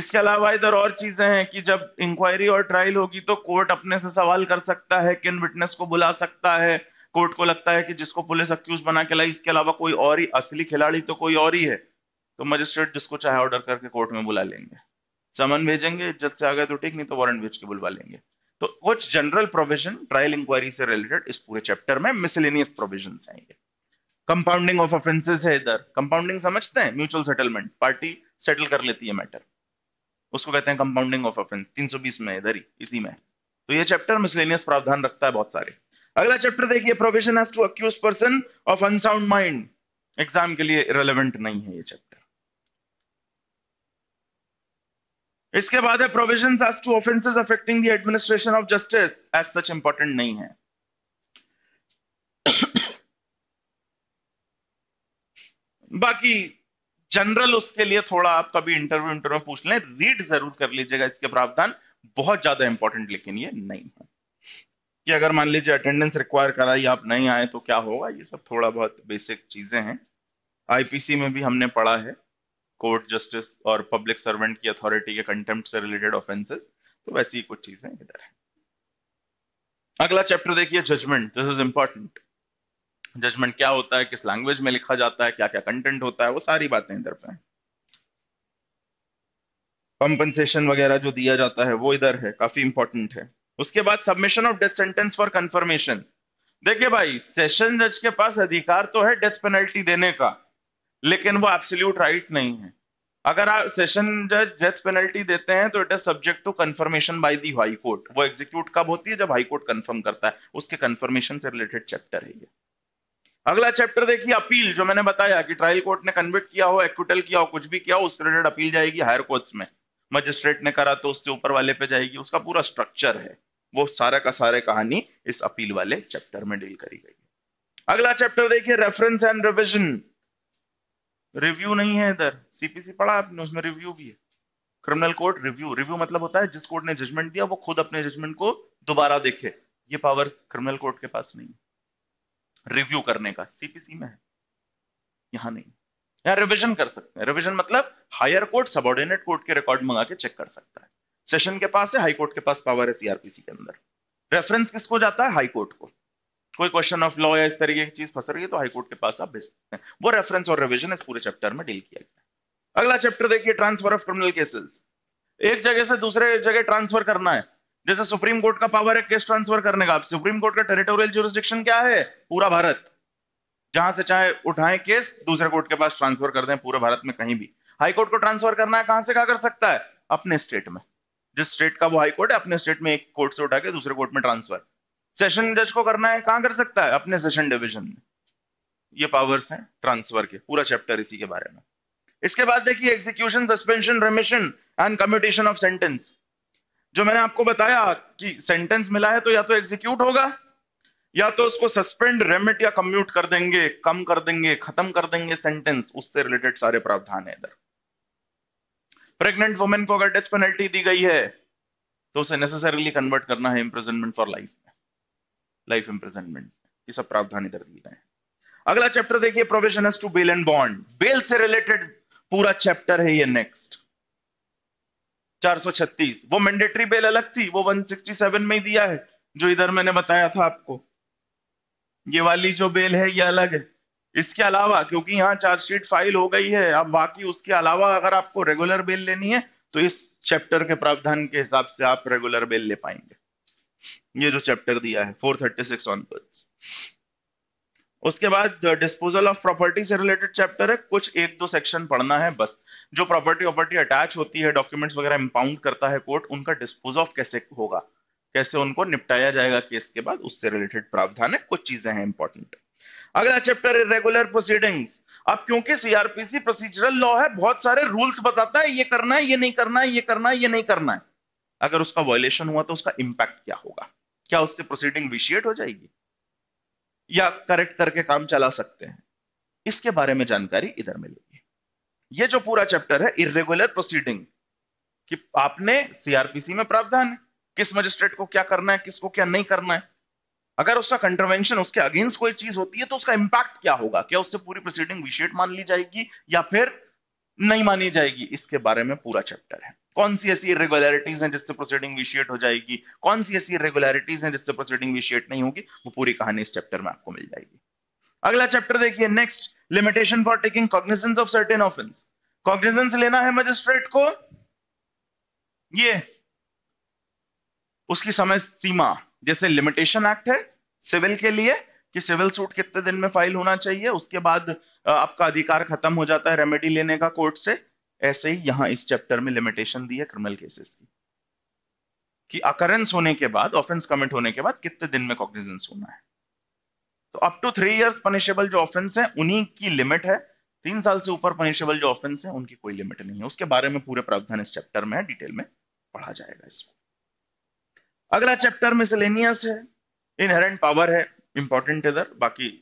इसके अलावा इधर और चीजें हैं कि जब इंक्वायरी और ट्रायल होगी तो कोर्ट अपने से सवाल कर सकता है किन विटनेस को बुला सकता है कोर्ट को लगता है कि जिसको पुलिस अक्यूज बना के लाई इसके अलावा कोई और ही असली खिलाड़ी तो कोई और ही है तो मजिस्ट्रेट जिसको चाहे ऑर्डर करके कोर्ट में बुला लेंगे समन भेजेंगे इज्जत से आ गए तो ठीक नहीं तो वारंट भेज के बुलवा लेंगे तो कुछ जनरल प्रोविजन ट्रायल इंक्वायरी से रिलेटेड इस पूरे चैप्टर में मिसलेनियस प्रोविजन आएंगे कंपाउंडिंग ऑफ ऑफेंसेस है इधर कंपाउंडिंग समझते हैं म्यूचुअल सेटलमेंट पार्टी सेटल कर लेती है मैटर उसको कहते हैं कंपाउंडिंग ऑफ ऑफेंस 320 में इधर ही इसी में तो ये चैप्टर मिसलेनियस प्रावधान रखता है बहुत सारे अगला चैप्टर देखिए provision as to accused person of unsound mind exam के लिए रिलेवेंट नहीं है ये चैप्टर इसके बाद है provision as to offences affecting the administration of justice as such important नहीं है बाकी जनरल उसके लिए थोड़ा आप कभी इंटरव्यू इंटरव्यू पूछ लें रीड जरूर कर लीजिएगा इसके प्रावधान बहुत ज्यादा इंपॉर्टेंट लेकिन ये नहीं है कि अगर मान लीजिए अटेंडेंस रिक्वायर कराई आप नहीं आए तो क्या होगा ये सब थोड़ा बहुत बेसिक चीजें हैं आईपीसी में भी हमने पढ़ा है कोर्ट जस्टिस और पब्लिक सर्वेंट की अथॉरिटी के कंटेम्प्ट से रिलेटेड ऑफेंसेस तो वैसी ही कुछ चीजें इधर है अगला चैप्टर देखिए judgment this is important judgment क्या होता है किस लैंग्वेज में लिखा जाता है क्या क्या कंटेंट होता है वो सारी बातें इधर पे कंपनसेशन वगैरह जो दिया जाता है वो इधर है काफी इंपॉर्टेंट है उसके बाद submission of death sentence for confirmation देखिए भाई सेशन जज के पास अधिकार तो है डेथ पेनल्टी देने का लेकिन वो एब्सोल्यूट राइट नहीं है अगर आप सेशन जज डेथ पेनल्टी देते हैं तो it is subject to confirmation by the high court वो एग्जीक्यूट कब होती है जब हाई कोर्ट कंफर्म करता है उसके कंफर्मेशन से रिलेटेड चैप्टर है ये अगला चैप्टर देखिए अपील जो मैंने बताया कि ट्रायल कोर्ट ने कन्विट किया हो एक्विटल किया हो कुछ भी किया हो उस रिलेटेड अपील जाएगी हायर कोर्ट्स में मजिस्ट्रेट ने करा तो उससे ऊपर वाले पे जाएगी उसका पूरा स्ट्रक्चर है वो सारा का सारा कहानी इस अपील वाले चैप्टर में डील करी गई है अगला चैप्टर देखिए रेफरेंस एंड रिविजन रिव्यू नहीं है इधर सीपीसी पढ़ा आपने उसमें रिव्यू भी है क्रिमिनल कोर्ट रिव्यू रिव्यू मतलब होता है जिस कोर्ट ने जजमेंट दिया वो खुद अपने जजमेंट को दोबारा देखे ये पावर क्रिमिनल कोर्ट के पास नहीं है रिव्यू करने का सीपीसी में है यहां नहीं यहां रिविजन कर सकते हैं रिविजन मतलब हायर कोर्ट सबॉर्डिनेट कोर्ट के रिकॉर्ड मंगा के चेक कर सकता है सेशन के पास है हाई कोर्ट के पास पावर है सीआरपीसी के अंदर रेफरेंस किसको जाता है हाई कोर्ट को कोई क्वेश्चन ऑफ लॉ या इस तरीके की चीज फंस रही है तो हाई कोर्ट के पास आप भेज सकते हैं वो रेफरेंस और रिविजन इस पूरे चैप्टर में डील किया गया अगला चैप्टर देखिए ट्रांसफर ऑफ क्रिमिनल केसेस एक जगह से दूसरे जगह ट्रांसफर करना है जैसे सुप्रीम कोर्ट का पावर है केस ट्रांसफर करने का सुप्रीम कोर्ट का टेरिटोरियल जोरिस्टिक्शन क्या है पूरा भारत जहां से चाहे उठाए केस दूसरे कोर्ट के पास ट्रांसफर कर दें पूरे भारत में कहीं भी हाईकोर्ट को ट्रांसफर करना है कहां से कहा कर सकता है अपने स्टेट में जिस स्टेट का वो हाईकोर्ट है अपने स्टेट में एक कोर्ट से उठा के दूसरे कोर्ट में ट्रांसफर सेशन जज को करना है कहां कर सकता है अपने सेशन डिविजन में ये पावर्स हैं ट्रांसफर के पूरा चैप्टर इसी के बारे में इसके बाद देखिए execution suspension remission and commutation of sentence जो मैंने आपको बताया कि सेंटेंस मिला है तो या तो एग्जीक्यूट होगा या तो उसको सस्पेंड रेमिट या कम्यूट कर देंगे कम कर देंगे खत्म कर देंगे सेंटेंस उससे रिलेटेड सारे प्रावधान है इधर प्रेग्नेंट वुमेन को अगर डेथ पेनल्टी दी गई है तो उसे नेसेसरीली कन्वर्ट करना है इम्प्रेजनमेंट फॉर लाइफ में लाइफ इम्प्रेजनमेंट ये सब प्रावधान इधर दिए गए अगला चैप्टर देखिए provision to bail and bond bail से रिलेटेड पूरा चैप्टर है ये नेक्स्ट 436 वो मैंडेटरी बेल अलग थी वो 167 में ही दिया है जो इधर मैंने बताया था आपको ये वाली जो बेल है ये अलग है इसके अलावा क्योंकि यहाँ चार्जशीट फाइल हो गई है अब बाकी उसके अलावा अगर आपको रेगुलर बेल लेनी है तो इस चैप्टर के प्रावधान के हिसाब से आप रेगुलर बेल ले पाएंगे ये जो चैप्टर दिया है 436 ऑनवर्ड्स उसके बाद डिस्पोजल ऑफ प्रॉपर्टी से रिलेटेड चैप्टर है कुछ एक दो सेक्शन पढ़ना है बस जो प्रॉपर्टी वॉपर्टी अटैच होती है डॉक्यूमेंट्स वगैरह इम्पाउंड करता है कोर्ट उनका डिस्पोज ऑफ कैसे होगा कैसे उनको निपटाया जाएगा केस के बाद उससे रिलेटेड प्रावधान है कुछ चीजें हैं इंपॉर्टेंट अगला चैप्टर है रेगुलर प्रोसीडिंग्स अब क्योंकि सीआरपीसी प्रोसीजरल लॉ है बहुत सारे रूल्स बताता है ये करना है ये नहीं करना है ये करना है ये नहीं करना है अगर उसका वॉयलेशन हुआ तो उसका इंपैक्ट क्या होगा क्या उससे प्रोसीडिंग विशिएट हो जाएगी या करेक्ट करके काम चला सकते हैं इसके बारे में जानकारी इधर मिलेगी ये जो पूरा चैप्टर है इरेगुलर प्रोसीडिंग कि आपने सीआरपीसी में प्रावधान है किस मजिस्ट्रेट को क्या करना है किसको क्या नहीं करना है अगर उसका कंटरवेंशन उसके अगेंस्ट कोई चीज होती है तो उसका इंपैक्ट क्या होगा क्या उससे पूरी प्रोसीडिंग विशेष मान ली जाएगी या फिर नहीं मानी जाएगी इसके बारे में पूरा चैप्टर है कौन सी ऐसी इरेगुलरिटीज हैं जिससे प्रोसीडिंग विशिएट हो जाएगी कौन सी ऐसी इरेगुलरिटीज हैं जिससे प्रोसीडिंग विशिएट नहीं होगी वो पूरी कहानी इस चैप्टर में आपको मिल जाएगी अगला चैप्टर देखिए next limitation for taking cognizance of certain offence cognizance लेना है मजिस्ट्रेट को ये उसकी समय सीमा जैसे लिमिटेशन एक्ट है सिविल के लिए कि सिविल सूट कितने दिन में फाइल होना चाहिए उसके बाद आपका अधिकार खत्म हो जाता है रेमेडी लेने का कोर्ट से ऐसे ही यहां इस चैप्टर में लिमिटेशन दी है क्रिमिनल केसेस की कि अकरेंस होने के बाद ऑफेंस कमिट होने के बाद कितने दिन में कॉग्निजेंस होना है तो up to three years punishable जो ऑफेंस है उन्हीं की लिमिट है तीन साल से ऊपर पनिशेबल जो ऑफेंस है उनकी कोई लिमिट नहीं है उसके बारे में पूरे प्रावधान इस चैप्टर में डिटेल में पढ़ा जाएगा इसको अगला चैप्टर मिसलेनियस है इनहेरेंट पावर है इंपॉर्टेंट इधर बाकी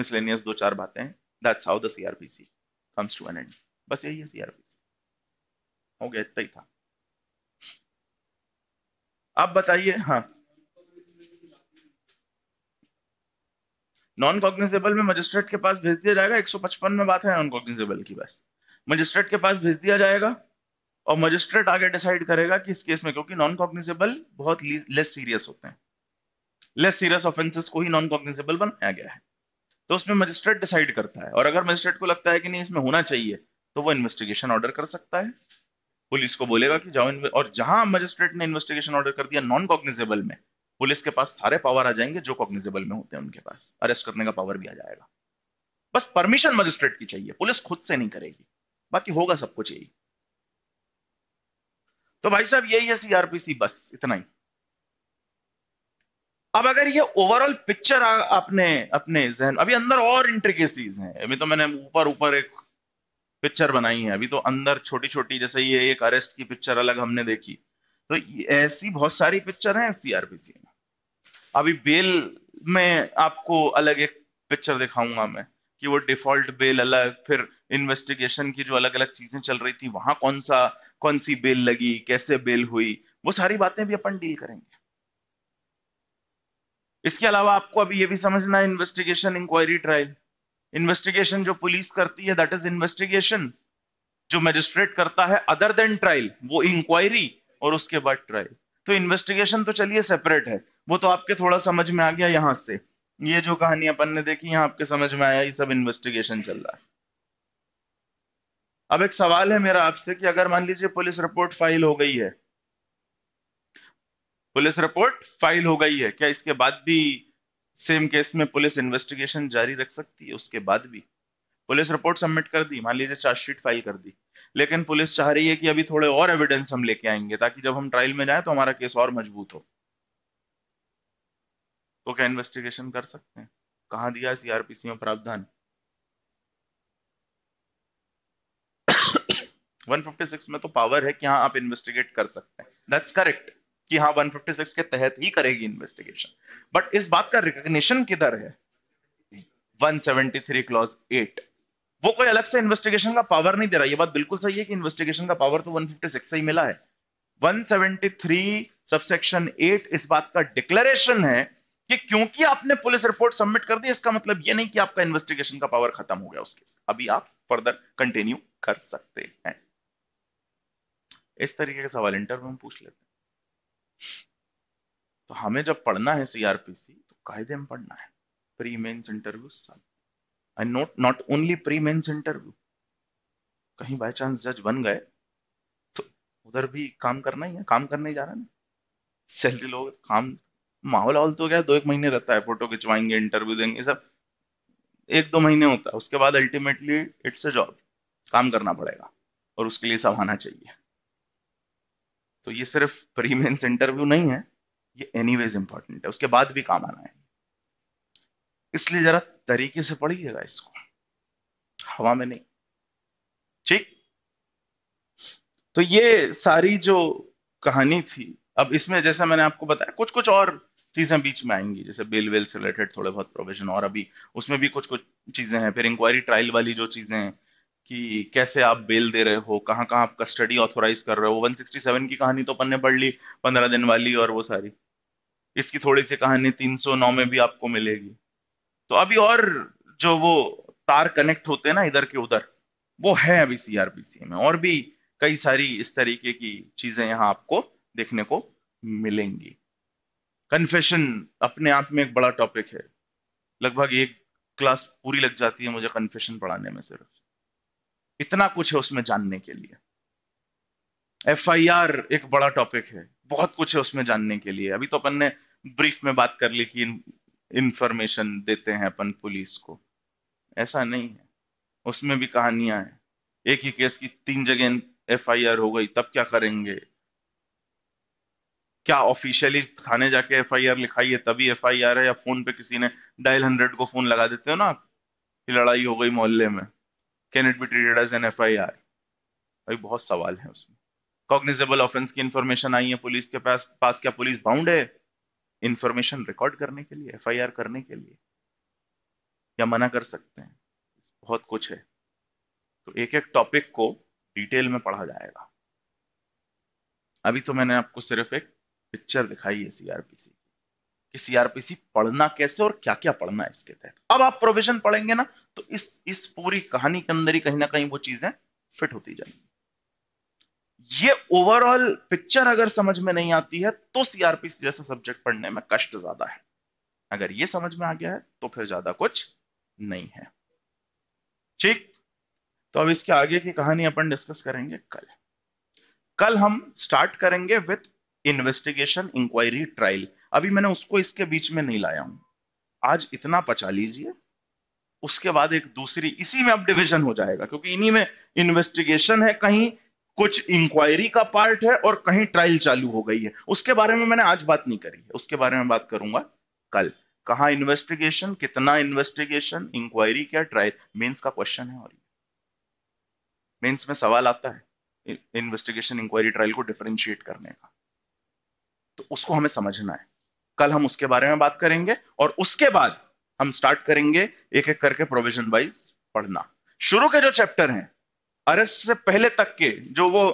मिसलेनियस दो चार बातें हैं that's how the CrPC comes to an end बस यही है सीआरपीसी हो गया इतना ही था अब बताइए हाँ नॉन कॉग्निजेबल में मजिस्ट्रेट के पास भेज दिया जाएगा 155 में बात है नॉन कॉग्निजेबल की बस मजिस्ट्रेट के पास भेज दिया जाएगा और मजिस्ट्रेट आगे डिसाइड करेगा कि इस केस में क्योंकि नॉन कॉग्निजेबल बहुत लेस सीरियस होते हैं लेस सीरियस ऑफेंसेस को ही नॉन कॉग्निजेबल बनाया गया है तो उसमें मजिस्ट्रेट डिसाइड करता है और अगर मजिस्ट्रेट को लगता है कि नहीं इसमें होना चाहिए तो वो इन्वेस्टिगेशन ऑर्डर कर सकता है पुलिस को बोलेगा कि जाओ और जहां मजिस्ट्रेट ने इन्वेस्टिगेशन ऑर्डर कर दिया नॉन कॉग्निजेबल में पुलिस के पास सारे पावर आ जाएंगे जो कॉग्निजेबल में होते हैं उनके पास अरेस्ट करने का पावर भी आ जाएगा बस परमिशन मजिस्ट्रेट की चाहिए पुलिस खुद से नहीं करेगी बाकी होगा सब कुछ यही तो भाई साहब यही है सीआरपीसी बस इतना ही अब अगर ये ओवरऑल पिक्चर आपने अपने जहन अभी अंदर और इंट्रिकेसीज हैं अभी तो मैंने ऊपर ऊपर एक पिक्चर बनाई है अभी तो अंदर छोटी छोटी जैसे ये एक अरेस्ट की पिक्चर अलग हमने देखी तो ऐसी बहुत सारी पिक्चर हैं सीआरपीसी में अभी बेल में आपको अलग एक पिक्चर दिखाऊंगा मैं कि वो डिफॉल्ट बेल अलग फिर इन्वेस्टिगेशन की जो अलग अलग चीजें चल रही थी वहां कौन सा कौन सी बेल लगी कैसे बेल हुई वो सारी बातें भी अपन डील करेंगे इसके अलावा आपको अभी ये भी समझना है इन्वेस्टिगेशन इंक्वायरी ट्रायल इन्वेस्टिगेशन जो पुलिस करती है दैट इज इन्वेस्टिगेशन जो मजिस्ट्रेट करता है अदर देन ट्रायल वो इंक्वायरी और उसके बाद ट्राई तो इन्वेस्टिगेशन तो चलिए सेपरेट है वो तो आपके थोड़ा समझ में आ गया यहाँ से ये जो कहानी अपन ने देखी यहाँ आपके समझ में आया ये सब इन्वेस्टिगेशन चल रहा है अब एक सवाल है मेरा आपसे कि अगर मान लीजिए पुलिस रिपोर्ट फाइल हो गई है पुलिस रिपोर्ट फाइल हो गई है क्या इसके बाद भी सेम केस में पुलिस इन्वेस्टिगेशन जारी रख सकती है उसके बाद भी पुलिस रिपोर्ट सबमिट कर दी मान लीजिए चार्जशीट फाइल कर दी लेकिन पुलिस चाह रही है कि अभी थोड़े और एविडेंस हम लेके आएंगे ताकि जब हम ट्रायल में जाए तो हमारा केस और मजबूत हो तो क्या इन्वेस्टिगेशन कर सकते हैं कहा दिया सीआरपीसी में प्रावधान 156 में तो पावर है कि हाँ आप इन्वेस्टिगेट कर सकते हैं दैट्स करेक्ट कि हाँ 156 के तहत ही करेगी इन्वेस्टिगेशन बट इस बात का रिकग्निशन किधर है 173 क्लॉज 8 वो कोई अलग से इन्वेस्टिगेशन का पावर नहीं दे रहा ये बात बिल्कुल सही है कि इन्वेस्टिगेशन का पावर तो 156 से ही मिला है 173 सबसेक्शन 8 इस बात का डिक्लेरेशन है कि क्योंकि आपने पुलिस रिपोर्ट सबमिट कर दी इसका मतलब ये नहीं कि आपका इन्वेस्टिगेशन का पावर खत्म हो गया उसके अभी आप फर्दर कंटिन्यू कर सकते हैं इस तरीके के सवाल इंटरव्यू में पूछ लेते हैं तो हमें जब पढ़ना है सीआरपीसी तो कायदे में पढ़ना है प्री मेन्स इंटरव्यू सब and note not only pre mains interview कहीं बाय चांस जज बन गए तो उधर भी काम करना ही है काम करने ही जा रहा है ना सैलरी लोग काम माहौल वाहौल तो क्या दो एक महीने रहता है फोटो खिंचवाएंगे इंटरव्यू देंगे सब एक दो महीने होता है उसके बाद अल्टीमेटली इट्स अ जॉब काम करना पड़ेगा और उसके लिए सब आना चाहिए तो ये सिर्फ प्री मेन्स इंटरव्यू नहीं है ये एनी वेज इंपॉर्टेंट है उसके बाद भी काम आना है इसलिए जरा तरीके से पढ़िएगा इसको हवा में नहीं ठीक तो ये सारी जो कहानी थी अब इसमें जैसा मैंने आपको बताया कुछ कुछ और चीजें बीच में आएंगी जैसे बिल वेल से रिलेटेड थोड़े बहुत प्रोविजन और अभी उसमें भी कुछ कुछ चीजें हैं फिर इंक्वायरी ट्रायल वाली जो चीजें हैं कि कैसे आप बेल दे रहे हो कहाँ कहाँ आप कस्टडी ऑथोराइज कर रहे हो 167 की कहानी तो पन्ने पढ़ ली पंद्रह दिन वाली और वो सारी इसकी थोड़ी सी कहानी 309 में भी आपको मिलेगी तो अभी और जो वो तार कनेक्ट होते हैं ना इधर के उधर वो है अभी सीआरपीसी में और भी कई सारी इस तरीके की चीजें यहां आपको देखने को मिलेंगी कन्फेशन अपने आप में एक बड़ा टॉपिक है लगभग एक क्लास पूरी लग जाती है मुझे कन्फेशन पढ़ाने में सिर्फ इतना कुछ है उसमें जानने के लिए एफ एक बड़ा टॉपिक है बहुत कुछ है उसमें जानने के लिए अभी तो अपन ने ब्रीफ में बात कर ली कि इंफॉर्मेशन देते हैं अपन पुलिस को ऐसा नहीं है उसमें भी कहानियां हैं एक ही केस की तीन जगह एफआईआर हो गई तब क्या करेंगे क्या ऑफिशियली थाने जाके एफआईआर लिखाई है तभी एफआईआर है या फोन पे किसी ने डायल हंड्रेड को फोन लगा देते हो ना आप कि लड़ाई हो गई मोहल्ले में can it be treated as an FIR भाई बहुत सवाल है उसमें कॉग्निजेबल ऑफेंस की इंफॉर्मेशन आई है पुलिस के पास पास क्या पुलिस बाउंड है इंफॉर्मेशन रिकॉर्ड करने के लिए एफ करने के लिए या मना कर सकते हैं बहुत कुछ है तो एक एक टॉपिक को डिटेल में पढ़ा जाएगा अभी तो मैंने आपको सिर्फ एक पिक्चर दिखाई है सीआरपीसी कि सीआरपीसी पढ़ना कैसे और क्या क्या पढ़ना है इसके तहत अब आप प्रोविजन पढ़ेंगे ना तो इस इस पूरी कहानी के अंदर ही कहीं ना कहीं वो चीजें फिट होती जाएंगी ये ओवरऑल पिक्चर अगर समझ में नहीं आती है तो सीआरपीसी जैसा सब्जेक्ट पढ़ने में कष्ट ज्यादा है अगर ये समझ में आ गया है तो फिर ज्यादा कुछ नहीं है ठीक तो अब इसके आगे की कहानी अपन डिस्कस करेंगे कल कल हम स्टार्ट करेंगे विथ इन्वेस्टिगेशन इंक्वायरी ट्रायल अभी मैंने उसको इसके बीच में नहीं लाया हूं आज इतना पचा लीजिए उसके बाद एक दूसरी इसी में अब डिवीजन हो जाएगा क्योंकि इन्हीं में इन्वेस्टिगेशन है कहीं कुछ इंक्वायरी का पार्ट है और कहीं ट्रायल चालू हो गई है उसके बारे में मैंने आज बात नहीं करी है उसके बारे में बात करूंगा कल कहा इन्वेस्टिगेशन कितना इन्वेस्टिगेशन इंक्वायरी क्या ट्रायल मेंस का क्वेश्चन है और मेंस में सवाल आता है इन्वेस्टिगेशन इंक्वायरी ट्रायल को डिफरेंशिएट करने का तो उसको हमें समझना है कल हम उसके बारे में बात करेंगे और उसके बाद हम स्टार्ट करेंगे एक एक करके प्रोविजन वाइज पढ़ना शुरू के जो चैप्टर हैं अरेस्ट से पहले तक के जो वो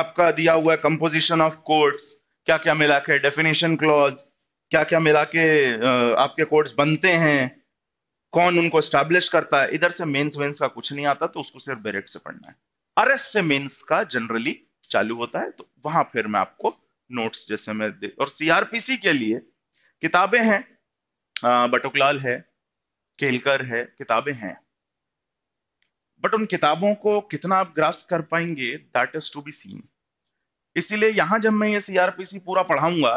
आपका दिया हुआ है कंपोजिशन ऑफ कोर्ट्स क्या क्या मिला के डेफिनेशन क्लॉज क्या क्या मिला के आपके कोर्ट्स बनते हैं कौन उनको स्टैब्लिश करता है इधर से मेंस वेंस का कुछ नहीं आता तो उसको सिर्फ बेरेट से पढ़ना है अरेस्ट से मेंस का जनरली चालू होता है तो वहां फिर मैं आपको नोट्स जैसे मैं दे और सीआरपीसी के लिए किताबें हैं बटुकलाल है केलकर है किताबें हैं बट उन किताबों को कितना आप ग्रास कर पाएंगे that is to be seen इसीलिए यहां जब मैं ये सीआरपीसी पूरा पढ़ाऊंगा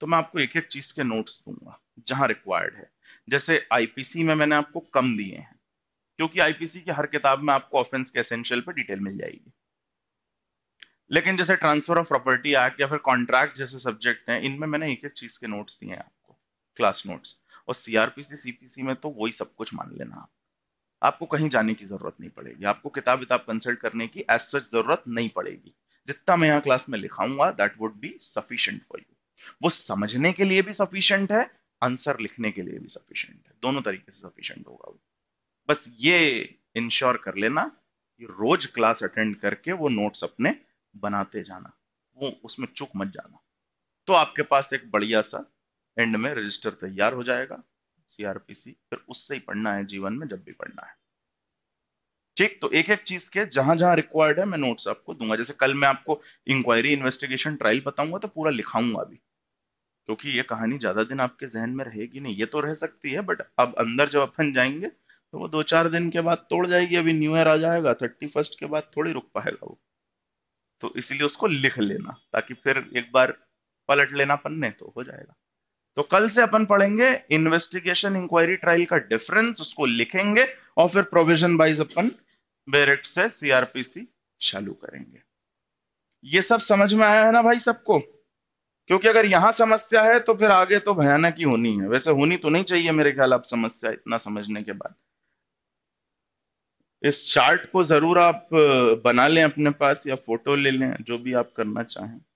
तो मैं आपको एक एक चीज के नोट्स दूंगा जहां रिक्वायर्ड है जैसे आईपीसी में मैंने आपको कम दिए हैं क्योंकि आईपीसी की हर किताब में आपको ऑफेंस के एसेंशियल पे डिटेल मिल जाएगी लेकिन जैसे ट्रांसफर ऑफ प्रॉपर्टी एक्ट या फिर कॉन्ट्रैक्ट जैसे सब्जेक्ट हैं इनमें मैंने एक एक चीज के नोट्स दिए हैं आपको क्लास नोट्स और सीआरपीसी सीपीसी में तो वही सब कुछ मान लेना आप आपको कहीं जाने की जरूरत नहीं पड़ेगी आपको किताब विताब कंसल्ट करने की एज सच जरूरत नहीं पड़ेगी जितना मैं यहाँ क्लास में लिखाऊंगा that would be sufficient for you वो समझने के लिए भी सफिशियंट है आंसर लिखने के लिए भी सफिशियंट है दोनों तरीके से सफिशियंट होगा वो बस ये इंश्योर कर लेना कि रोज क्लास अटेंड करके वो नोट्स अपने बनाते जाना वो उसमें चुक मत जाना तो आपके पास एक बढ़िया सा एंड में रजिस्टर तैयार हो जाएगा सीआरपीसी फिर उससे ही पढ़ना है जीवन में जब भी पढ़ना है ठीक तो एक एक चीज के जहां जहां रिक्वायर्ड है मैं नोट्स आपको दूंगा जैसे कल मैं आपको इंक्वायरी इन्वेस्टिगेशन ट्रायल बताऊंगा तो पूरा लिखाऊंगा अभी क्योंकि तो ये कहानी ज्यादा दिन आपके जहन में रहेगी नहीं ये तो रह सकती है बट अब अंदर जब अपन जाएंगे तो वो दो चार दिन के बाद तोड़ जाएगी अभी न्यू ईयर आ जाएगा थर्टी फर्स्ट के बाद थोड़ी रुक पाएगा वो तो इसीलिए उसको लिख लेना ताकि फिर एक बार पलट लेना पन्ने तो हो जाएगा तो कल से अपन पढ़ेंगे इन्वेस्टिगेशन इंक्वायरी ट्रायल का डिफरेंस उसको लिखेंगे और फिर प्रोविजन वाइज अपन बेरेट से सीआरपीसी चालू करेंगे ये सब समझ में आया है ना भाई सबको क्योंकि अगर यहां समस्या है तो फिर आगे तो भयानक ही होनी है वैसे होनी तो नहीं चाहिए मेरे ख्याल आप समस्या इतना समझने के बाद इस चार्ट को जरूर आप बना लें अपने पास या फोटो ले लें जो भी आप करना चाहें